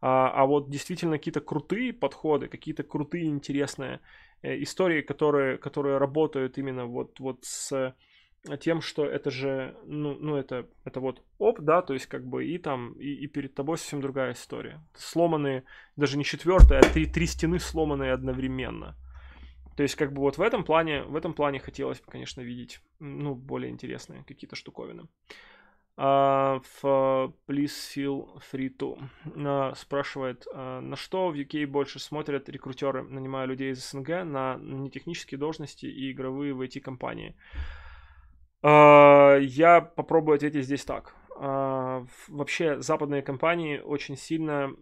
[SPEAKER 1] А, а вот действительно какие-то крутые подходы, какие-то крутые, интересные Э, истории, которые, которые работают именно вот, вот с тем, что это же, ну, ну это, это вот оп, да, то есть как бы и там, и, и перед тобой совсем другая история. Сломанные, даже не четвертая, а три, три стены сломанные одновременно. То есть как бы вот в этом плане, в этом плане хотелось бы, конечно, видеть, ну, более интересные какие-то штуковины. А, в Please Feel Free To. А, спрашивает, а, на что в UK больше смотрят рекрутеры, нанимая людей из СНГ на нетехнические должности и игровые в IT-компании? Я попробую ответить здесь так. Вообще западные компании очень сильно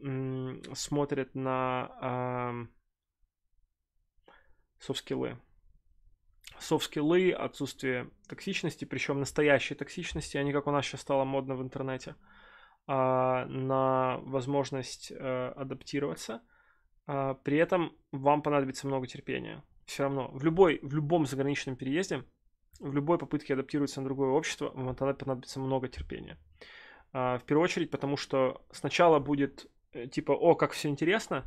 [SPEAKER 1] смотрят на софт-скиллы софт-скиллы, отсутствие токсичности, причем настоящей токсичности, а не как у нас сейчас стало модно в интернете, а, на возможность а, адаптироваться. А, при этом вам понадобится много терпения. Все равно в, любой, в любом заграничном переезде, в любой попытке адаптироваться на другое общество, вам тогда понадобится много терпения. А, в первую очередь, потому что сначала будет э, типа, о, как все интересно,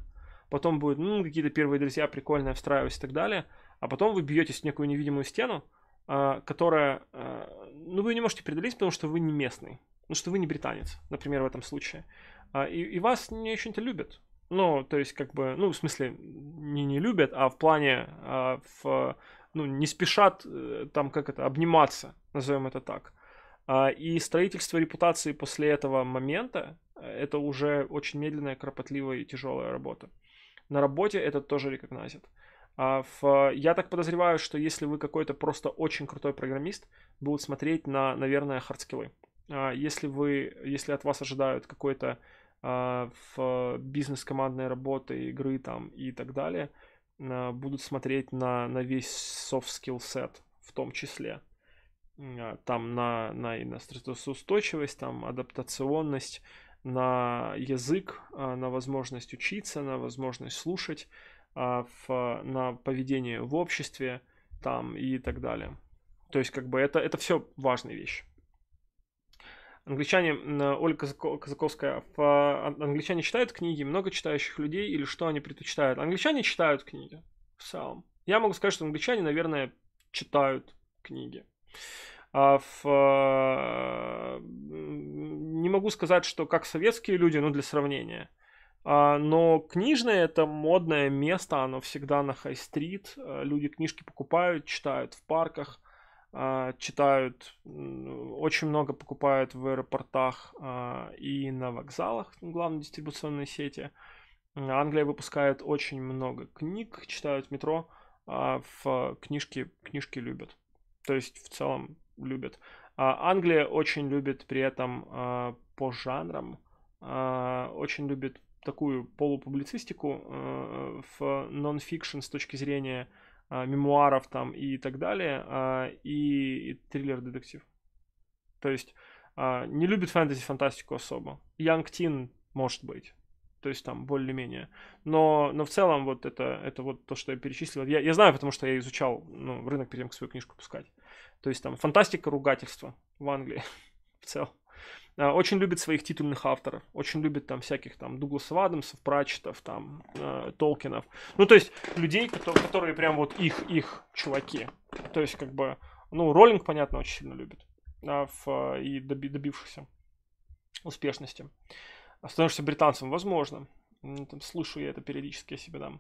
[SPEAKER 1] потом будет, ну, какие-то первые друзья, прикольные, встраиваюсь и так далее – а потом вы бьетесь в некую невидимую стену, а, которая, а, ну, вы не можете преодолеть, потому что вы не местный, ну, что вы не британец, например, в этом случае. А, и, и вас не очень-то любят. Ну, то есть, как бы, ну, в смысле, не не любят, а в плане, в, ну, не спешат э, там, как это, обниматься, назовем это так. И строительство репутации после этого момента – это уже очень медленная, кропотливая и тяжелая работа. На работе это тоже рекогназит. А, я так подозреваю, что если вы какой-то просто очень крутой программист, будут смотреть на, наверное, хардскиллы. А, если вы, если от вас ожидают какой-то а, в бизнес командной работы, игры там и так далее, будут смотреть на, на весь soft skill set в том числе. Там на, на, на стрессоустойчивость, там адаптационность, на язык, на возможность учиться, на возможность слушать, а, в, на поведение в обществе там и так далее. То есть как бы это, это все важная вещь. Англичане, Ольга Казаковская, а, англичане читают книги, много читающих людей или что они предпочитают? Англичане читают книги в целом. Я могу сказать, что англичане, наверное, читают книги. А в, а, не могу сказать, что как советские люди, ну для сравнения – а, но книжное это модное место, оно всегда на хай-стрит. А, люди книжки покупают, читают в парках, а, читают, очень много покупают в аэропортах и на вокзалах, ну, главной дистрибуционной сети. Англия выпускает очень много книг, читают в метро, в книжки, книжки любят. То есть в целом любят. Англия очень любит при этом по жанрам, очень любит такую полупублицистику э, в нон-фикшн с точки зрения э, мемуаров там и так далее, э, и, и триллер-детектив. То есть э, не любит фэнтези-фантастику особо. Young Teen может быть. То есть там более-менее. Но, но в целом вот это, это вот то, что я перечислил. Я, я знаю, потому что я изучал ну, рынок перед тем, как свою книжку пускать. То есть там фантастика ругательства в Англии в целом. Э, очень любит своих титульных авторов, очень любит там всяких там Дугласов Адамсов, Пратчетов, там э, Толкинов. Ну, то есть людей, которые, которые прям вот их, их чуваки. То есть как бы, ну, Роллинг, понятно, очень сильно любит. Да, в, и доби, добившихся успешности. Становишься британцем, возможно. Там, слышу я это периодически о себе дам.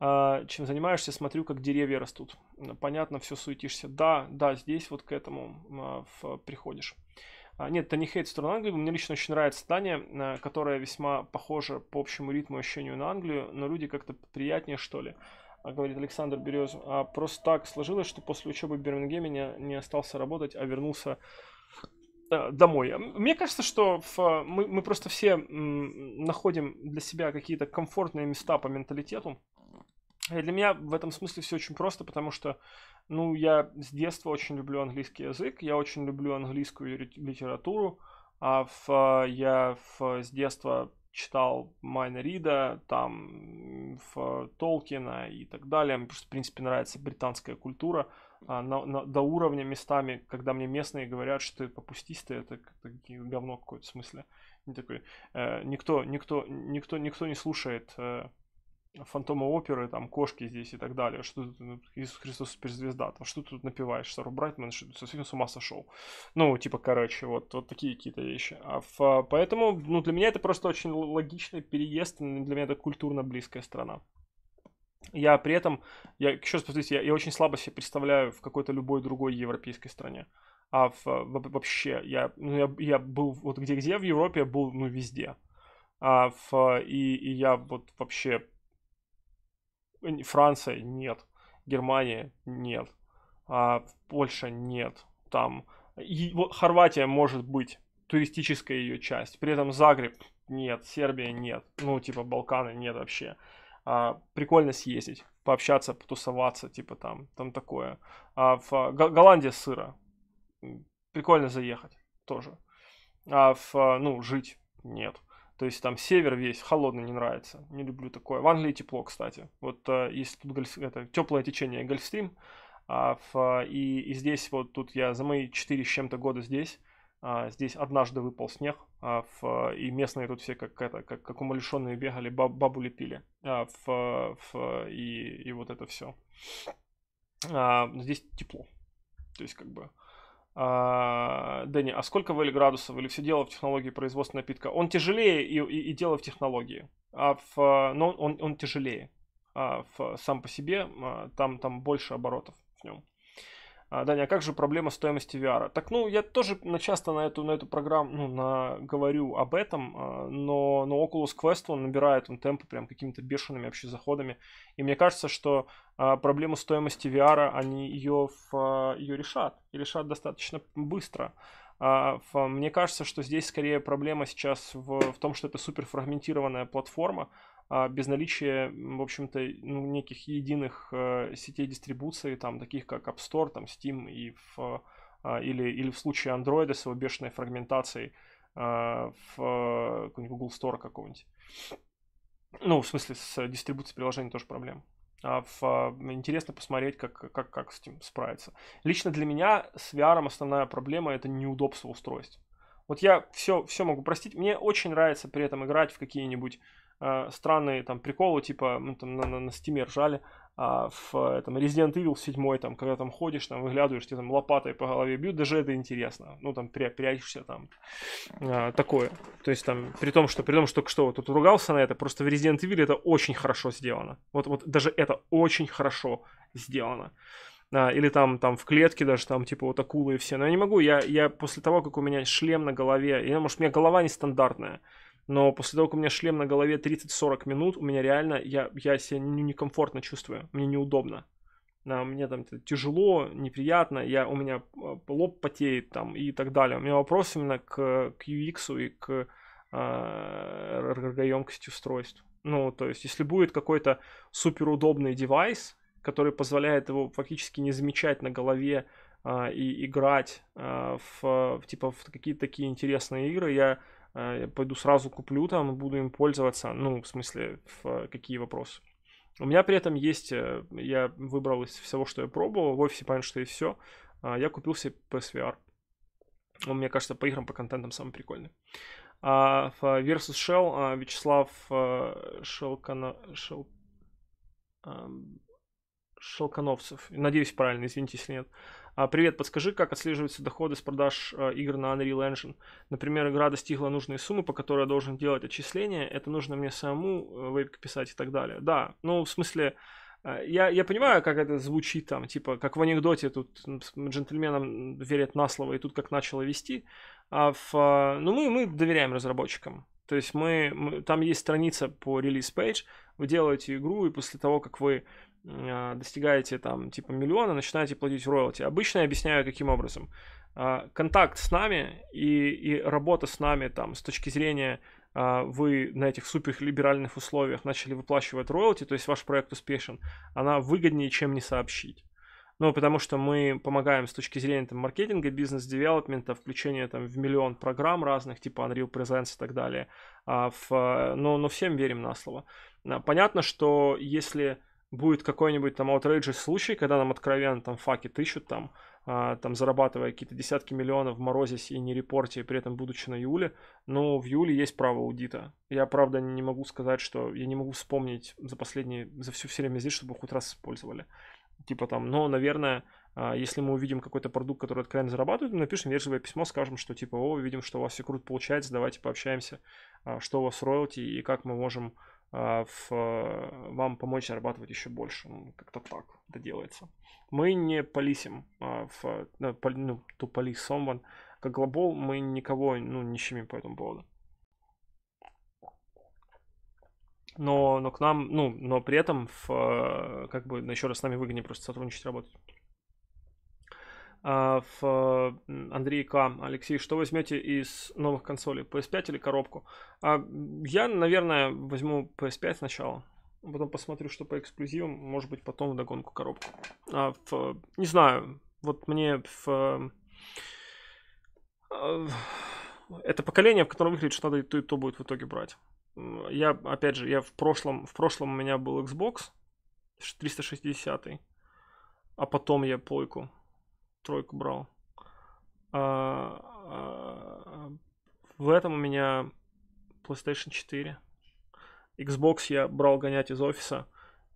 [SPEAKER 1] А, э, чем занимаешься, смотрю, как деревья растут. Понятно, все суетишься. Да, да, здесь вот к этому а, в, приходишь. А, нет, это не хейт в сторону Англии. Мне лично очень нравится Дания, а, которая весьма похожа по общему ритму и ощущению на Англию, но люди как-то приятнее, что ли, а, говорит Александр Берез. А просто так сложилось, что после учебы в Бирмингеме не, не остался работать, а вернулся домой. Мне кажется, что в, мы, мы просто все м, находим для себя какие-то комфортные места по менталитету. И для меня в этом смысле все очень просто, потому что ну, я с детства очень люблю английский язык, я очень люблю английскую литературу. А в, а, я в, с детства читал Майна Рида, там в Толкина и так далее. Мне просто, в принципе, нравится британская культура. А, на, на, до уровня местами, когда мне местные говорят, что ты попустись ты, это, это говно какое-то в смысле. такой, э, никто, никто, никто, никто не слушает э, фантома оперы, там, кошки здесь и так далее, что ну, Иисус Христос суперзвезда, там, что ты тут напиваешь, Сару Брайтман, что совсем с ума сошел. Ну, типа, короче, вот, вот такие какие-то вещи. А в, а, поэтому, ну, для меня это просто очень логичный переезд, ну, для меня это культурно близкая страна. Я при этом, я еще раз повторюсь, я, я очень слабо себе представляю в какой-то любой другой европейской стране. А в, в, вообще, я, ну, я, я был вот где-где в Европе, я был, ну, везде. А в, и, и я вот вообще Франция нет, Германия нет, а Польша нет, там и, вот, Хорватия может быть туристическая ее часть, при этом Загреб нет, Сербия нет, ну типа Балканы нет вообще. А, прикольно съездить, пообщаться, потусоваться, типа там, там такое. А в Голландия сыра, прикольно заехать тоже. А в ну жить нет. То есть там север весь, холодно не нравится. Не люблю такое. В Англии тепло, кстати. Вот э, есть тут гольф... это теплое течение Гольфстрим. А в, и, и здесь вот тут я за мои 4 с чем-то года здесь. А, здесь однажды выпал снег, а в, и местные тут все как это, как, как умалишенные бегали, баб, бабу лепили. А в, в, и, и вот это все. А, здесь тепло. То есть, как бы. А, Дэнни, а сколько в L градусов или все дело в технологии производства напитка? Он тяжелее и, и, и дело в технологии, а в, но он, он тяжелее а в, сам по себе, а, там, там больше оборотов в нем. А, Даня, а как же проблема стоимости VR? Так, ну, я тоже часто на эту, на эту программу ну, на, говорю об этом, а, но, но Oculus Quest, он набирает он темпы прям какими-то бешеными вообще заходами. И мне кажется, что а, проблему стоимости VR, они ее, в, ее решат. И решат достаточно быстро. мне кажется, что здесь скорее проблема сейчас в, в том, что это суперфрагментированная платформа, а, без наличия, в общем-то, ну, неких единых э, сетей дистрибуции, там, таких как App Store, там, Steam и в, а, или, или в случае Android с его бешеной фрагментацией а, в э, Google Store какого-нибудь. Ну, в смысле, с дистрибуцией приложений тоже проблема. В, интересно посмотреть, как, как, как с этим справиться. Лично для меня с VR основная проблема это неудобство устройств. Вот я все, все могу простить. Мне очень нравится при этом играть в какие-нибудь Э, странные там приколы, типа мы ну, там на, на, на стиме ржали, а в этом Resident Evil 7, там, когда там ходишь, там выглядываешь, тебе там лопатой по голове бьют, даже это интересно. Ну, там пря прячешься, там а, такое. То есть там, при том, что при том, что что, тут ругался на это, просто в Resident Evil это очень хорошо сделано. Вот, вот даже это очень хорошо сделано. А, или там, там в клетке даже там типа вот акулы и все. Но я не могу, я, я после того, как у меня шлем на голове, я, может, у меня голова нестандартная, но после того, как у меня шлем на голове 30-40 минут, у меня реально, я, я себя некомфортно чувствую, мне неудобно. А, мне там тяжело, неприятно, я, у меня а, лоб потеет там и так далее. У меня вопрос именно к, к UX и к э, а, эргоемкости устройств. Ну, то есть, если будет какой-то суперудобный девайс, который позволяет его фактически не замечать на голове э, и играть э, в, в, типа, в какие-то такие интересные игры, я Э, я пойду сразу куплю там, буду им пользоваться. Ну, в смысле, в какие вопросы. У меня при этом есть, э, я выбрал из всего, что я пробовал, в офисе понятно, что есть все. А, я купил себе PSVR. Он, мне кажется, по играм, по контентам самый прикольный. А в э, Versus Shell а, Вячеслав Шелкана... Шел... Шелкановцев. Надеюсь, правильно, извините, если нет. А, привет, подскажи, как отслеживаются доходы с продаж а, игр на Unreal Engine? Например, игра достигла нужной суммы, по которой я должен делать отчисления, это нужно мне самому э, вебик писать и так далее. Да, ну в смысле, э, я, я понимаю, как это звучит там, типа, как в анекдоте, тут джентльменам верят на слово, и тут как начало вести. А в, а, ну, мы, мы доверяем разработчикам. То есть мы, мы, там есть страница по релиз пейдж, вы делаете игру, и после того, как вы а, достигаете там типа миллиона, начинаете платить роялти. Обычно я объясняю каким образом. А, контакт с нами и, и работа с нами там с точки зрения а, вы на этих суперлиберальных условиях начали выплачивать роялти, то есть ваш проект успешен, она выгоднее, чем не сообщить. Ну, потому что мы помогаем с точки зрения там, маркетинга, бизнес-девелопмента, включения там в миллион программ разных, типа Unreal Presents и так далее. А в, но, но всем верим на слово. Понятно, что если будет какой-нибудь там outrageous случай, когда нам откровенно там факи ищут там, а, там зарабатывая какие-то десятки миллионов, в морозясь и не репорте, при этом будучи на Юле, но в Юле есть право аудита. Я, правда, не могу сказать, что я не могу вспомнить за последние, за всю все время здесь, чтобы хоть раз использовали. Типа там, но, наверное, а, если мы увидим какой-то продукт, который откровенно зарабатывает, мы напишем вежливое письмо, скажем, что типа, о, видим, что у вас все круто получается, давайте пообщаемся, а, что у вас роялти и как мы можем а, в, э, вам помочь зарабатывать еще больше. Ну, как-то так это делается. Мы не полисим а, в ну, ну, to police someone. Как глобал мы никого ну, не щемим по этому поводу. Но, но к нам, ну, но при этом в, э, как бы ну, еще раз с нами выгоднее просто сотрудничать, работать. А, в Андрей К. Алексей, что возьмете из новых консолей? PS5 или коробку? А, я, наверное, возьму PS5 сначала. Потом посмотрю, что по эксклюзивам. Может быть, потом а, в догонку коробку. Не знаю. Вот мне в... Э, это поколение, в котором выглядит, что надо и то, и то будет в итоге брать. Я, опять же, я в прошлом... В прошлом у меня был Xbox 360 а потом я плойку тройку брал. А, а, в этом у меня PlayStation 4. Xbox я брал гонять из офиса.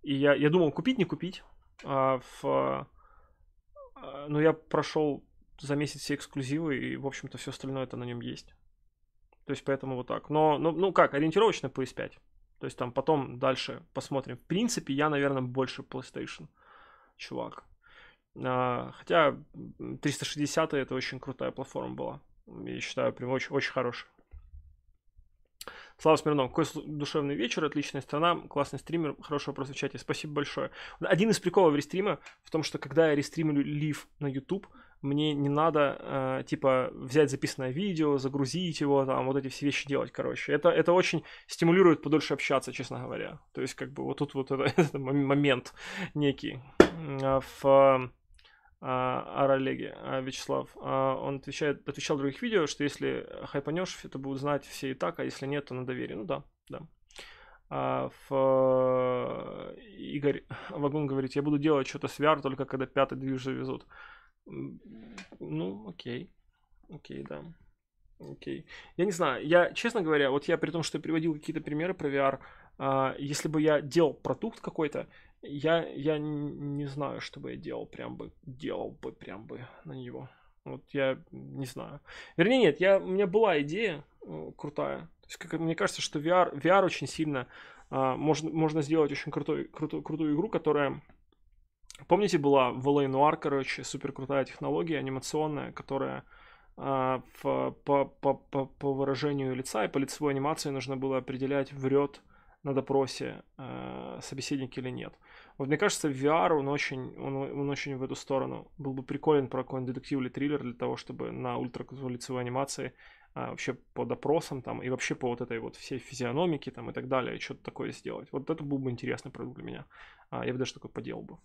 [SPEAKER 1] И я, я думал, купить, не купить. А в, а, но ну, я прошел за месяц все эксклюзивы, и, в общем-то, все остальное это на нем есть. То есть, поэтому вот так. Но, ну, ну как, ориентировочно PS5. То есть, там потом дальше посмотрим. В принципе, я, наверное, больше PlayStation чувак. А, хотя 360 это очень крутая платформа была. Я считаю, прям очень, очень хорошая. Слава Смирнов, какой душевный вечер, отличная страна, классный стример, хороший вопрос в чате, спасибо большое. Один из приколов рестрима в том, что когда я рестримлю лив на YouTube, мне не надо, э, типа, взять записанное видео, загрузить его, там, вот эти все вещи делать, короче. Это, это очень стимулирует подольше общаться, честно говоря. То есть, как бы, вот тут вот этот момент некий. А, в Аралеги, а, Вячеслав, а, он отвечает, отвечал в других видео, что если хайпанешь, это будут знать все и так, а если нет, то на доверие. Ну да, да. в... А, Игорь Вагун говорит, я буду делать что-то с VR только когда пятый движ завезут. Ну, окей. Окей, да. Окей. Я не знаю, я, честно говоря, вот я при том, что я приводил какие-то примеры про VR, а, если бы я делал продукт какой-то, я, я не знаю, что бы я делал, прям бы, делал бы, прям бы на него. Вот я не знаю. Вернее, нет, я, у меня была идея э, крутая. То есть, как, мне кажется, что VR, VR очень сильно а, можно, можно сделать очень крутой, крутой, крутую игру, которая Помните, была в LA Noir, короче, супер крутая технология анимационная, которая а, по, по, по, по выражению лица и по лицевой анимации нужно было определять, врет на допросе э, собеседник или нет. Вот мне кажется, VR, он очень, он, он очень в эту сторону. Был бы приколен про какой-нибудь детектив или триллер для того, чтобы на ультраквалицевой анимации а, вообще по допросам там и вообще по вот этой вот всей физиономике там и так далее, что-то такое сделать. Вот это был бы интересный продукт для меня. А, я бы даже такой поделал бы.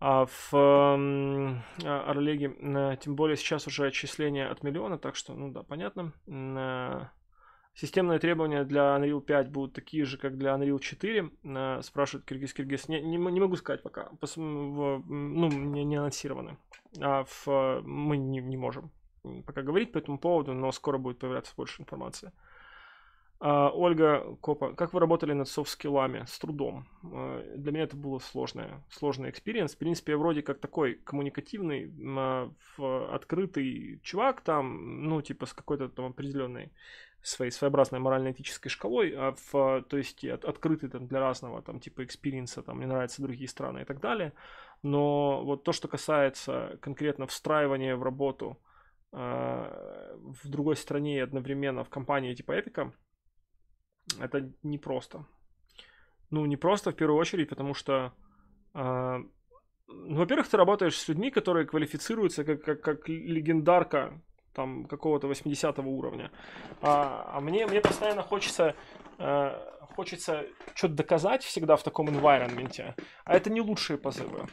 [SPEAKER 1] А в э, Орлеге, а, э, тем более сейчас уже отчисление от миллиона, так что, ну да, понятно. А, Системные требования для Unreal 5 будут такие же, как для Unreal 4, э, спрашивает Киргиз Киргиз. Не, не, не могу сказать пока, Пос, в, ну, не, не анонсированы. А в, мы не, не можем пока говорить по этому поводу, но скоро будет появляться больше информации. А, Ольга Копа, как вы работали над софт-скиллами? С трудом. А, для меня это было сложное, сложный экспириенс. В принципе, я вроде как такой коммуникативный, а, в, открытый чувак там, ну, типа, с какой-то там определенной своей своеобразной морально-этической шкалой, а в, то есть от, открыты там для разного, там типа экспириенса, там мне нравятся другие страны и так далее. Но вот то, что касается конкретно встраивания в работу э, в другой стране и одновременно в компании типа Эпика, это непросто. Ну, не просто в первую очередь, потому что э, ну, во-первых, ты работаешь с людьми, которые квалифицируются как, как, как легендарка там какого-то 80 уровня. А, а мне, мне постоянно хочется, э, хочется что-то доказать всегда в таком environment. А это не лучшие позывы.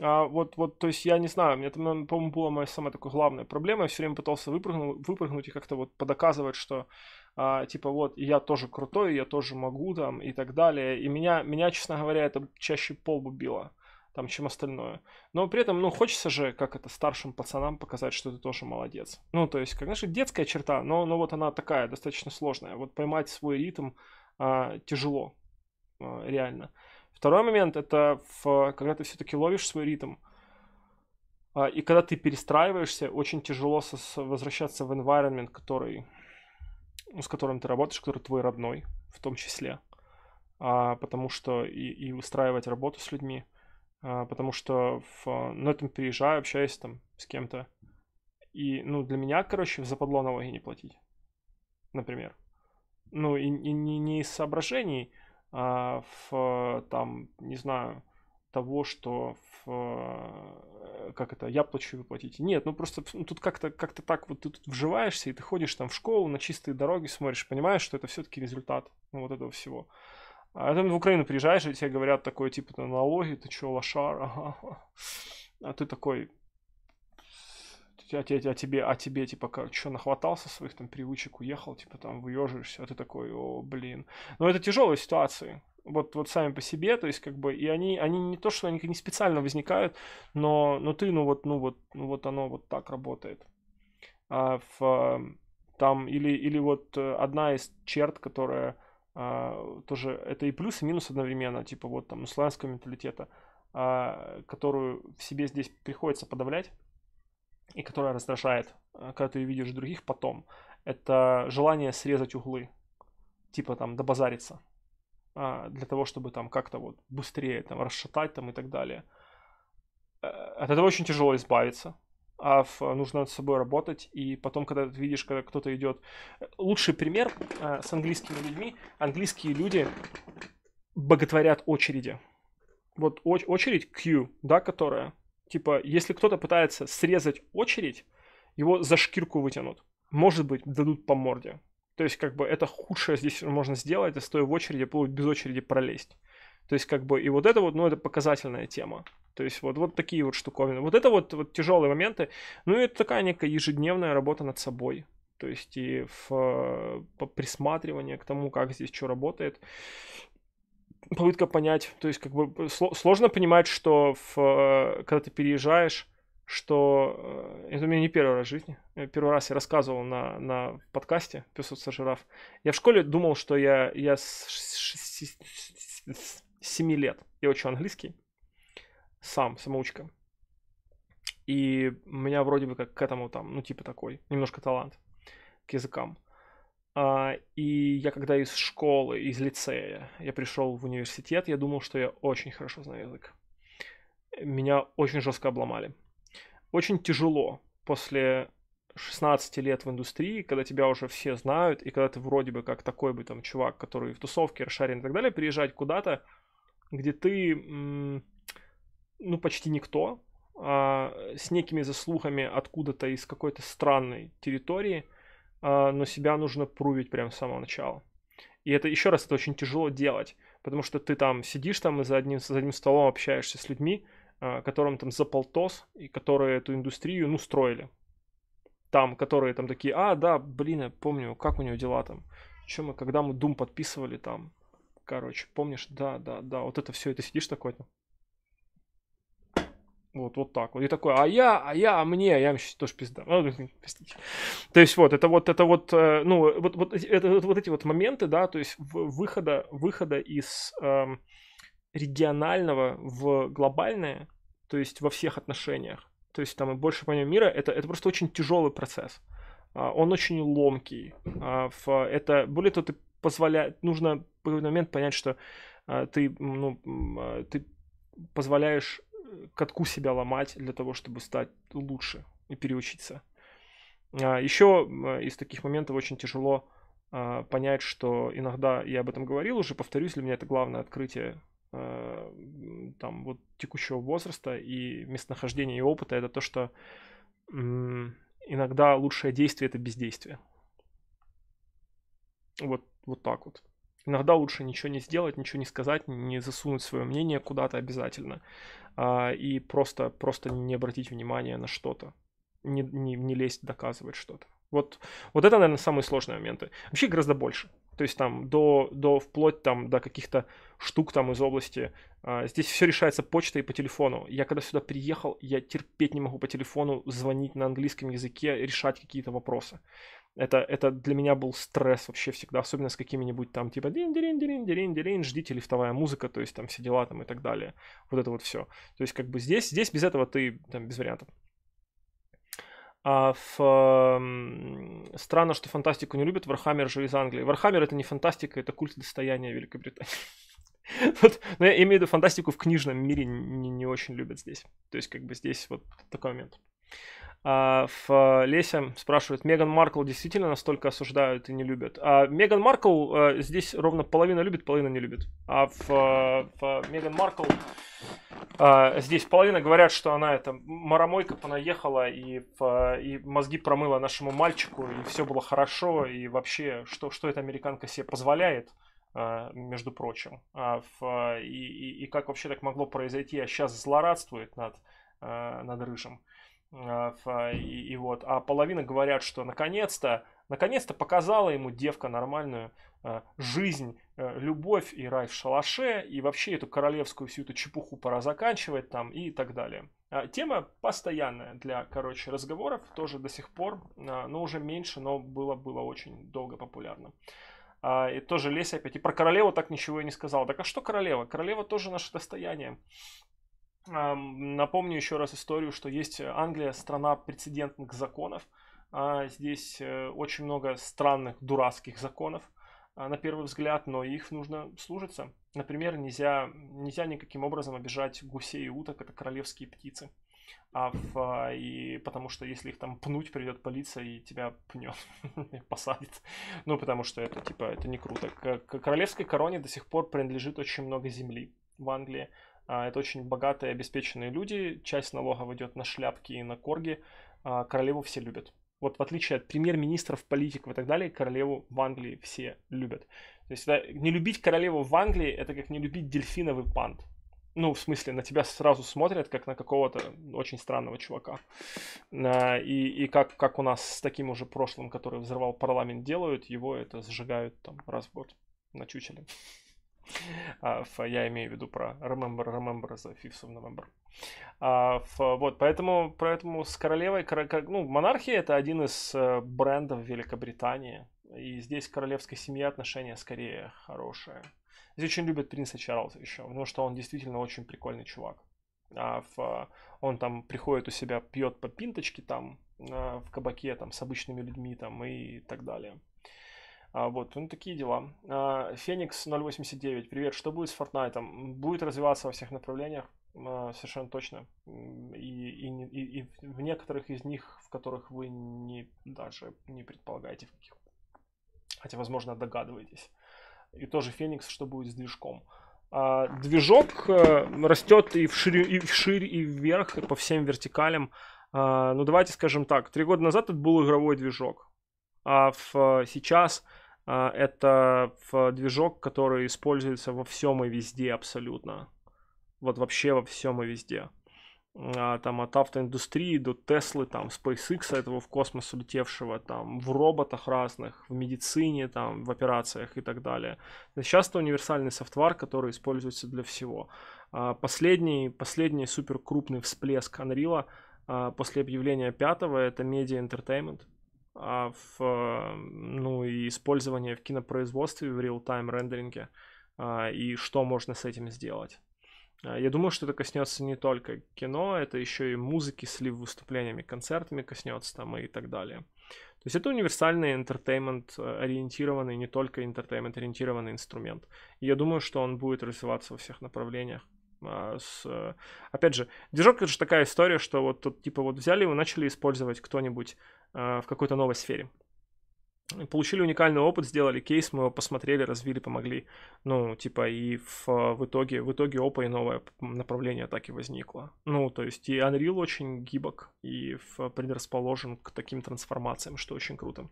[SPEAKER 1] А вот, вот, то есть я не знаю, мне это, по-моему, была моя самая такая главная проблема. Я все время пытался выпрыгнуть, выпрыгнуть и как-то вот подоказывать, что а, типа вот я тоже крутой, я тоже могу там и так далее. И меня, меня, честно говоря, это чаще полбу било там, чем остальное. Но при этом, ну, хочется же, как это, старшим пацанам показать, что ты тоже молодец. Ну, то есть, как, знаешь, детская черта, но, но вот она такая, достаточно сложная. Вот поймать свой ритм а, тяжело, а, реально. Второй момент — это в, когда ты все-таки ловишь свой ритм, а, и когда ты перестраиваешься, очень тяжело со, возвращаться в environment, который, ну, с которым ты работаешь, который твой родной, в том числе. А, потому что и, и устраивать работу с людьми — а, потому что в, а, ну, я переезжаю, общаюсь там с кем-то. И, ну, для меня, короче, в западло налоги не платить, например. Ну, и, и не, не из соображений, а в, там, не знаю, того, что в, э, как это, я плачу, вы платите. Нет, ну просто ну, тут как-то как так вот ты тут вживаешься, и ты ходишь там в школу, на чистые дороги смотришь, понимаешь, что это все-таки результат ну, вот этого всего. А там в Украину приезжаешь, и тебе говорят такое, типа, на налоги, ты чё, лошар? Ага. А ты такой, а, а, а тебе, а тебе, типа, как, что, нахватался своих там привычек, уехал, типа, там, выеживаешься, а ты такой, о, блин. Но это тяжелые ситуации, вот, вот сами по себе, то есть, как бы, и они, они не то, что они не специально возникают, но, но ты, ну, вот, ну, вот, ну, вот оно вот так работает. А в, там, или, или вот э, одна из черт, которая а, тоже это и плюс, и минус одновременно, типа вот там исландского менталитета, а, которую в себе здесь приходится подавлять и которая раздражает, а, когда ты видишь других потом. Это желание срезать углы, типа там добазариться а, для того, чтобы там как-то вот быстрее там расшатать там и так далее. Э, от этого очень тяжело избавиться, а в э, нужно над собой работать. И потом, когда ты видишь, когда кто-то идет... Лучший пример а, с английскими людьми. Английские люди боготворят очереди. Вот очередь Q, да, которая... Типа, если кто-то пытается срезать очередь, его за шкирку вытянут. Может быть, дадут по морде. То есть, как бы, это худшее здесь можно сделать, это стоя в очереди, без очереди пролезть. То есть, как бы, и вот это вот, ну, это показательная тема. То есть вот, вот такие вот штуковины. Вот это вот, вот тяжелые моменты. Ну и это такая некая ежедневная работа над собой. То есть и в, присматривание к тому, как здесь что работает попытка понять, то есть как бы сложно понимать, что в, когда ты переезжаешь, что это у меня не первый раз в жизни. Первый раз я рассказывал на, на подкасте "Песок жираф». Я в школе думал, что я, я с, с, с 7 лет. Я учу английский сам, самоучка. И у меня вроде бы как к этому там, ну, типа такой, немножко талант к языкам. А, и я когда из школы, из лицея, я пришел в университет, я думал, что я очень хорошо знаю язык. Меня очень жестко обломали. Очень тяжело после 16 лет в индустрии, когда тебя уже все знают, и когда ты вроде бы как такой бы там чувак, который в тусовке расшарен и так далее, приезжать куда-то, где ты ну, почти никто, а, с некими заслугами откуда-то из какой-то странной территории, а, но себя нужно прувить прямо с самого начала. И это, еще раз, это очень тяжело делать, потому что ты там сидишь там и за одним, за одним столом общаешься с людьми, а, которым там за полтос, и которые эту индустрию, ну, строили. Там, которые там такие, а, да, блин, я помню, как у него дела там, что мы, когда мы Doom подписывали там, короче, помнишь, да, да, да, вот это все, это сидишь такой там. Вот, вот так вот. И такой, а я, а я, а мне, а я вообще тоже пизда. Ну, то есть вот, это вот, это вот, э, ну, вот, вот, это, вот вот эти вот моменты, да, то есть выхода, выхода из эм, регионального в глобальное, то есть во всех отношениях, то есть там и больше понимания мира, это, это просто очень тяжелый процесс. А, он очень ломкий. А, это, более того, ты позволяет, нужно в какой-то момент понять, что э, ты, ну, э, ты позволяешь катку себя ломать для того, чтобы стать лучше и переучиться. А, Еще из таких моментов очень тяжело а, понять, что иногда, я об этом говорил уже, повторюсь, для меня это главное открытие а, там вот текущего возраста и местонахождения и опыта, это то, что иногда лучшее действие это бездействие. Вот, вот так вот. Иногда лучше ничего не сделать, ничего не сказать, не засунуть свое мнение куда-то обязательно. А, и просто, просто не обратить внимание на что-то. Не, не, не лезть доказывать что-то. Вот, вот это, наверное, самые сложные моменты. Вообще гораздо больше. То есть там до, до вплоть там до каких-то штук там из области. А, здесь все решается почтой и по телефону. Я когда сюда приехал, я терпеть не могу по телефону звонить на английском языке, решать какие-то вопросы. Это, это для меня был стресс вообще всегда, особенно с какими-нибудь там типа дин дин дин дин дин ждите лифтовая музыка, то есть там все дела там и так далее. Вот это вот все. То есть как бы здесь, здесь без этого ты там без вариантов. А в... Эм, странно, что фантастику не любят. Вархаммер же из Англии. Вархаммер это не фантастика, это культ достояния Великобритании. Вот, но я имею в виду фантастику в книжном мире не, не очень любят здесь. То есть, как бы здесь вот такой момент. А, в э, лесе спрашивает, Меган Маркл действительно настолько осуждают и не любят? А Меган Маркл э, здесь ровно половина любит, половина не любит. А в, э, в Меган Маркл а, здесь половина говорят, что она это маромойка понаехала и, и мозги промыла нашему мальчику, и все было хорошо, и вообще, что, что эта американка себе позволяет а, между прочим, и, и, и как вообще так могло произойти, а сейчас злорадствует над, над Рыжим. А, а, и, и вот, а половина говорят, что наконец-то, наконец-то показала ему девка нормальную а, жизнь, любовь и рай в шалаше, и вообще эту королевскую всю эту чепуху пора заканчивать там и так далее. Тема постоянная для, короче, разговоров, тоже до сих пор, но уже меньше, но было, было очень долго популярно. И тоже Леся опять. И про королеву так ничего и не сказал. Так а что королева? Королева тоже наше достояние. Напомню еще раз историю, что есть э, Англия страна прецедентных законов. А, здесь э, очень много странных, дурацких законов а, на первый взгляд, но их нужно служиться. Например, нельзя, нельзя никаким образом обижать гусей и уток, это королевские птицы. А в, а, и потому что если их там пнуть, придет полиция и тебя пнет, посадит. Ну, потому что это, типа, это не круто. К королевской короне до сих пор принадлежит очень много земли в Англии. А, это очень богатые, обеспеченные люди. Часть налогов идет на шляпки и на корги. А, королеву все любят. Вот в отличие от премьер-министров, политиков и так далее, королеву в Англии все любят. То есть да, не любить королеву в Англии, это как не любить дельфиновый пант. Ну, в смысле, на тебя сразу смотрят, как на какого-то очень странного чувака. А, и, и как, как у нас с таким уже прошлым, который взорвал парламент, делают, его это сжигают там раз в год на чучеле. А, я имею в виду про Remember, Remember the 5 of November. А, вот, поэтому, поэтому с королевой, ну, монархия это один из э, брендов Великобритании. И здесь королевская семья отношения скорее хорошие. Здесь очень любят принца Чарльза еще, потому что он действительно очень прикольный чувак. А, он там приходит у себя, пьет по пинточке там э, в кабаке там с обычными людьми там и так далее. А, вот, ну такие дела. А, Феникс 0.89, привет, что будет с Fortnite? Будет развиваться во всех направлениях, а, совершенно точно. И, и, и, и в некоторых из них, в которых вы не, даже не предполагаете, в каких. Хотя, возможно, догадываетесь. И тоже Феникс, что будет с движком. Движок э, растет и вширь, и вширь, и вверх, и по всем вертикалям. Ну, давайте скажем так, три года назад это был игровой движок, а в, э, сейчас а, это движок, который используется во всем и везде абсолютно. Вот вообще во всем и везде. А, там от автоиндустрии до Теслы, там SpaceX, этого в космос улетевшего, там в роботах разных, в медицине, там в операциях и так далее. Сейчас это универсальный софтвар, который используется для всего. А, последний, последний супер крупный всплеск Unreal после объявления пятого это Media Entertainment – а, в, э, ну и использование в кинопроизводстве, в реал-тайм рендеринге, а, и что можно с этим сделать. А, я думаю, что это коснется не только кино, это еще и музыки, слив выступлениями, концертами коснется там и так далее. То есть это универсальный entertainment э, ориентированный, не только entertainment ориентированный инструмент. И я думаю, что он будет развиваться во всех направлениях. С... Э, опять же, движок это же такая история, что вот тут типа вот взяли его начали использовать кто-нибудь Э, в какой-то новой сфере. Получили уникальный опыт, сделали кейс, мы его посмотрели, развили, помогли. Ну, типа, и в, в итоге, в итоге опа и новое направление так и возникло. Ну, то есть и Unreal очень гибок и предрасположен к таким трансформациям, что очень круто.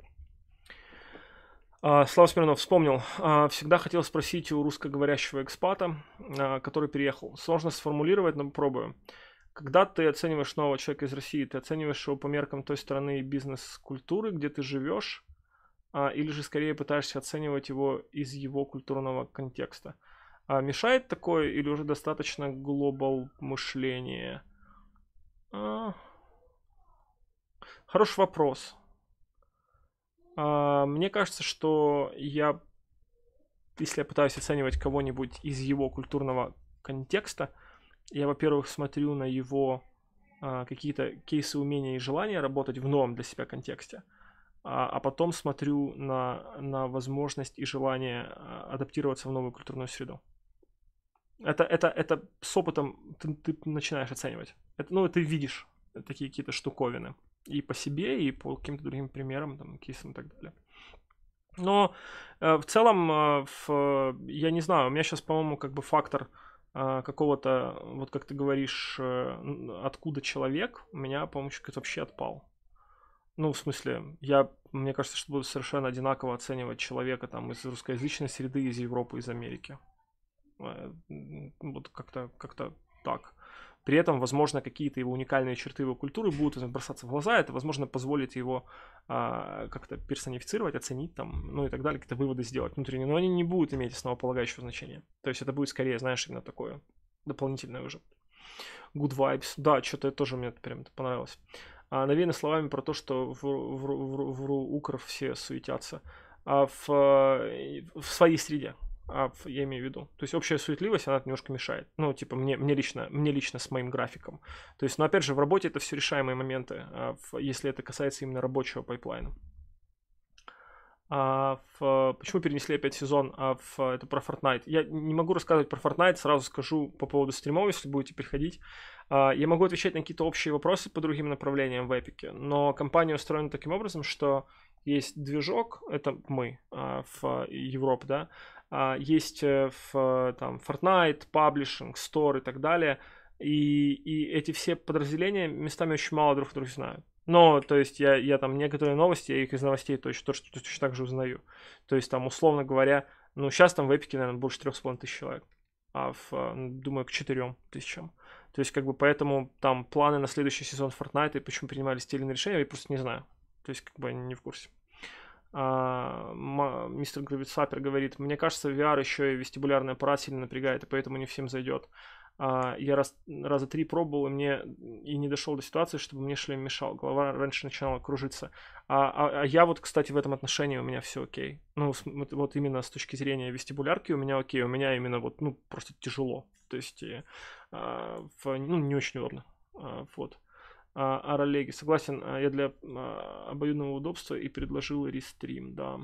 [SPEAKER 1] А, Слава Смирнов вспомнил. А, всегда хотел спросить у русскоговорящего экспата, а, который переехал. Сложно сформулировать, но попробую. Когда ты оцениваешь нового человека из России, ты оцениваешь его по меркам той страны и бизнес-культуры, где ты живешь, а, или же скорее пытаешься оценивать его из его культурного контекста. А мешает такое или уже достаточно глобал мышление? А... Хороший вопрос. А, мне кажется, что я, если я пытаюсь оценивать кого-нибудь из его культурного контекста, я, во-первых, смотрю на его а, какие-то кейсы умения и желания работать в новом для себя контексте, а, а потом смотрю на, на возможность и желание а, адаптироваться в новую культурную среду. Это, это, это с опытом ты, ты начинаешь оценивать. Это, ну, ты видишь такие какие-то штуковины. И по себе, и по каким-то другим примерам, там, кейсам и так далее. Но э, в целом, э, в, я не знаю, у меня сейчас, по-моему, как бы фактор а, какого-то, вот как ты говоришь, э, откуда человек, у меня, по-моему, это вообще отпал. Ну, в смысле, я, мне кажется, что буду совершенно одинаково оценивать человека там из русскоязычной среды, из Европы, из Америки. Э, вот как-то как так. При этом, возможно, какие-то его уникальные черты его культуры будут бросаться в глаза. Это, возможно, позволит его а, как-то персонифицировать, оценить там, ну и так далее, какие-то выводы сделать внутренние. Но они не будут иметь основополагающего значения. То есть это будет скорее, знаешь, именно такое дополнительное уже. Good vibes. Да, что-то тоже мне прям понравилось. А, наверное, словами про то, что в, в, в, в, в Укр все суетятся а в, в своей среде а, я имею в виду. То есть общая суетливость, она немножко мешает. Ну, типа, мне, мне, лично, мне лично с моим графиком. То есть, но ну, опять же, в работе это все решаемые моменты, а, в, если это касается именно рабочего пайплайна. А, в, почему перенесли опять сезон? А, в, это про Fortnite. Я не могу рассказывать про Fortnite, сразу скажу по поводу стримов, если будете приходить. А, я могу отвечать на какие-то общие вопросы по другим направлениям в Эпике, но компания устроена таким образом, что есть движок, это мы в а, Европе, да, а, есть в э, э, там, Fortnite, Publishing, Store и так далее. И, и эти все подразделения местами очень мало друг друга знают. Но, то есть, я, я там некоторые новости, я их из новостей точно, точно, точно так же узнаю. То есть, там, условно говоря, ну, сейчас там в Эпике, наверное, больше 3,5 тысяч человек. А в, э, ну, думаю, к четырем тысячам. То есть, как бы, поэтому там планы на следующий сезон Fortnite и почему принимались те или иные решения, я просто не знаю. То есть, как бы, не в курсе. А, мистер Гравитсапер говорит, мне кажется, VR еще и вестибулярный аппарат сильно напрягает, и поэтому не всем зайдет. А, я раз, раза три пробовал, и мне и не дошел до ситуации, чтобы мне шлем мешал. Голова раньше начинала кружиться. А, а, а я вот, кстати, в этом отношении у меня все окей. Ну, вот, вот именно с точки зрения вестибулярки у меня окей. У меня именно вот, ну, просто тяжело. То есть, э, а, в, ну, не очень удобно. А, вот. Аралеги, Согласен, а, я для а, обоюдного удобства и предложил рестрим, да.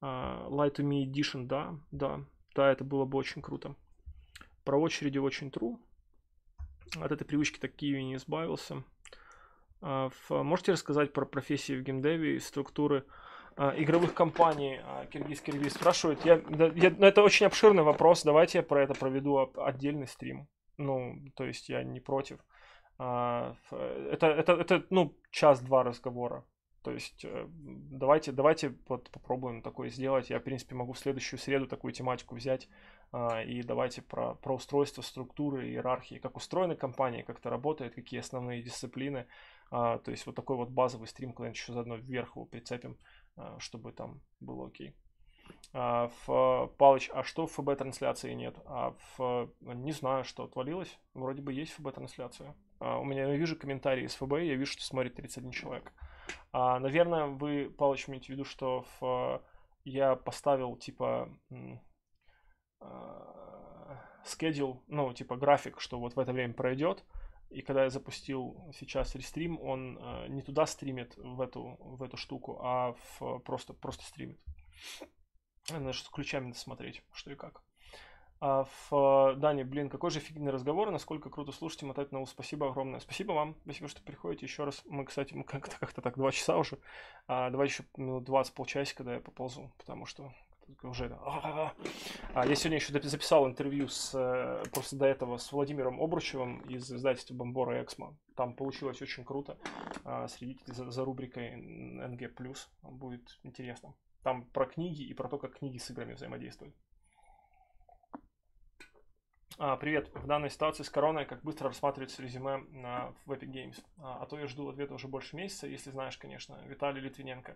[SPEAKER 1] А, Light to Me Edition, да, да. Да, это было бы очень круто. Про очереди очень true. От этой привычки такие не избавился. А, можете рассказать про профессии в геймдеве и структуры игровых компаний а, Киргиз Киргиз спрашивает. Я, я, ну, это очень обширный вопрос. Давайте я про это проведу отдельный стрим. Ну, то есть я не против. А, э, это, это, это ну, час-два разговора. То есть э, давайте, давайте вот попробуем такое сделать. Я, в принципе, могу в следующую среду такую тематику взять. А, и давайте про, про устройство структуры, иерархии, как устроена компания, как это работает, какие основные дисциплины. А, то есть вот такой вот базовый стрим, когда еще заодно вверх его прицепим, чтобы там было окей. В Палыч, а что в ФБ-трансляции нет? А в... Не знаю, что отвалилось. Вроде бы есть ФБ-трансляция. А, у меня я ну, вижу комментарии из ФБ, я вижу, что смотрит 31 человек. А, наверное, вы, Павлович, имеете в виду, что в, я поставил, типа, а, schedule, ну, типа, график, что вот в это время пройдет, и когда я запустил сейчас рестрим, он не туда стримит в эту, в эту штуку, а в, просто, просто стримит. Надо что с ключами смотреть, что и как а, в Дане, блин, какой же офигенный разговор, насколько круто слушать и мотать на ус. Спасибо огромное. Спасибо вам, спасибо, что приходите еще раз. Мы, кстати, мы как-то как так два часа уже, а, давай еще минут 20, полчасика, когда я поползу, потому что уже а, а я сегодня еще записал интервью с э, просто до этого с Владимиром Обручевым из издательства Бомбора и Эксмо. Там получилось очень круто. А, следите за, за рубрикой NG+, будет интересно. Там про книги и про то, как книги с играми взаимодействуют. А, привет. В данной ситуации с короной как быстро рассматривается резюме а, в Epic Games? А, а то я жду ответа уже больше месяца, если знаешь, конечно, Виталий Литвиненко.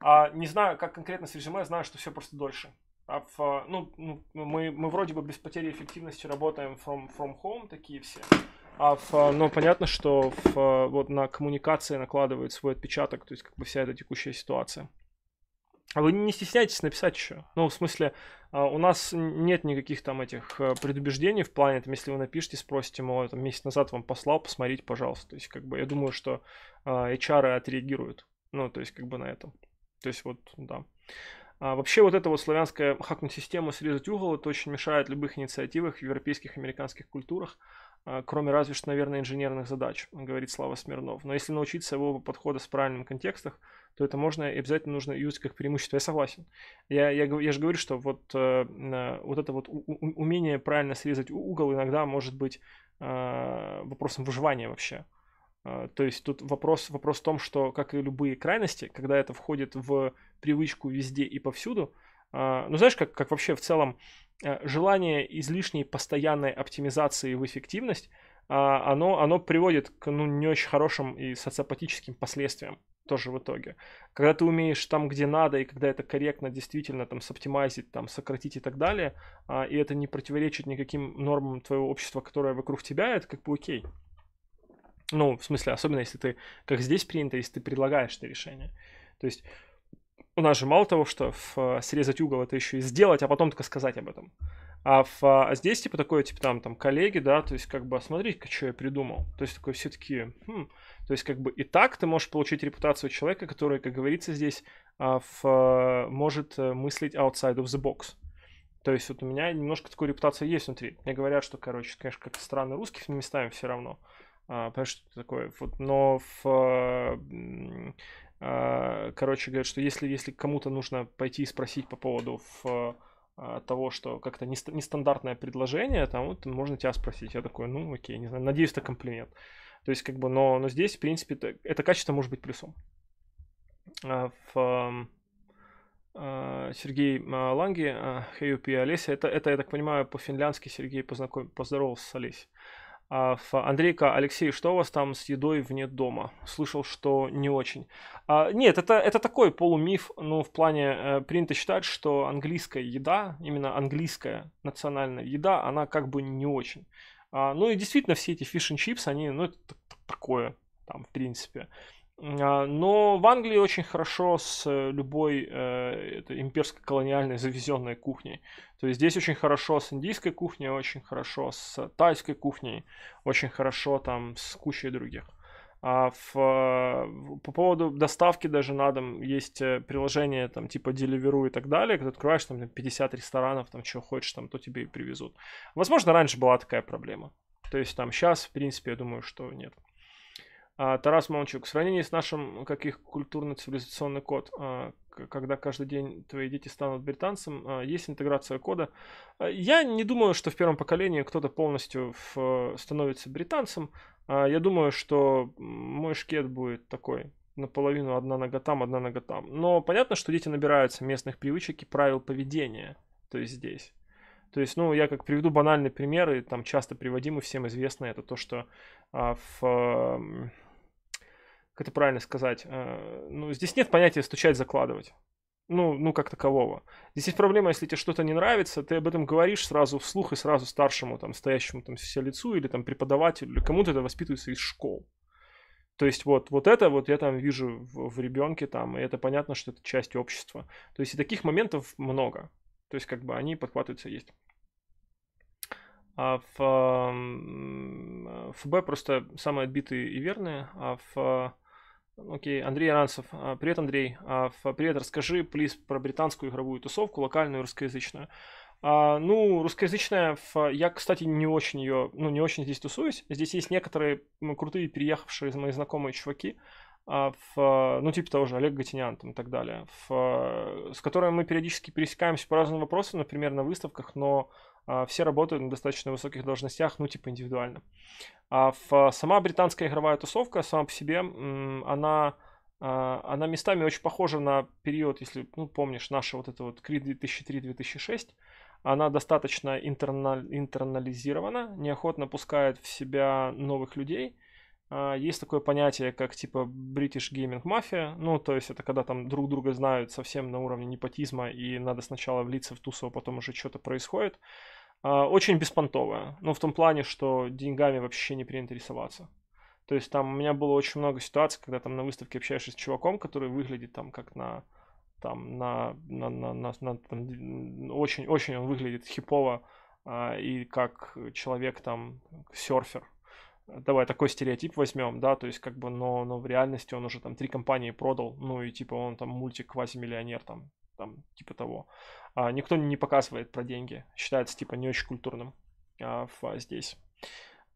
[SPEAKER 1] А, не знаю, как конкретно с резюме, знаю, что все просто дольше. А в, а, ну, ну, мы, мы вроде бы без потери эффективности работаем from, from home, такие все. А в, а, но понятно, что в, а, вот на коммуникации накладывает свой отпечаток, то есть как бы вся эта текущая ситуация. А вы не стесняйтесь написать еще. Ну, в смысле, а, у нас нет никаких там этих э, предубеждений в плане, там, если вы напишите, спросите, мол, там, месяц назад вам послал, посмотрите, пожалуйста. То есть, как бы, я думаю, что а, HR отреагируют. Ну, то есть, как бы на этом. То есть, вот, да. А вообще вот эта вот славянская хакнуть систему, срезать угол, это очень мешает любых инициативах в европейских, американских культурах, а, кроме разве что, наверное, инженерных задач, говорит Слава Смирнов. Но если научиться его подхода с правильным контекстом, то это можно и обязательно нужно юзать как преимущество. Я согласен. Я, я, я же говорю, что вот, э, э, вот это вот умение правильно срезать угол иногда может быть э, вопросом выживания вообще. то есть тут вопрос, вопрос в том, что, как и любые крайности, когда это входит в привычку везде и повсюду, ну знаешь, как, как вообще в целом желание излишней постоянной оптимизации в эффективность, а, оно, оно приводит к ну, не очень хорошим и социопатическим последствиям тоже в итоге. Когда ты умеешь там, где надо, и когда это корректно, действительно, там, соптимайзить, там, сократить и так далее, а, и это не противоречит никаким нормам твоего общества, которое вокруг тебя, это как бы окей. Ну, в смысле, особенно если ты, как здесь принято, если ты предлагаешь это решение. То есть у нас же мало того, что в, а, срезать угол это еще и сделать, а потом только сказать об этом. А, в, а здесь, типа, такое, типа, там, там, коллеги, да, то есть, как бы, а смотрите, что я придумал. То есть, такой все-таки, хм, то есть, как бы и так ты можешь получить репутацию человека, который, как говорится здесь, в, а, а, может э, мыслить outside of the box. То есть вот у меня немножко такой репутация есть внутри. Мне говорят, что, короче, конечно, как странно русских местами все равно. А, понимаешь, что это такое? Вот, но в, а, короче, говорят, что если, если кому-то нужно пойти и спросить по поводу в, того, что как-то нестандартное предложение, там вот можно тебя спросить. Я такой, ну окей, не знаю, надеюсь, это комплимент. То есть, как бы, но, но здесь, в принципе, это, это качество может быть плюсом. А, в, а, Сергей а, Ланги, а, Хеюпи Олеся, это, это, я так понимаю, по-финляндски Сергей познаком... поздоровался с Олесей. В Андрейка, Алексей, что у вас там с едой вне дома? Слышал, что не очень. А, нет, это, это такой полумиф, ну, в плане, э, принято считать, что английская еда, именно английская национальная еда, она как бы не очень. А, ну и действительно все эти фиш чипс, они, ну это такое, там, в принципе. А, но в Англии очень хорошо с э, любой э, имперской колониальной завезенной кухней. То есть здесь очень хорошо с индийской кухней, очень хорошо с тайской кухней, очень хорошо там с кучей других. А, а в, по поводу доставки даже на дом есть э, приложение там типа Deliveroo и так далее, когда открываешь там 50 ресторанов, там чего хочешь, там то тебе и привезут. Возможно, раньше была такая проблема. То есть там сейчас, в принципе, я думаю, что нет. А, Тарас Мончук. В сравнении с нашим, каких культурно-цивилизационный код, а, когда каждый день твои дети станут британцем, а, есть интеграция кода. А, я не думаю, что в первом поколении кто-то полностью в, э, становится британцем. А, я думаю, что мой шкет будет такой, наполовину одна нога там, одна нога там. Но понятно, что дети набираются местных привычек и правил поведения, то есть здесь. То есть, ну, я как приведу банальный пример, и там часто приводимый всем известно, это то, что а, в эм, как это правильно сказать, э, ну, здесь нет понятия стучать, закладывать. Ну, ну, как такового. Здесь есть проблема, если тебе что-то не нравится, ты об этом говоришь сразу вслух и сразу старшему, там, стоящему там все лицу или там преподавателю, или кому-то это воспитывается из школ. То есть вот, вот это вот я там вижу в, в ребенке там, и это понятно, что это часть общества. То есть и таких моментов много. То есть как бы они подхватываются есть. А в ФБ просто самые отбитые и верные, а в ну, окей, Андрей Аранцев. А, привет, Андрей. А, привет, расскажи, плиз, про британскую игровую тусовку, локальную русскоязычную. А, ну, русскоязычная, я, кстати, не очень ее, ну, не очень здесь тусуюсь. Здесь есть некоторые крутые переехавшие из моих знакомые чуваки, а, в, ну, типа того же Олег Гатинян там, и так далее, в, с которыми мы периодически пересекаемся по разным вопросам, например, на выставках, но а, все работают на достаточно высоких должностях, ну, типа индивидуально. А в, сама британская игровая тусовка сама по себе, она, а, она местами очень похожа на период, если, ну, помнишь, наша вот эта вот Крид 2003-2006, она достаточно интерна, интернализирована, неохотно пускает в себя новых людей – а, есть такое понятие, как типа British Gaming Mafia, ну, то есть это когда там друг друга знают совсем на уровне непотизма, и надо сначала влиться в тусу, а потом уже что-то происходит. А, очень беспонтовая, ну, в том плане, что деньгами вообще не принято рисоваться. То есть там у меня было очень много ситуаций, когда там на выставке общаешься с чуваком, который выглядит там как на там на, на, на, на, на там, очень очень он выглядит хипово а, и как человек там серфер давай такой стереотип возьмем, да, то есть как бы, но, но в реальности он уже там три компании продал, ну и типа он там мультик-квази-миллионер там, там типа того. А, никто не показывает про деньги, считается типа не очень культурным а, в, здесь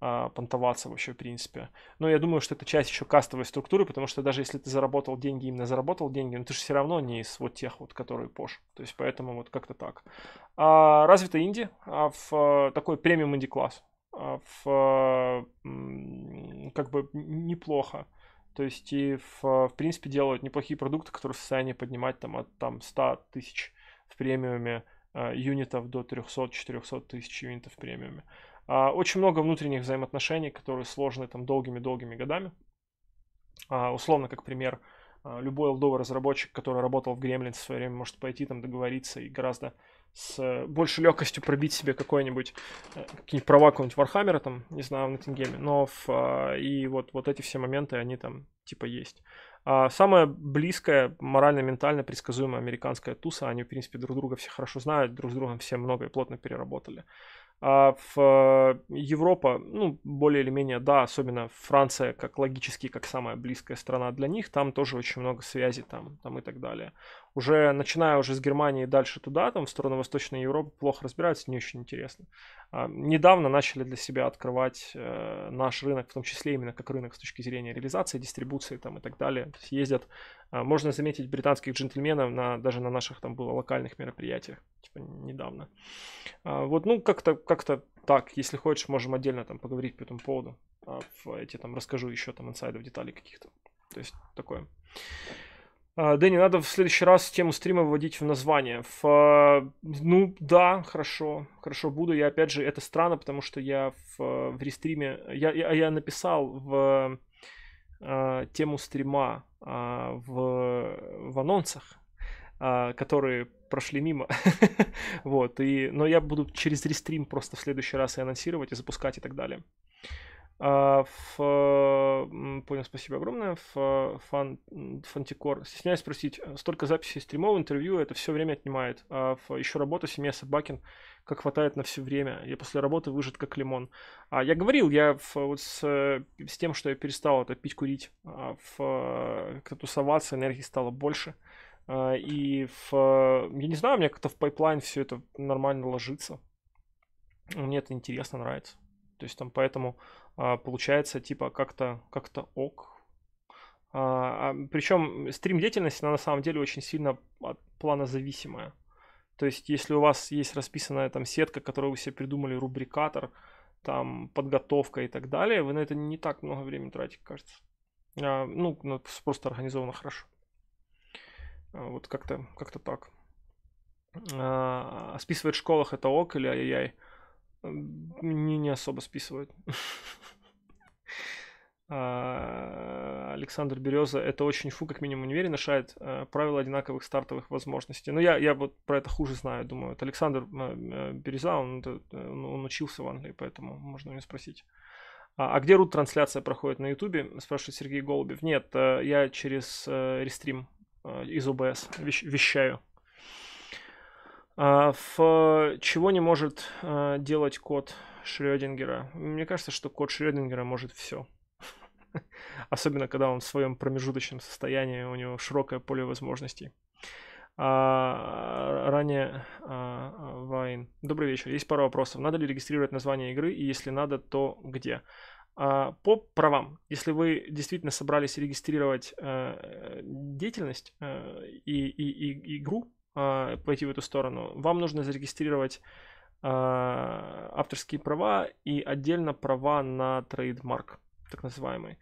[SPEAKER 1] а, понтоваться вообще в принципе. Но я думаю, что это часть еще кастовой структуры, потому что даже если ты заработал деньги, именно заработал деньги, но ну ты же все равно не из вот тех вот, которые пош. То есть поэтому вот как-то так. А, развито инди а в такой премиум инди-класс. А, в, а, как бы неплохо. То есть и в, в принципе делают неплохие продукты, которые в состоянии поднимать там от там 100 тысяч в премиуме а, юнитов до 300-400 тысяч юнитов в премиуме. очень много внутренних взаимоотношений, которые сложны там долгими-долгими годами. условно, как пример, любой лдовый разработчик, который работал в Gremlins в свое время, может пойти там договориться и гораздо с э, большей легкостью пробить себе какой-нибудь, э, какие-нибудь права какого-нибудь Вархаммера там, не знаю, в Натингеме, но в, а, и вот, вот эти все моменты, они там типа есть. А самая близкая, морально-ментально предсказуемая американская туса, они, в принципе, друг друга все хорошо знают, друг с другом все много и плотно переработали. А в э, Европа, ну, более или менее, да, особенно Франция, как логически, как самая близкая страна для них, там тоже очень много связей там, там и так далее уже начиная уже с Германии дальше туда, там в сторону Восточной Европы, плохо разбираются, не очень интересно. А, недавно начали для себя открывать э, наш рынок, в том числе именно как рынок с точки зрения реализации, дистрибуции там и так далее. То есть ездят, э, можно заметить британских джентльменов на, даже на наших там было локальных мероприятиях, типа недавно. А, вот, ну, как-то как так, если хочешь, можем отдельно там поговорить по этому поводу. А, в эти там расскажу еще там инсайдов, деталей каких-то. То есть такое. А, Дэнни, надо в следующий раз тему стрима вводить в название. В, а, ну да, хорошо, хорошо буду. Я опять же, это странно, потому что я в, в рестриме, я, я, я написал в а, тему стрима в, в анонсах, которые прошли мимо. вот, и, но я буду через рестрим просто в следующий раз и анонсировать, и запускать и так далее в, а, э, понял, спасибо огромное, в э, фан, Фантикор. Стесняюсь спросить, э, столько записей стримов, интервью, это все время отнимает. А в, еще работа, семья Собакин, как хватает на все время. Я после работы выжат как лимон. А я говорил, я в, вот с, с тем, что я перестал это пить, курить, а в, тусоваться, энергии стало больше. А, и в, я не знаю, у меня как-то в пайплайн все это нормально ложится. Мне это интересно, нравится. То есть там поэтому а, получается типа как-то как-то ок. А, а, причем стрим-деятельность, она на самом деле очень сильно от плана зависимая. То есть, если у вас есть расписанная там сетка, которую вы себе придумали, рубрикатор, там подготовка и так далее, вы на это не так много времени тратите, кажется. А, ну, просто организовано хорошо. А, вот как-то как так. А, списывать в школах это ок или ай-яй-яй не не особо списывают. А, Александр Береза, это очень фу, как минимум, не верен, шает а, правила одинаковых стартовых возможностей. Но ну, я, я вот про это хуже знаю, думаю. А, это Александр Береза, он, он учился в Англии, поэтому можно у него спросить. А, а где рут трансляция проходит на Ютубе? Спрашивает Сергей Голубев. Нет, я через э, рестрим из ОБС вещаю. В а, чего не может а, делать код Шрёдингера? Мне кажется, что код Шрёдингера может все. Особенно, когда он в своем промежуточном состоянии, у него широкое поле возможностей. А, ранее а, Вайн. Добрый вечер. Есть пара вопросов. Надо ли регистрировать название игры? И если надо, то где? А, по правам. Если вы действительно собрались регистрировать а, деятельность а, и, и, и игру, э, пойти в эту сторону, вам нужно зарегистрировать э, авторские права и отдельно права на трейдмарк, так называемый.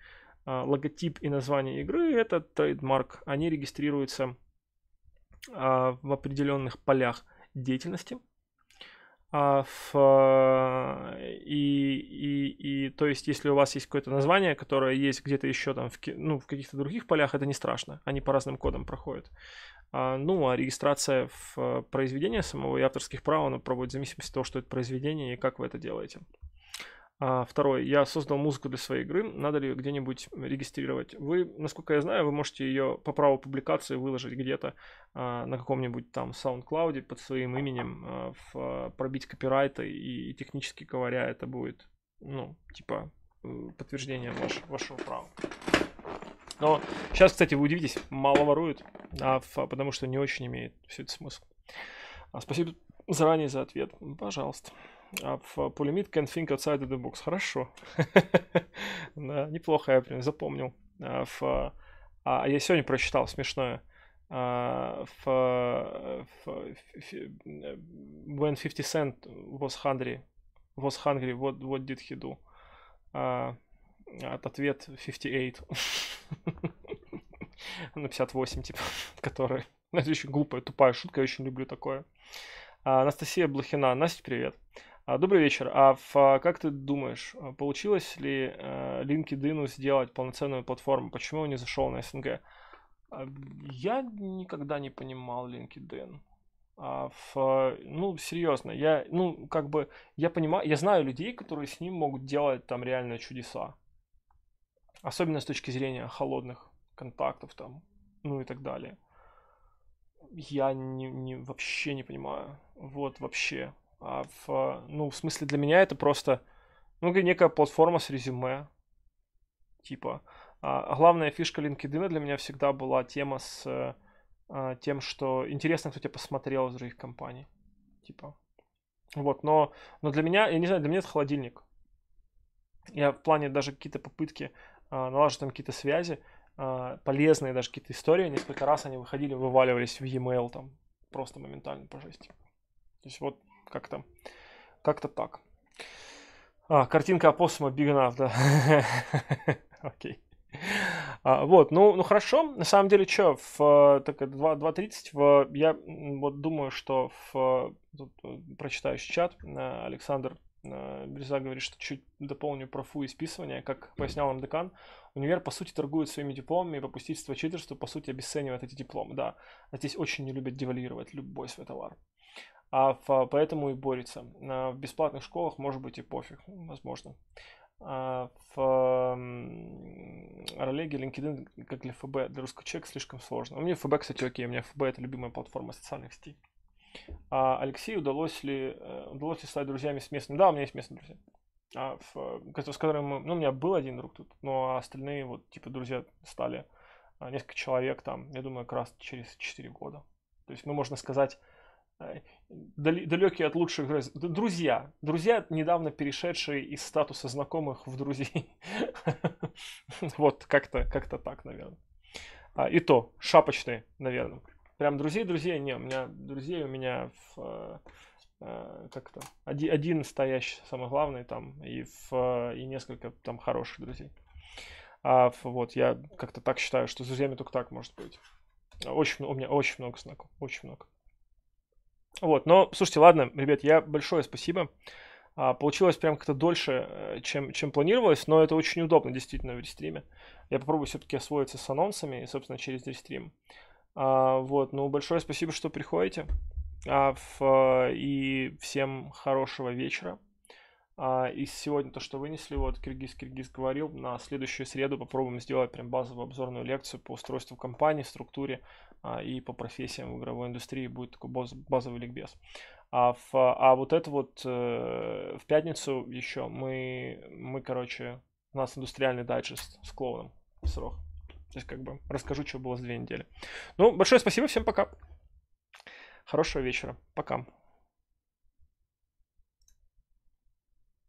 [SPEAKER 1] Э, логотип и название игры это трейдмарк. Они регистрируются э, в определенных полях деятельности – а, в, а, и, и, и, то есть, если у вас есть какое-то название, которое есть где-то еще там, в, ну, в каких-то других полях, это не страшно, они по разным кодам проходят. А, ну, а регистрация в а, произведение самого и авторских прав, она проводит в зависимости от того, что это произведение и как вы это делаете. А, второй, я создал музыку для своей игры, надо ли ее где-нибудь регистрировать? Вы, насколько я знаю, вы можете ее по праву публикации выложить где-то а, на каком-нибудь там SoundCloud под своим именем, а, в, а, пробить копирайты и, и технически говоря, это будет, ну, типа э, подтверждение ваш, вашего права. Но сейчас, кстати, вы удивитесь, мало воруют, а в, потому что не очень имеет все это смысл. А спасибо заранее за ответ. Пожалуйста. А э, пулемет can think outside of the box. Хорошо. да, неплохо, я прям запомнил. В, а, э, а, а, я сегодня прочитал смешное. Uh, в, в, when 50 Cent was hungry, was hungry, what, what did he do? Uh, ответ 58. ну, 58, типа, который... Это очень глупая, тупая шутка, я очень люблю такое. А, Анастасия Блохина. Настя, привет. А, добрый вечер. А в, а как ты думаешь, а получилось ли э, LinkedIn сделать полноценную платформу? Почему он не зашел на СНГ? Я никогда не понимал LinkedIn. А в, ну, серьезно, я, ну, как бы, я понимаю, я знаю людей, которые с ним могут делать там реально чудеса. Особенно с точки зрения холодных контактов там, ну и так далее. Я не, не, вообще не понимаю. Вот, вообще. А в, а, ну, в смысле, для меня это просто ну, некая платформа с резюме. Типа. А главная фишка LinkedIn для меня всегда была тема с э, а, тем, что интересно, кто тебя посмотрел из других компаний. Типа. Вот, но, но для меня, я не знаю, для меня это холодильник. Я в плане даже какие-то попытки а, налаживать там какие-то связи, а, полезные даже какие-то истории, несколько раз они выходили, вываливались в e-mail там просто моментально по жести. То есть вот как-то как-то так. А, картинка опоссума Бигнаф, да. Окей. А, вот, ну, ну хорошо. На самом деле, что, в так, 2.30, я вот думаю, что в, тут, э, прочитаю чат, э, Александр э, Береза говорит, что чуть дополню про фу и списывание. Как пояснял нам декан, универ, по сути, торгует своими дипломами и попустительство читерству, по сути, обесценивает эти дипломы, да. А здесь очень не любят девальвировать любой свой товар а в, поэтому и борется. В бесплатных школах может быть и пофиг, возможно. А в Ролеге LinkedIn как для ФБ, для русского человека слишком сложно. У меня ФБ, кстати, окей, у меня ФБ это любимая платформа социальных сетей. А Алексею удалось ли, э, удалось ли стать друзьями с местными? Да, у меня есть местные друзья. А в, с которыми ну, у меня был один друг тут, но остальные вот, типа, друзья стали а, несколько человек там, я думаю, как раз через 4 года. То есть мы, ну, можно сказать, далекие от лучших друзья. Друзья, недавно перешедшие из статуса знакомых в друзей. Вот, как-то как так, наверное. А, и то, шапочные, наверное. Прям друзей, друзей, не, у меня друзей, у меня в, э, э, как-то один, один стоящий, самый главный там, и, в, и несколько там хороших друзей. А, вот, я как-то так считаю, что с друзьями только так может быть. Очень, у меня очень много знакомых, очень много. Вот, но, слушайте, ладно, ребят, я большое спасибо. А, получилось прям как-то дольше, э, чем, чем планировалось, но это очень удобно действительно в рестриме. Я попробую все-таки освоиться с анонсами, и, собственно, через рестрим. А, вот, ну, большое спасибо, что приходите. А, в, э, и всем хорошего вечера. А, и сегодня то, что вынесли, вот Киргиз Киргиз говорил, на следующую среду попробуем сделать прям базовую обзорную лекцию по устройству компании, структуре а, и по профессиям в игровой индустрии будет такой баз, базовый ликбез. А, в, а вот это вот э, в пятницу еще мы, мы, короче, у нас индустриальный дайджест с клоуном срок. То есть как бы расскажу, что было за две недели. Ну, большое спасибо, всем пока. Хорошего вечера. Пока.